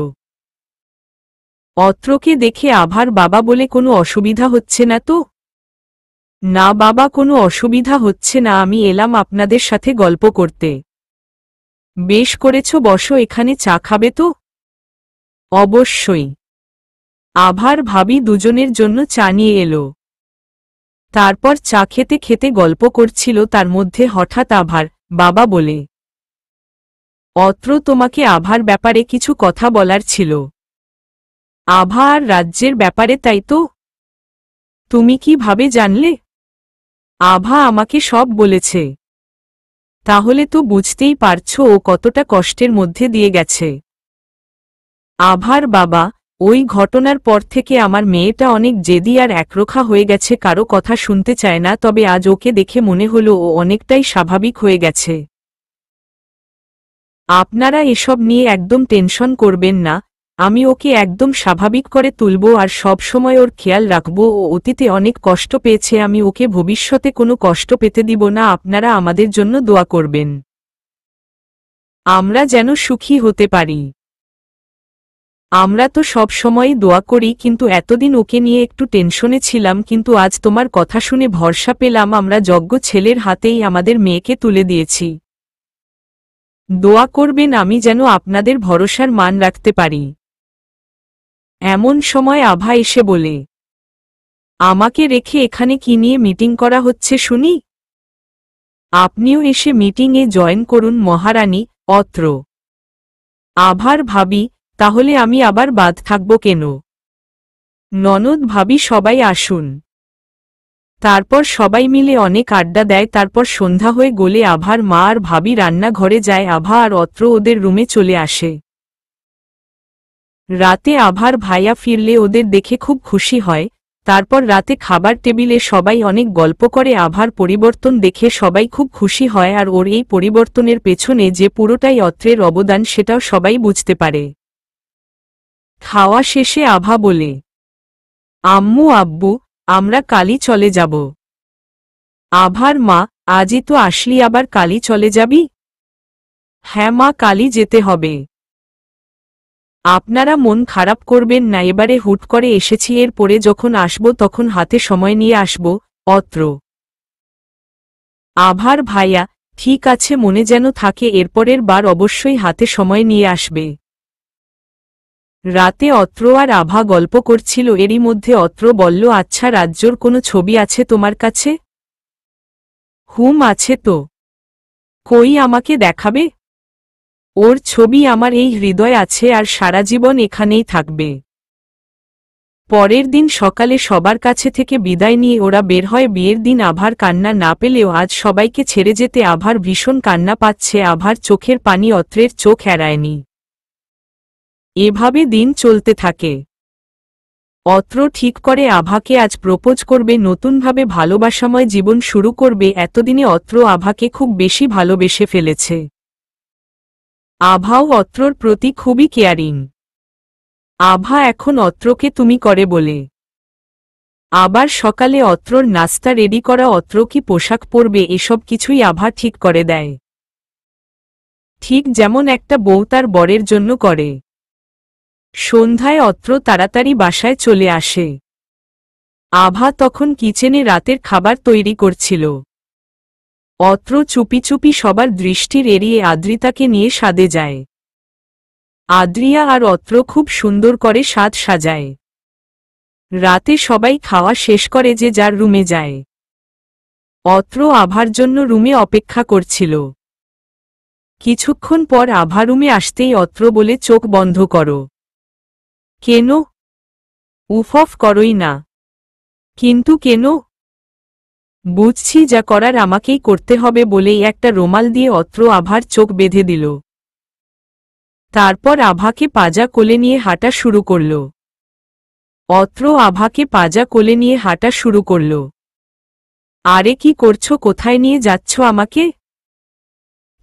অত্রকে দেখে আভার বাবা বলে কোনো অসুবিধা হচ্ছে না তো না বাবা কোনো অসুবিধা হচ্ছে না আমি এলাম আপনাদের সাথে গল্প করতে বেশ করেছ বসো এখানে চা খাবে তো অবশ্যই আভার ভাবি দুজনের জন্য চা নিয়ে এলো তারপর চা খেতে খেতে গল্প করছিল তার মধ্যে হঠাৎ আভার বাবা বলে অত্র তোমাকে আভার ব্যাপারে কিছু কথা বলার ছিল আভা আর রাজ্যের ব্যাপারে তাই তো তুমি কিভাবে জানলে আভা আমাকে সব বলেছে তাহলে তো বুঝতেই পারছ ও কতটা কষ্টের মধ্যে দিয়ে গেছে আভার বাবা ওই ঘটনার পর থেকে আমার মেয়েটা অনেক জেদি আর একরোখা হয়ে গেছে কারো কথা শুনতে চায় না তবে আজ ওকে দেখে মনে হলো ও অনেকটাই স্বাভাবিক হয়ে গেছে আপনারা এসব নিয়ে একদম টেনশন করবেন না আমি ওকে একদম স্বাভাবিক করে তুলব আর সব সময় ওর খেয়াল রাখব ও অতীতে অনেক কষ্ট পেয়েছে আমি ওকে ভবিষ্যতে কোনো কষ্ট পেতে দিব না আপনারা আমাদের জন্য দোয়া করবেন আমরা যেন সুখী হতে পারি আমরা তো সব সময় দোয়া করি কিন্তু এতদিন ওকে নিয়ে একটু টেনশনে ছিলাম কিন্তু আজ তোমার কথা শুনে ভরসা পেলাম আমরা যজ্ঞ ছেলের হাতেই আমাদের মেয়েকে তুলে দিয়েছি দোয়া করবেন আমি যেন আপনাদের ভরসার মান রাখতে পারি এমন সময় আভা এসে বলে আমাকে রেখে এখানে কি নিয়ে মিটিং করা হচ্ছে শুনি আপনিও এসে মিটিংয়ে জয়েন করুন মহারানী অত্র আভার ভাবি তাহলে আমি আবার বাদ থাকব কেন ননদ ভাবি সবাই আসুন তারপর সবাই মিলে অনেক আড্ডা দেয় তারপর সন্ধ্যা হয়ে গলে আভার মা আর ভাবি রান্নাঘরে যায় আভা আর অত্র ওদের রুমে চলে আসে রাতে আভার ভাইয়া ফিরলে ওদের দেখে খুব খুশি হয় তারপর রাতে খাবার টেবিলে সবাই অনেক গল্প করে আভার পরিবর্তন দেখে সবাই খুব খুশি হয় আর ওর এই পরিবর্তনের পেছনে যে পুরোটাই অত্রের অবদান সেটাও সবাই বুঝতে পারে খাওয়া শেষে আভা বলে আম্মু আব্বু আমরা কালি চলে যাব আভার মা আজই তো আসলি আবার কালি চলে যাবি হ্যাঁ মা কালি যেতে হবে আপনারা মন খারাপ করবেন না এবারে হুট করে এসেছি এর পরে যখন আসব তখন হাতে সময় নিয়ে আসব অত্র আভার ভাইয়া ঠিক আছে মনে যেন থাকে এরপরের বার অবশ্যই হাতে সময় নিয়ে আসবে রাতে অত্র আর আভা গল্প করছিল এরই মধ্যে অত্র বলল আচ্ছা রাজ্যর কোনো ছবি আছে তোমার কাছে হুম আছে তো কই আমাকে দেখাবে ওর ছবি আমার এই হৃদয় আছে আর সারা জীবন এখানেই থাকবে পরের দিন সকালে সবার কাছে থেকে বিদায় নিয়ে ওরা বের হয় বিয়ের দিন আভার কান্না না পেলেও আজ সবাইকে ছেড়ে যেতে আভার ভীষণ কান্না পাচ্ছে আভার চোখের পানি অত্রের চোখ এড়ায়নি এভাবে দিন চলতে থাকে অত্র ঠিক করে আভাকে আজ প্রপোজ করবে নতুনভাবে ভালোবাসাময় জীবন শুরু করবে এতদিনে অত্র আভাকে খুব বেশি ভালোবেসে ফেলেছে আভাও অত্রর প্রতি খুবই কেয়ারিং আভা এখন অত্রকে তুমি করে বলে আবার সকালে অত্রর নাস্তা রেডি করা অত্র কি পোশাক পরবে এসব কিছুই আভা ঠিক করে দেয় ঠিক যেমন একটা বউ তার বরের জন্য করে সন্ধ্যায় অত্র তাড়াতাড়ি বাসায় চলে আসে আভা তখন কিচেনে রাতের খাবার তৈরি করছিল অত্র চুপি চুপি সবার দৃষ্টির এড়িয়ে আদ্রিতাকে নিয়ে সাদে যায় আদ্রিয়া আর অত্র খুব সুন্দর করে সাদ সাজায় রাতে সবাই খাওয়া শেষ করে যে যার রুমে যায় অত্র আভার জন্য রুমে অপেক্ষা করছিল কিছুক্ষণ পর আভা রুমে আসতেই অত্র বলে চোখ বন্ধ করো কেন উফফ করই না কিন্তু কেন বুঝছি যা করার আমাকেই করতে হবে বলেই একটা রোমাল দিয়ে অত্র আভার চোখ বেঁধে দিল তারপর আভাকে পাজা কোলে নিয়ে হাঁটা শুরু করল অত্র আভাকে পাজা কোলে নিয়ে হাঁটা শুরু করল আরে কি করছো কোথায় নিয়ে যাচ্ছ আমাকে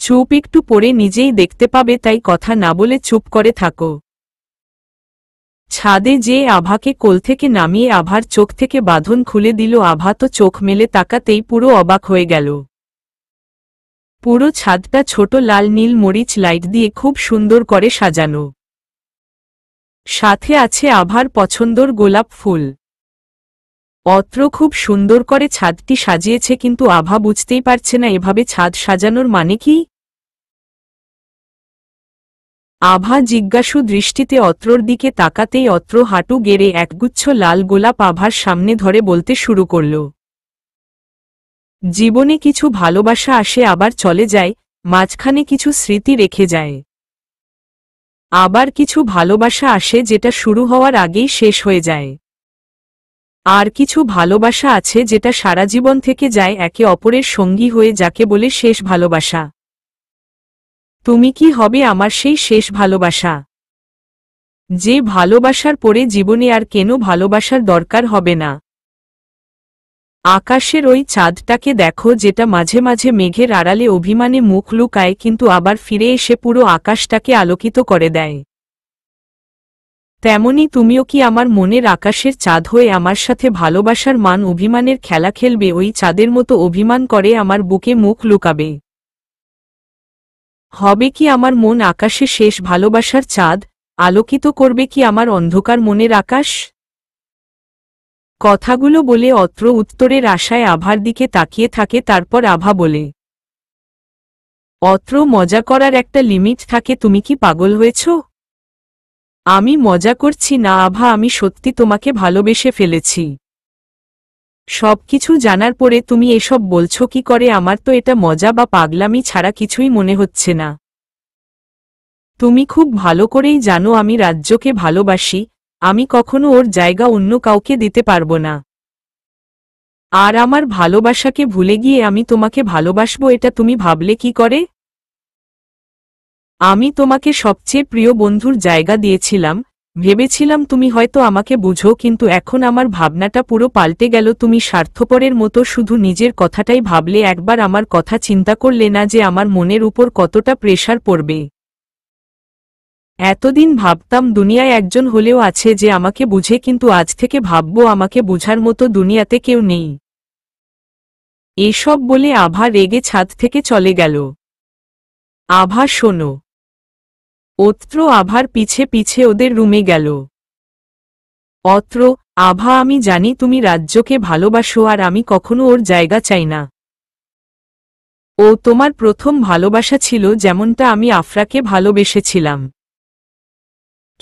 চুপ একটু পরে নিজেই দেখতে পাবে তাই কথা না বলে চুপ করে থাকো ছাদে যে আভাকে কোল থেকে নামিয়ে আভার চোখ থেকে বাঁধন খুলে দিল আভা তো চোখ মেলে তাকাতেই পুরো অবাক হয়ে গেল পুরো ছাদটা ছোট লাল নীল মরিচ লাইট দিয়ে খুব সুন্দর করে সাজানো সাথে আছে আভার পছন্দর গোলাপ ফুল অত্র খুব সুন্দর করে ছাদটি সাজিয়েছে কিন্তু আভা বুঝতেই পারছে না এভাবে ছাদ সাজানোর মানে কি আভা জিজ্ঞাসু দৃষ্টিতে অত্রর দিকে তাকাতেই অত্র হাঁটু গেড়ে একগুচ্ছ লাল গোলাপ আভার সামনে ধরে বলতে শুরু করল জীবনে কিছু ভালোবাসা আসে আবার চলে যায় মাঝখানে কিছু স্মৃতি রেখে যায় আবার কিছু ভালোবাসা আসে যেটা শুরু হওয়ার আগেই শেষ হয়ে যায় আর কিছু ভালোবাসা আছে যেটা সারা জীবন থেকে যায় একে অপরের সঙ্গী হয়ে যাকে বলে শেষ ভালোবাসা তুমি কি হবে আমার সেই শেষ ভালোবাসা যে ভালোবাসার পরে জীবনে আর কেন ভালোবাসার দরকার হবে না আকাশের ওই চাঁদটাকে দেখো যেটা মাঝে মাঝে মেঘের আড়ালে অভিমানে মুখ লুকায় কিন্তু আবার ফিরে এসে পুরো আকাশটাকে আলোকিত করে দেয় তেমনি তুমিও কি আমার মনের আকাশের চাঁদ হয়ে আমার সাথে ভালোবাসার মান অভিমানের খেলা খেলবে ওই চাঁদের মতো অভিমান করে আমার বুকে মুখ লুকাবে হবে কি আমার মন আকাশে শেষ ভালোবাসার চাঁদ আলোকিত করবে কি আমার অন্ধকার মনের আকাশ কথাগুলো বলে অত্র উত্তরের আশায় আভার দিকে তাকিয়ে থাকে তারপর আভা বলে অত্র মজা করার একটা লিমিট থাকে তুমি কি পাগল হয়েছ আমি মজা করছি না আভা আমি সত্যি তোমাকে ভালোবেসে ফেলেছি সব কিছু জানার পরে তুমি এসব বলছো কি করে আমার তো এটা মজা বা পাগলামি ছাড়া কিছুই মনে হচ্ছে না তুমি খুব ভালো করেই জানো আমি রাজ্যকে ভালোবাসি আমি কখনো ওর জায়গা অন্য কাউকে দিতে পারব না আর আমার ভালোবাসাকে ভুলে গিয়ে আমি তোমাকে ভালোবাসব এটা তুমি ভাবলে কি করে আমি তোমাকে সবচেয়ে প্রিয় বন্ধুর জায়গা দিয়েছিলাম ভেবেছিলাম তুমি হয়তো আমাকে বুঝো কিন্তু এখন আমার ভাবনাটা পুরো পাল্টে গেল তুমি স্বার্থপরের মতো শুধু নিজের কথাটাই ভাবলে একবার আমার কথা চিন্তা করলে না যে আমার মনের উপর কতটা প্রেশার পড়বে এতদিন ভাবতাম দুনিয়ায় একজন হলেও আছে যে আমাকে বুঝে কিন্তু আজ থেকে ভাববো আমাকে বুঝার মতো দুনিয়াতে কেউ নেই এসব বলে আভা রেগে ছাদ থেকে চলে গেল আভা শোনো অত্র আভার পিছে পিছে ওদের রুমে গেল অত্র আভা আমি জানি তুমি রাজ্যকে ভালোবাসো আর আমি কখনো ওর জায়গা চাই না ও তোমার প্রথম ভালোবাসা ছিল যেমনটা আমি আফরাকে ভালোবেসেছিলাম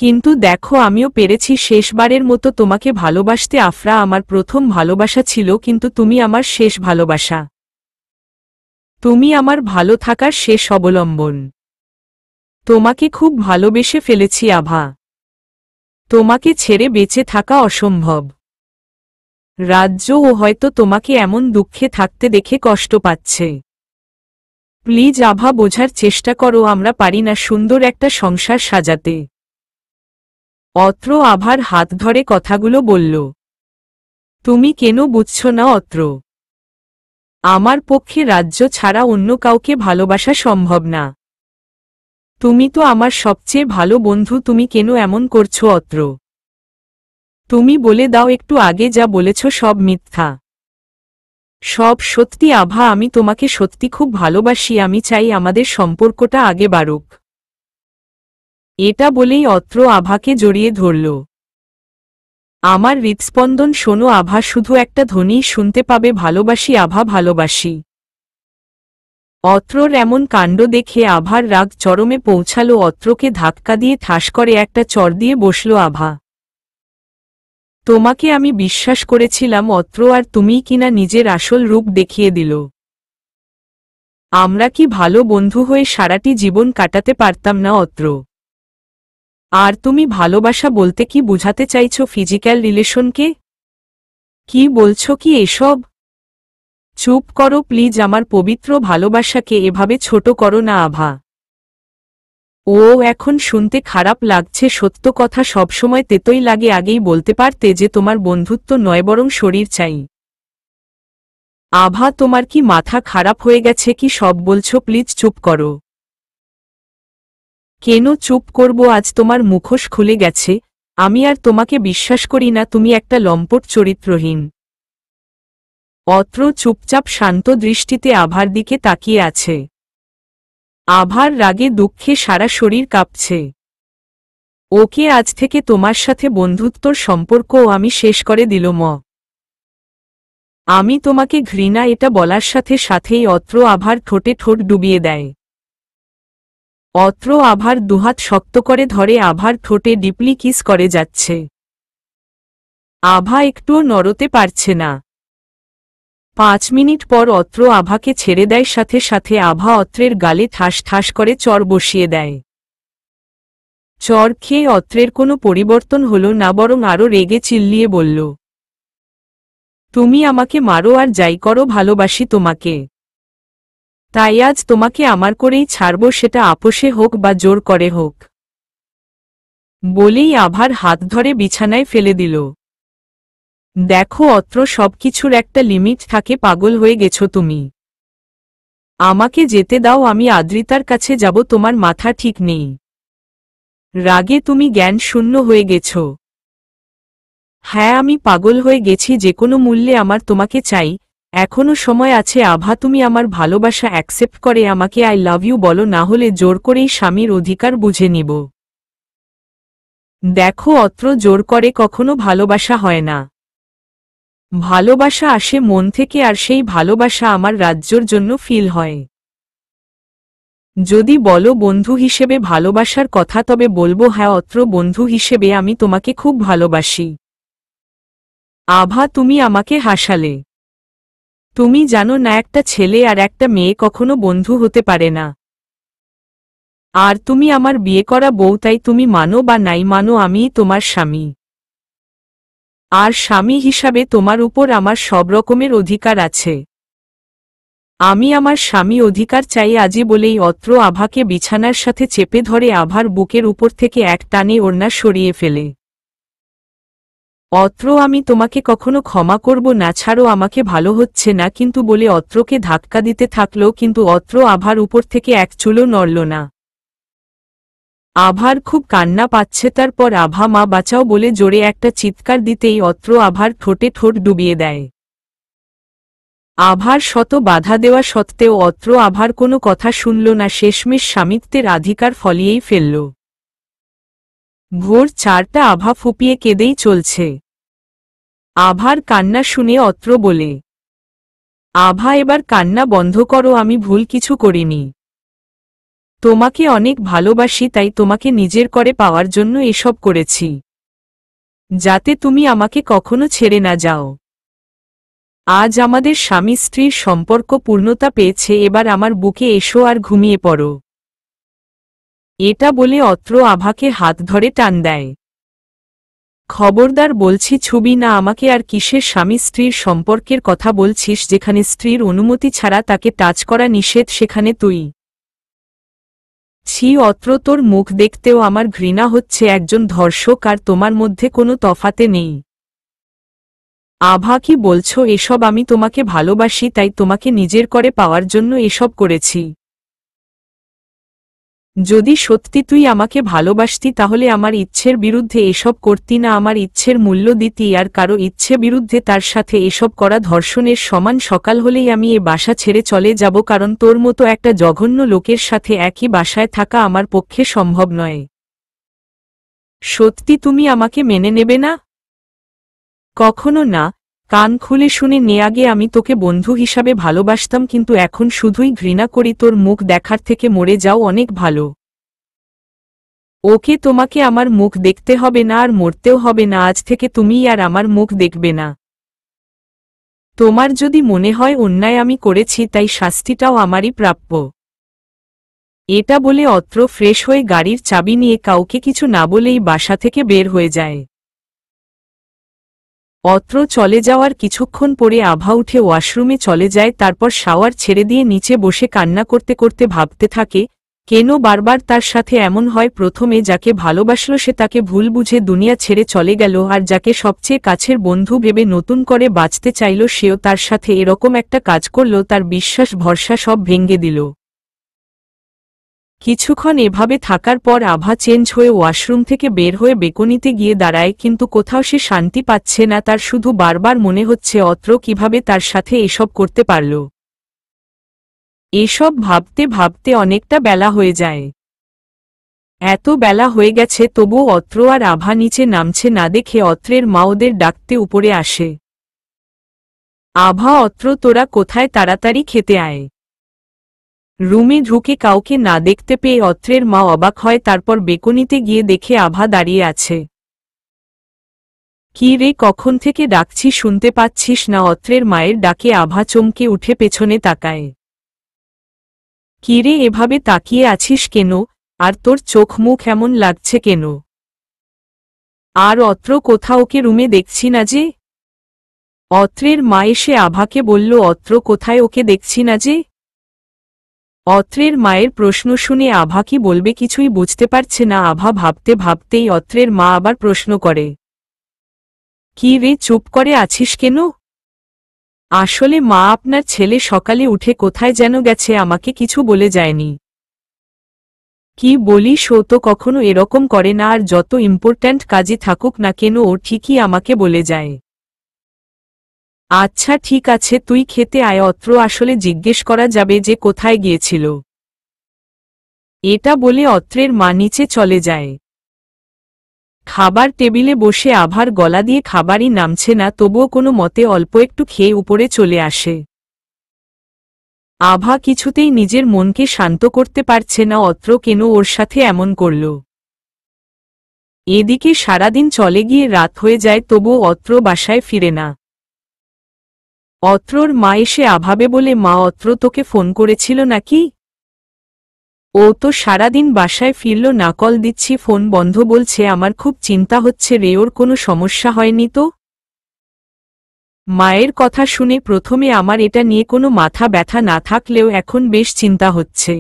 কিন্তু দেখো আমিও পেরেছি শেষবারের মতো তোমাকে ভালোবাসতে আফরা আমার প্রথম ভালোবাসা ছিল কিন্তু তুমি আমার শেষ ভালোবাসা তুমি আমার ভালো থাকার শেষ অবলম্বন তোমাকে খুব ভালোবেসে ফেলেছি আভা তোমাকে ছেড়ে বেঁচে থাকা অসম্ভব রাজ্য ও হয়তো তোমাকে এমন দুঃখে থাকতে দেখে কষ্ট পাচ্ছে প্লিজ আভা বোঝার চেষ্টা করো আমরা পারি না সুন্দর একটা সংসার সাজাতে অত্র আভার হাত ধরে কথাগুলো বলল তুমি কেন বুঝছ না অত্র আমার পক্ষে রাজ্য ছাড়া অন্য কাউকে ভালোবাসা সম্ভব না তুমি তো আমার সবচেয়ে ভালো বন্ধু তুমি কেন এমন করছো অত্র তুমি বলে দাও একটু আগে যা বলেছ সব মিথ্যা সব সত্যি আভা আমি তোমাকে সত্যি খুব ভালোবাসি আমি চাই আমাদের সম্পর্কটা আগে বাড়ুক এটা বলেই অত্র আভাকে জড়িয়ে ধরল আমার হৃৎস্পন্দন শোনো আভা শুধু একটা ধ্বনি শুনতে পাবে ভালোবাসি আভা ভালোবাসি অত্রর এমন কাণ্ড দেখে আভার রাগ চরমে পৌঁছালো অত্রকে ধাক্কা দিয়ে ঠাস করে একটা চর দিয়ে বসল আভা তোমাকে আমি বিশ্বাস করেছিলাম অত্র আর তুমি কিনা নিজের আসল রূপ দেখিয়ে দিল আমরা কি ভালো বন্ধু হয়ে সারাটি জীবন কাটাতে পারতাম না অত্র আর তুমি ভালোবাসা বলতে কি বুঝাতে চাইছো ফিজিক্যাল রিলেশনকে কি বলছো কি এসব চুপ করো প্লিজ আমার পবিত্র ভালোবাসাকে এভাবে ছোট করো না আভা ও এখন শুনতে খারাপ লাগছে সত্য কথা সবসময় তেতই লাগে আগেই বলতে পারতে যে তোমার বন্ধুত্ব নয় বরং শরীর চাই আভা তোমার কি মাথা খারাপ হয়ে গেছে কি সব বলছো প্লিজ চুপ করো কেন চুপ করব আজ তোমার মুখোশ খুলে গেছে আমি আর তোমাকে বিশ্বাস করি না তুমি একটা লম্পট চরিত্রহীন অত্র চুপচাপ শান্ত দৃষ্টিতে আভার দিকে তাকিয়ে আছে আভার রাগে দুঃখে সারা শরীর কাঁপছে ওকে আজ থেকে তোমার সাথে বন্ধুত্বর সম্পর্কও আমি শেষ করে দিল ম আমি তোমাকে ঘৃণা এটা বলার সাথে সাথেই অত্র আভার ঠোঁটে ঠোঁট ডুবিয়ে দেয় অত্র আভার দুহাত শক্ত করে ধরে আভার ঠোঁটে ডিপলি কিস করে যাচ্ছে আভা একটুও নড়তে পারছে না পাঁচ মিনিট পর অত্র আভাকে ছেড়ে দেয় সাথে সাথে আভা অত্রের গালে ঠাস ঠাস করে চর বসিয়ে দেয় চর খেয়ে অত্রের কোনো পরিবর্তন হল না বরং আরও রেগে চিল্লিয়ে বলল তুমি আমাকে মারো আর যাই করো ভালোবাসি তোমাকে তাই আজ তোমাকে আমার করেই ছাড়ব সেটা আপোষে হোক বা জোর করে হোক বলেই আভার হাত ধরে বিছানায় ফেলে দিল দেখো অত্র সবকিছুর একটা লিমিট থাকে পাগল হয়ে গেছো তুমি আমাকে যেতে দাও আমি আদ্রিতার কাছে যাব তোমার মাথা ঠিক নেই রাগে তুমি জ্ঞান শূন্য হয়ে গেছ হ্যাঁ আমি পাগল হয়ে গেছি যে কোনো মূল্যে আমার তোমাকে চাই এখনো সময় আছে আভা তুমি আমার ভালোবাসা অ্যাকসেপ্ট করে আমাকে আই লাভ ইউ বলো না হলে জোর করেই স্বামীর অধিকার বুঝে নিব দেখো অত্র জোর করে কখনো ভালোবাসা হয় না ভালোবাসা আসে মন থেকে আর সেই ভালোবাসা আমার রাজ্যর জন্য ফিল হয় যদি বলো বন্ধু হিসেবে ভালোবাসার কথা তবে বলবো হ্যাঁ অত্র বন্ধু হিসেবে আমি তোমাকে খুব ভালোবাসি আভা তুমি আমাকে হাসালে তুমি জানো না একটা ছেলে আর একটা মেয়ে কখনো বন্ধু হতে পারে না আর তুমি আমার বিয়ে করা বউ তাই তুমি মানো বা নাই মানো আমি তোমার স্বামী আর স্বামী হিসাবে তোমার উপর আমার সব রকমের অধিকার আছে আমি আমার স্বামী অধিকার চাই আজি বলেই অত্র আভাকে বিছানার সাথে চেপে ধরে আভার বুকের উপর থেকে এক টানে ওড়না সরিয়ে ফেলে অত্র আমি তোমাকে কখনো ক্ষমা করব না ছাড়ো আমাকে ভালো হচ্ছে না কিন্তু বলে অত্রকে ধাক্কা দিতে থাকলো কিন্তু অত্র আভার উপর থেকে এক চুলো নড়ল না আভার খুব কান্না পাচ্ছে তারপর আভা মা বাঁচাও বলে জোরে একটা চিৎকার দিতেই অত্র আভার ঠোঁটে ঠোঁট ডুবিয়ে দেয় আভার শত বাধা দেওয়া সত্ত্বেও অত্র আভার কোনো কথা শুনল না শেষমেশ স্বামিত্বের আধিকার ফলিয়েই ফেলল ভোর চারটা আভা ফুপিয়ে কেঁদেই চলছে আভার কান্না শুনে অত্র বলে আভা এবার কান্না বন্ধ করো আমি ভুল কিছু করিনি তোমাকে অনেক ভালোবাসি তাই তোমাকে নিজের করে পাওয়ার জন্য এসব করেছি যাতে তুমি আমাকে কখনো ছেড়ে না যাও আজ আমাদের স্বামী স্ত্রীর সম্পর্ক পূর্ণতা পেয়েছে এবার আমার বুকে এসো আর ঘুমিয়ে পড়ো এটা বলে অত্র আভাকে হাত ধরে টান দেয় খবরদার বলছি ছবি না আমাকে আর কিসের স্বামী স্ত্রীর সম্পর্কের কথা বলছিস যেখানে স্ত্রীর অনুমতি ছাড়া তাকে টাচ করা নিষেধ সেখানে তুই ছি অত্র তোর মুখ দেখতেও আমার ঘৃণা হচ্ছে একজন ধর্ষক আর তোমার মধ্যে কোনো তফাতে নেই আভা কি বলছো এসব আমি তোমাকে ভালোবাসি তাই তোমাকে নিজের করে পাওয়ার জন্য এসব করেছি যদি সত্যি তুই আমাকে ভালোবাসতি তাহলে আমার ইচ্ছের বিরুদ্ধে এসব করতি না আমার ইচ্ছের মূল্য দিতি আর কারো ইচ্ছে বিরুদ্ধে তার সাথে এসব করা ধর্ষণের সমান সকাল হলেই আমি এ বাসা ছেড়ে চলে যাব কারণ তোর মতো একটা জঘন্য লোকের সাথে একই বাসায় থাকা আমার পক্ষে সম্ভব নয় সত্যি তুমি আমাকে মেনে নেবে না কখনো না কান খুলে শুনে নে আগে আমি তোকে বন্ধু হিসাবে ভালোবাসতাম কিন্তু এখন শুধুই ঘৃণা করি তোর মুখ দেখার থেকে মরে যাও অনেক ভালো ওকে তোমাকে আমার মুখ দেখতে হবে না আর মরতেও হবে না আজ থেকে তুমি আর আমার মুখ দেখবে না তোমার যদি মনে হয় অন্যায় আমি করেছি তাই শাস্তিটাও আমারই প্রাপ্য এটা বলে অত্র ফ্রেশ হয়ে গাড়ির চাবি নিয়ে কাউকে কিছু না বলেই বাসা থেকে বের হয়ে যায় অত্র চলে যাওয়ার কিছুক্ষণ পরে আভা উঠে ওয়াশরুমে চলে যায় তারপর শাওয়ার ছেড়ে দিয়ে নিচে বসে কান্না করতে করতে ভাবতে থাকে কেন বারবার তার সাথে এমন হয় প্রথমে যাকে ভালোবাসল সে তাকে ভুল বুঝে দুনিয়া ছেড়ে চলে গেল আর যাকে সবচেয়ে কাছের বন্ধু ভেবে নতুন করে বাঁচতে চাইল সেও তার সাথে এরকম একটা কাজ করল তার বিশ্বাস ভরসা সব ভেঙ্গে দিল কিছুক্ষণ এভাবে থাকার পর আভা চেঞ্জ হয়ে ওয়াশরুম থেকে বের হয়ে বেকনিতে গিয়ে দাঁড়ায় কিন্তু কোথাও সে শান্তি পাচ্ছে না তার শুধু বারবার মনে হচ্ছে অত্র কিভাবে তার সাথে এসব করতে পারল এসব ভাবতে ভাবতে অনেকটা বেলা হয়ে যায় এত বেলা হয়ে গেছে তবুও অত্র আর আভা নিচে নামছে না দেখে অত্রের মা ওদের ডাকতে উপরে আসে আভা অত্র তোরা কোথায় তাড়াতাড়ি খেতে আয় রুমে ঢুকে কাউকে না দেখতে পেয়ে অত্রের মা অবাক হয় তারপর বেকনিতে গিয়ে দেখে আভা দাঁড়িয়ে আছে কি রে কখন থেকে ডাকছি শুনতে পাচ্ছিস না অত্রের মায়ের ডাকে আভা চমকে উঠে পেছনে তাকায় কি রে এভাবে তাকিয়ে আছিস কেন আর তোর চোখ মুখ এমন লাগছে কেন আর অত্র কোথাও ওকে রুমে দেখছি না যে অত্রের মা এসে আভাকে বলল অত্র কোথায় ওকে দেখছি না যে অত্রের মায়ের প্রশ্ন শুনে আভা কি বলবে কিছুই বুঝতে পারছে না আভা ভাবতে ভাবতেই অত্রের মা আবার প্রশ্ন করে কি রে চুপ করে আছিস কেন আসলে মা আপনার ছেলে সকালে উঠে কোথায় যেন গেছে আমাকে কিছু বলে যায়নি কি বলি ও তো কখনো এরকম করে না আর যত ইম্পর্ট্যান্ট কাজে থাকুক না কেন ও ঠিকই আমাকে বলে যায় আচ্ছা ঠিক আছে তুই খেতে আয় অত্র আসলে জিজ্ঞেস করা যাবে যে কোথায় গিয়েছিল এটা বলে অত্রের মা নিচে চলে যায় খাবার টেবিলে বসে আভার গলা দিয়ে খাবারই নামছে না তবুও কোনো মতে অল্প একটু খেয়ে উপরে চলে আসে আভা কিছুতেই নিজের মনকে শান্ত করতে পারছে না অত্র কেন ওর সাথে এমন করল এদিকে সারাদিন চলে গিয়ে রাত হয়ে যায় তবুও অত্র বাসায় ফিরে না অত্রর মা এসে আভাবে বলে মা অত্র তোকে ফোন করেছিল নাকি ও তো সারাদিন বাসায় ফিরল নাকল দিচ্ছি ফোন বন্ধ বলছে আমার খুব চিন্তা হচ্ছে রে ওর কোনো সমস্যা হয়নি তো মায়ের কথা শুনে প্রথমে আমার এটা নিয়ে কোনো মাথা ব্যথা না থাকলেও এখন বেশ চিন্তা হচ্ছে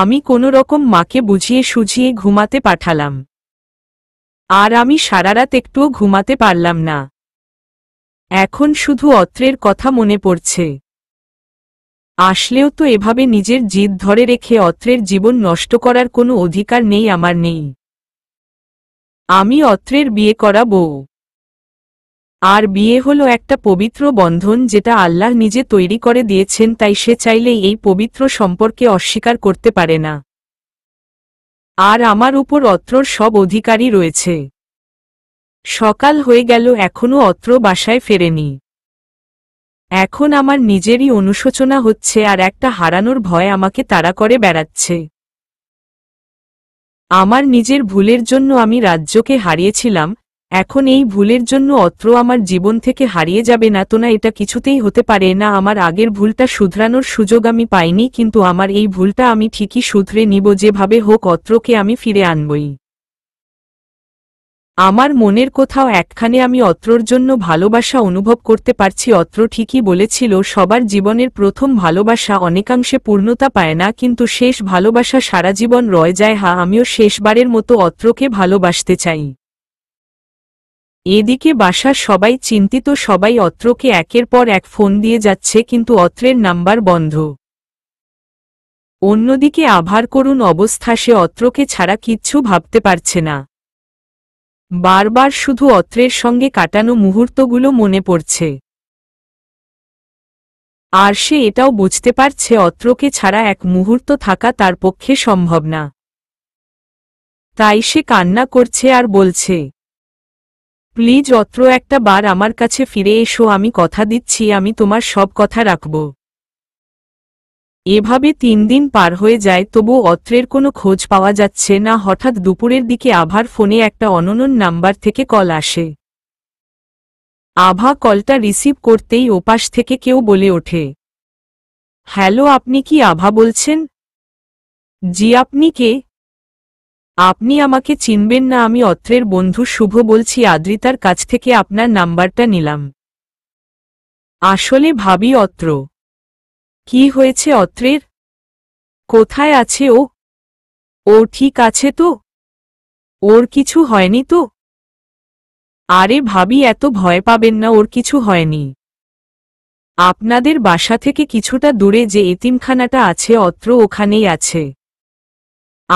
আমি কোনো রকম মাকে বুঝিয়ে সুঝিয়ে ঘুমাতে পাঠালাম আর আমি সারা রাত একটুও ঘুমাতে পারলাম না এখন শুধু অত্রের কথা মনে পড়ছে আসলেও তো এভাবে নিজের জিদ ধরে রেখে অত্রের জীবন নষ্ট করার কোনো অধিকার নেই আমার নেই আমি অত্রের বিয়ে করাব আর বিয়ে হলো একটা পবিত্র বন্ধন যেটা আল্লাহ নিজে তৈরি করে দিয়েছেন তাই সে চাইলে এই পবিত্র সম্পর্কে অস্বীকার করতে পারে না আর আমার উপর অত্রর সব অধিকারই রয়েছে সকাল হয়ে গেল এখনো অত্র বাসায় ফেরেনি এখন আমার নিজেরই অনুশোচনা হচ্ছে আর একটা হারানোর ভয় আমাকে তাড়া করে বেড়াচ্ছে আমার নিজের ভুলের জন্য আমি রাজ্যকে হারিয়েছিলাম এখন এই ভুলের জন্য অত্র আমার জীবন থেকে হারিয়ে যাবে না তো না এটা কিছুতেই হতে পারে না আমার আগের ভুলটা শুধরানোর সুযোগ আমি পাইনি কিন্তু আমার এই ভুলটা আমি ঠিকই শুধরে নিব যেভাবে হোক অত্রকে আমি ফিরে আনবই আমার মনের কোথাও একখানে আমি অত্রর জন্য ভালোবাসা অনুভব করতে পারছি অত্র ঠিকই বলেছিল সবার জীবনের প্রথম ভালোবাসা অনেকাংশে পূর্ণতা পায় না কিন্তু শেষ ভালোবাসা সারা জীবন রয়ে যায় হা আমিও শেষবারের মতো অত্রকে ভালোবাসতে চাই এদিকে বাসার সবাই চিন্তিত সবাই অত্রকে একের পর এক ফোন দিয়ে যাচ্ছে কিন্তু অত্রের নাম্বার বন্ধ অন্যদিকে আভার করুণ অবস্থা সে অত্রকে ছাড়া কিচ্ছু ভাবতে পারছে না বারবার শুধু অত্রের সঙ্গে কাটানো মুহূর্তগুলো মনে পড়ছে আর সে এটাও বুঝতে পারছে অত্রকে ছাড়া এক মুহূর্ত থাকা তার পক্ষে সম্ভব না তাই সে কান্না করছে আর বলছে প্লিজ অত্র একটা বার আমার কাছে ফিরে এসো আমি কথা দিচ্ছি আমি তোমার সব কথা রাখব এভাবে তিন দিন পার হয়ে যায় তবু অত্রের কোনো খোঁজ পাওয়া যাচ্ছে না হঠাৎ দুপুরের দিকে আভার ফোনে একটা অননন নাম্বার থেকে কল আসে আভা কলটা রিসিভ করতেই ওপাশ থেকে কেউ বলে ওঠে হ্যালো আপনি কি আভা বলছেন জি আপনি কে আপনি আমাকে চিনবেন না আমি অত্রের বন্ধু শুভ বলছি আদ্রিতার কাছ থেকে আপনার নাম্বারটা নিলাম আসলে ভাবি অত্র কি হয়েছে অত্রের কোথায় আছে ও ও ঠিক আছে তো ওর কিছু হয়নি তো আরে ভাবি এত ভয় পাবেন না ওর কিছু হয়নি আপনাদের বাসা থেকে কিছুটা দূরে যে এতিমখানাটা আছে অত্র ওখানেই আছে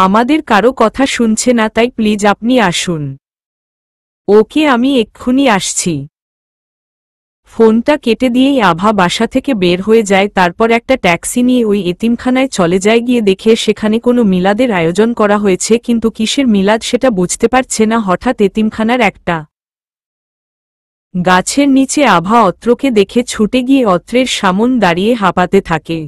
আমাদের কারো কথা শুনছে না তাই প্লিজ আপনি আসুন ওকে আমি এক্ষুনি আসছি ফোনটা কেটে দিয়েই আভা বাসা থেকে বের হয়ে যায় তারপর একটা ট্যাক্সি নিয়ে ওই এতিমখানায় চলে যায় গিয়ে দেখে সেখানে কোনো মিলাদের আয়োজন করা হয়েছে কিন্তু কিসের মিলাদ সেটা বুঝতে পারছে না হঠাৎ এতিমখানার একটা গাছের নিচে আভা অত্রকে দেখে ছুটে গিয়ে অত্রের সামন দাঁড়িয়ে হাঁপাতে থাকে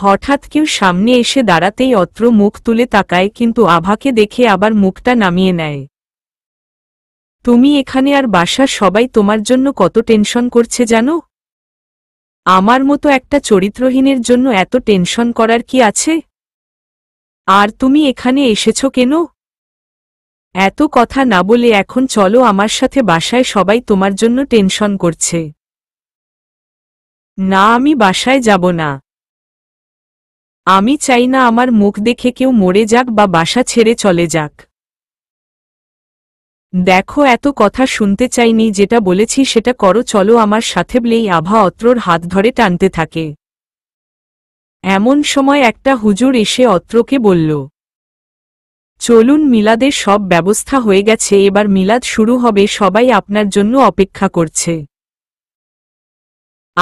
হঠাৎ কেউ সামনে এসে দাঁড়াতেই অত্র মুখ তুলে তাকায় কিন্তু আভাকে দেখে আবার মুখটা নামিয়ে নেয় তুমি এখানে আর বাসা সবাই তোমার জন্য কত টেনশন করছে জানো আমার মতো একটা চরিত্রহীনের জন্য এত টেনশন করার কি আছে আর তুমি এখানে এসেছ কেন এত কথা না বলে এখন চলো আমার সাথে বাসায় সবাই তোমার জন্য টেনশন করছে না আমি বাসায় যাব না আমি চাই না আমার মুখ দেখে কেউ মরে যাক বা বাসা ছেড়ে চলে যাক দেখো এত কথা শুনতে চাইনি যেটা বলেছি সেটা করো চলো আমার সাথে বলেই আভা অত্রর হাত ধরে টানতে থাকে এমন সময় একটা হুজুর এসে অত্রকে বলল চলুন মিলাদের সব ব্যবস্থা হয়ে গেছে এবার মিলাদ শুরু হবে সবাই আপনার জন্য অপেক্ষা করছে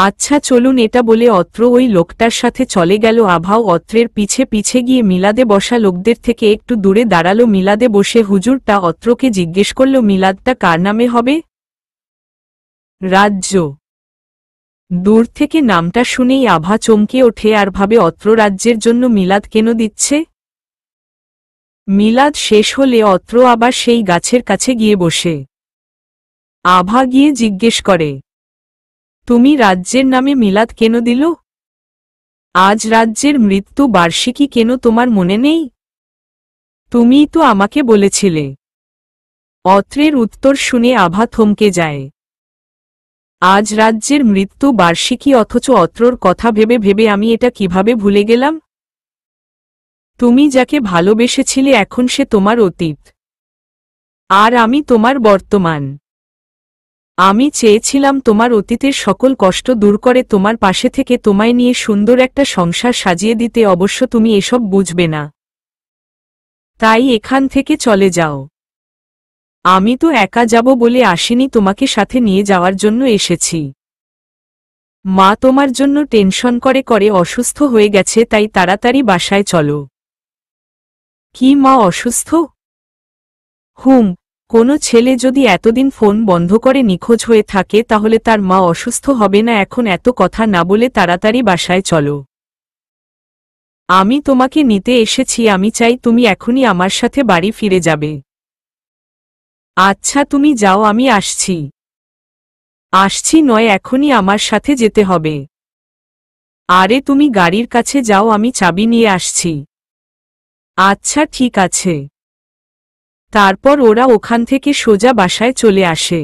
আচ্ছা চলুন এটা বলে অত্র ওই লোকটার সাথে চলে গেল আভাও অত্রের পিছে পিছে গিয়ে মিলাদে বসা লোকদের থেকে একটু দূরে দাঁড়ালো মিলাদে বসে হুজুরটা অত্রকে জিজ্ঞেস করল মিলাদটা কার নামে হবে রাজ্য দূর থেকে নামটা শুনেই আভা চমকে ওঠে আর ভাবে অত্র রাজ্যের জন্য মিলাদ কেন দিচ্ছে মিলাদ শেষ হলে অত্র আবার সেই গাছের কাছে গিয়ে বসে আভা গিয়ে জিজ্ঞেস করে তুমি রাজ্যের নামে মিলাদ কেন দিল আজ রাজ্যের মৃত্যু বার্ষিকী কেন তোমার মনে নেই তুমিই তো আমাকে বলেছিলে অত্রের উত্তর শুনে আভা থমকে যায় আজ রাজ্যের মৃত্যু বার্ষিকী অথচ অত্রর কথা ভেবে ভেবে আমি এটা কিভাবে ভুলে গেলাম তুমি যাকে ভালোবেসেছিলে এখন সে তোমার অতীত আর আমি তোমার বর্তমান আমি চেয়েছিলাম তোমার অতীতের সকল কষ্ট দূর করে তোমার পাশে থেকে তোমায় নিয়ে সুন্দর একটা সংসার সাজিয়ে দিতে অবশ্য তুমি এসব বুঝবে না তাই এখান থেকে চলে যাও আমি তো একা যাব বলে আসিনি তোমাকে সাথে নিয়ে যাওয়ার জন্য এসেছি মা তোমার জন্য টেনশন করে করে অসুস্থ হয়ে গেছে তাই তাড়াতাড়ি বাসায় চলো কি মা অসুস্থ হুম কোনো ছেলে যদি এতদিন ফোন বন্ধ করে নিখোঁজ হয়ে থাকে তাহলে তার মা অসুস্থ হবে না এখন এত কথা না বলে তাড়াতাড়ি বাসায় চলো আমি তোমাকে নিতে এসেছি আমি চাই তুমি এখনই আমার সাথে বাড়ি ফিরে যাবে আচ্ছা তুমি যাও আমি আসছি আসছি নয় এখনই আমার সাথে যেতে হবে আরে তুমি গাড়ির কাছে যাও আমি চাবি নিয়ে আসছি আচ্ছা ঠিক আছে তারপর ওরা ওখান থেকে সোজা বাসায় চলে আসে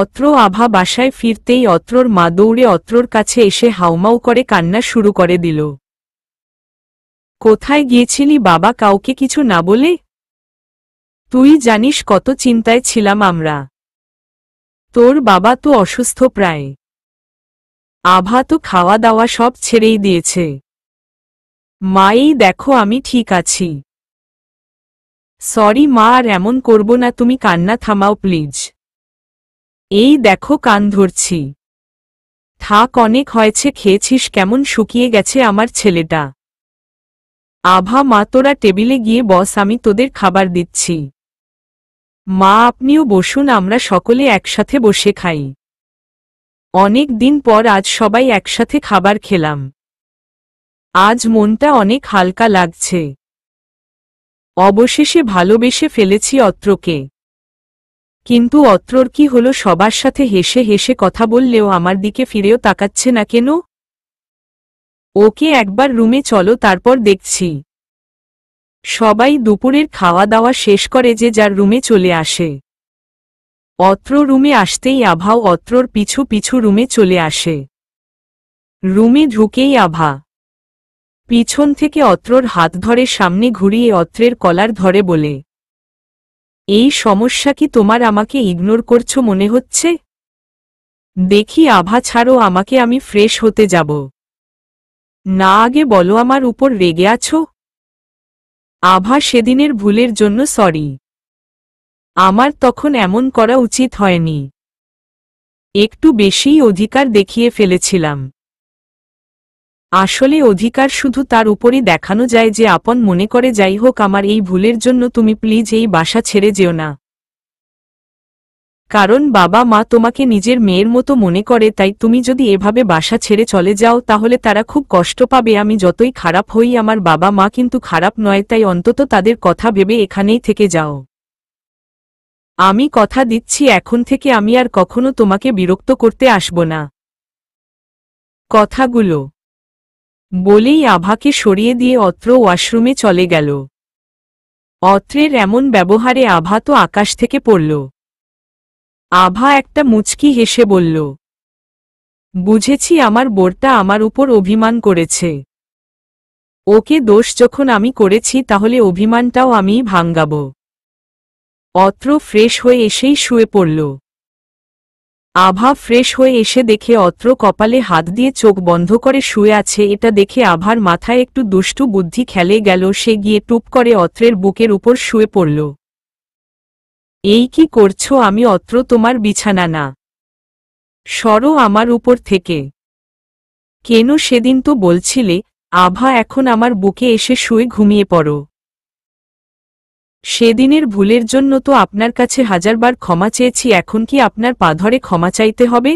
অত্র আভা বাসায় ফিরতেই অত্রর মা দৌড়ে অত্রর কাছে এসে হাউমাউ করে কান্না শুরু করে দিল কোথায় গিয়েছিলি বাবা কাউকে কিছু না বলে তুই জানিস কত চিন্তায় ছিলাম আমরা তোর বাবা তো অসুস্থ প্রায় আভা তো খাওয়া দাওয়া সব ছেড়েই দিয়েছে মাই দেখো আমি ঠিক আছি সরি মা আর এমন করব না তুমি কান্না থামাও প্লিজ এই দেখো কান ধরছি থাক অনেক হয়েছে খেয়েছিস কেমন শুকিয়ে গেছে আমার ছেলেটা আভা মা তোরা টেবিলে গিয়ে বস আমি তোদের খাবার দিচ্ছি মা আপনিও বসুন আমরা সকলে একসাথে বসে খাই অনেক দিন পর আজ সবাই একসাথে খাবার খেলাম আজ মনটা অনেক হালকা লাগছে অবশেষে ভালোবেসে ফেলেছি অত্রকে কিন্তু অত্রর কি হল সবার সাথে হেসে হেসে কথা বললেও আমার দিকে ফিরেও তাকাচ্ছে না কেন ওকে একবার রুমে চলো তারপর দেখছি সবাই দুপুরের খাওয়া দাওয়া শেষ করে যে যার রুমে চলে আসে অত্র রুমে আসতেই আভাও অত্রর পিছু পিছু রুমে চলে আসে রুমে ঢুকেই আভা পিছন থেকে অত্রর হাত ধরে সামনে ঘুরিয়ে অত্রের কলার ধরে বলে এই সমস্যা কি তোমার আমাকে ইগনোর করছো মনে হচ্ছে দেখি আভা ছাড়ো আমাকে আমি ফ্রেশ হতে যাব না আগে বলো আমার উপর রেগে আছো আভা সেদিনের ভুলের জন্য সরি আমার তখন এমন করা উচিত হয়নি একটু বেশিই অধিকার দেখিয়ে ফেলেছিলাম আসলে অধিকার শুধু তার উপরই দেখানো যায় যে আপন মনে করে যাই হোক আমার এই ভুলের জন্য তুমি প্লিজ এই বাসা ছেড়ে যেও না কারণ বাবা মা তোমাকে নিজের মেয়ের মতো মনে করে তাই তুমি যদি এভাবে বাসা ছেড়ে চলে যাও তাহলে তারা খুব কষ্ট পাবে আমি যতই খারাপ হই আমার বাবা মা কিন্তু খারাপ নয় তাই অন্তত তাদের কথা ভেবে এখানেই থেকে যাও আমি কথা দিচ্ছি এখন থেকে আমি আর কখনো তোমাকে বিরক্ত করতে আসব না কথাগুলো বলেই আভাকে সরিয়ে দিয়ে অত্র ওয়াশরুমে চলে গেল অত্রের এমন ব্যবহারে আভা তো আকাশ থেকে পড়ল আভা একটা মুচকি হেসে বলল বুঝেছি আমার বোরটা আমার উপর অভিমান করেছে ওকে দোষ যখন আমি করেছি তাহলে অভিমানটাও আমি ভাঙ্গাব অত্র ফ্রেশ হয়ে এসেই শুয়ে পড়ল আভা ফ্রেশ হয়ে এসে দেখে অত্র কপালে হাত দিয়ে চোখ বন্ধ করে শুয়ে আছে এটা দেখে আভার মাথায় একটু দুষ্টু বুদ্ধি খেলে গেল সে গিয়ে টুপ করে অত্রের বুকের উপর শুয়ে পড়ল এই কি করছো আমি অত্র তোমার বিছানা না সরো আমার উপর থেকে কেন সেদিন তো বলছিলে আভা এখন আমার বুকে এসে শুয়ে ঘুমিয়ে পড়ো সেদিনের ভুলের জন্য তো আপনার কাছে হাজারবার ক্ষমা চেয়েছি এখন কি আপনার পা ধরে ক্ষমা চাইতে হবে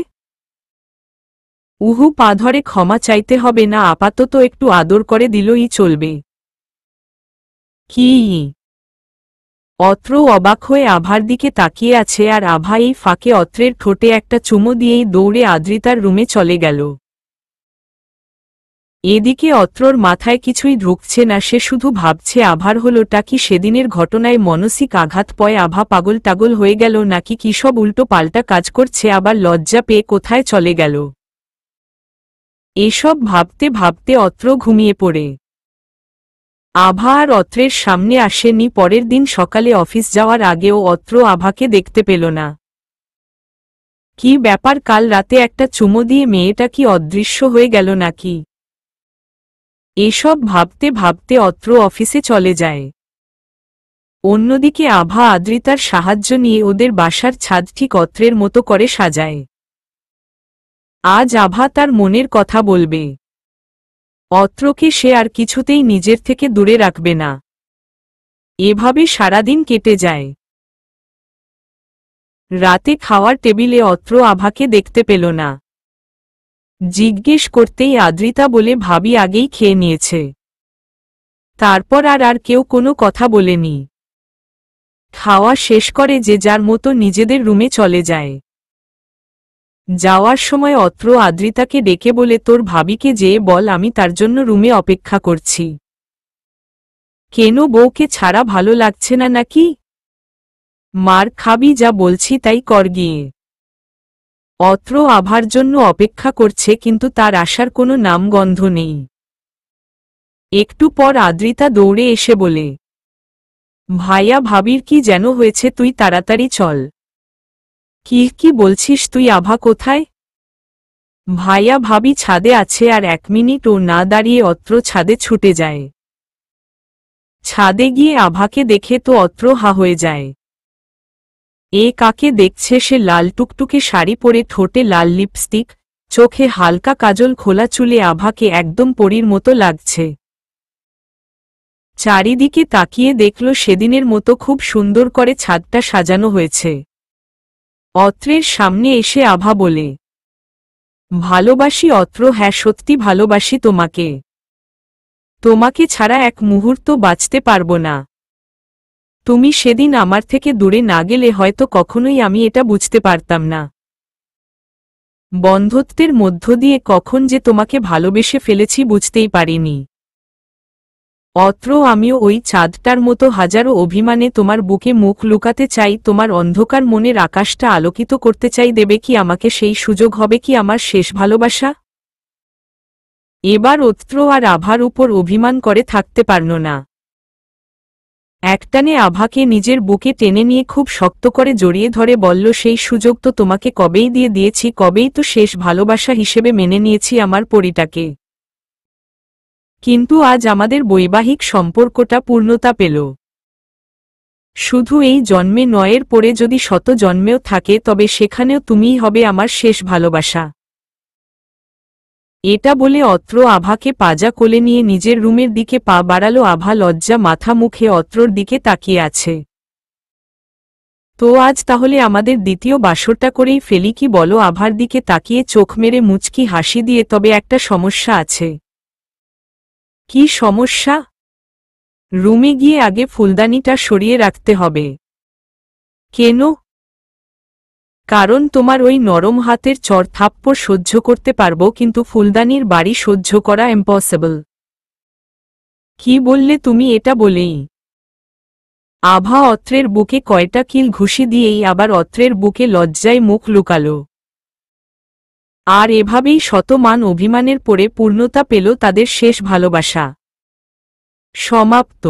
উহু পা ধরে ক্ষমা চাইতে হবে না আপাতত একটু আদর করে দিলই চলবে কি অত্র অবাক হয়ে আভার দিকে তাকিয়ে আছে আর আভা এই ফাঁকে অত্রের ঠোঁটে একটা চুমো দিয়েই দৌড়ে আদ্রিতার রুমে চলে গেল এদিকে অত্রর মাথায় কিছুই ঢুকছে না সে শুধু ভাবছে আভার হলোটা কি সেদিনের ঘটনায় মনসিক আঘাত পয় আভা পাগল টাগল হয়ে গেল নাকি কী সব উল্টো পাল্টা কাজ করছে আবার লজ্জা পেয়ে কোথায় চলে গেল এসব ভাবতে ভাবতে অত্র ঘুমিয়ে পড়ে আভা আর অত্রের সামনে আসেনি পরের দিন সকালে অফিস যাওয়ার আগেও অত্র আভাকে দেখতে পেল না কি ব্যাপার কাল রাতে একটা চুমো দিয়ে মেয়েটা কি অদৃশ্য হয়ে গেল নাকি এসব ভাবতে ভাবতে অত্র অফিসে চলে যায় অন্যদিকে আভা আদ্রিতার সাহায্য নিয়ে ওদের বাসার ছাদ ঠিক অত্রের মতো করে সাজায় আজ আভা তার মনের কথা বলবে অত্রকে সে আর কিছুতেই নিজের থেকে দূরে রাখবে না এভাবে সারাদিন কেটে যায় রাতে খাওয়ার টেবিলে অত্র আভাকে দেখতে পেল না জিজ্ঞেস করতেই আদ্রিতা বলে ভাবি আগেই খেয়ে নিয়েছে তারপর আর আর কেউ কোনো কথা বলেনি খাওয়া শেষ করে যে যার মতো নিজেদের রুমে চলে যায় যাওয়ার সময় অত্র আদ্রিতাকে ডেকে বলে তোর ভাবিকে যেয়ে বল আমি তার জন্য রুমে অপেক্ষা করছি কেন বউকে ছাড়া ভালো লাগছে না নাকি মার খাবি যা বলছি তাই কর গিয়ে অত্র আভার জন্য অপেক্ষা করছে কিন্তু তার আসার কোনো নামগন্ধ নেই একটু পর আদ্রিতা দৌড়ে এসে বলে ভাইয়া ভাবির কি যেন হয়েছে তুই তাড়াতাড়ি চল কি কি বলছিস তুই আভা কোথায় ভাইয়া ভাবি ছাদে আছে আর এক মিনিট ও না দাঁড়িয়ে অত্র ছাদে ছুটে যায় ছাদে গিয়ে আভাকে দেখে তো অত্র হা হয়ে যায় এ কাকে দেখছে সে লাল টুকটুকে শাড়ি পরে ঠোঁটে লাল লিপস্টিক চোখে হালকা কাজল খোলা চুলে আভাকে একদম পরীর মতো লাগছে চারিদিকে তাকিয়ে দেখল সেদিনের মতো খুব সুন্দর করে ছাদটা সাজানো হয়েছে অত্রের সামনে এসে আভা বলে ভালোবাসি অত্র হ্যাঁ সত্যি ভালোবাসি তোমাকে তোমাকে ছাড়া এক মুহূর্ত বাঁচতে পারব না তুমি সেদিন আমার থেকে দূরে না গেলে হয়তো কখনোই আমি এটা বুঝতে পারতাম না বন্ধত্বের মধ্য দিয়ে কখন যে তোমাকে ভালোবেসে ফেলেছি বুঝতেই পারিনি অত্র আমিও ওই চাঁদটার মতো হাজারো অভিমানে তোমার বুকে মুখ লুকাতে চাই তোমার অন্ধকার মনের আকাশটা আলোকিত করতে চাই দেবে কি আমাকে সেই সুযোগ হবে কি আমার শেষ ভালোবাসা এবার অত্র আর আভার উপর অভিমান করে থাকতে পারল না একটানে আভাকে নিজের বুকে টেনে নিয়ে খুব শক্ত করে জড়িয়ে ধরে বলল সেই সুযোগ তো তোমাকে কবেই দিয়ে দিয়েছি কবেই তো শেষ ভালোবাসা হিসেবে মেনে নিয়েছি আমার পরিটাকে কিন্তু আজ আমাদের বৈবাহিক সম্পর্কটা পূর্ণতা পেল শুধু এই জন্মে নয়ের পরে যদি শত জন্মেও থাকে তবে সেখানেও তুমিই হবে আমার শেষ ভালোবাসা এটা বলে অত্র আভাকে পাজা কোলে নিয়ে নিজের রুমের দিকে পা বাড়ালো আভা লজ্জা মাথা মুখে অত্রর দিকে তাকিয়ে আছে তো আজ তাহলে আমাদের দ্বিতীয় বাসরটা করেই ফেলি কি বলো আভার দিকে তাকিয়ে চোখ মেরে মুচকি হাসি দিয়ে তবে একটা সমস্যা আছে কি সমস্যা রুমে গিয়ে আগে ফুলদানিটা সরিয়ে রাখতে হবে কেন কারণ তোমার ওই নরম হাতের চর থাপ্পড় সহ্য করতে পারবো কিন্তু ফুলদানির বাড়ি সহ্য করা ইম্পসিবল কি বললে তুমি এটা বলেই আভা অত্রের বুকে কয়টা কিল ঘুষি দিয়েই আবার অত্রের বুকে লজ্জায় মুখ লুকালো আর এভাবেই শতমান অভিমানের পরে পূর্ণতা পেল তাদের শেষ ভালোবাসা সমাপ্ত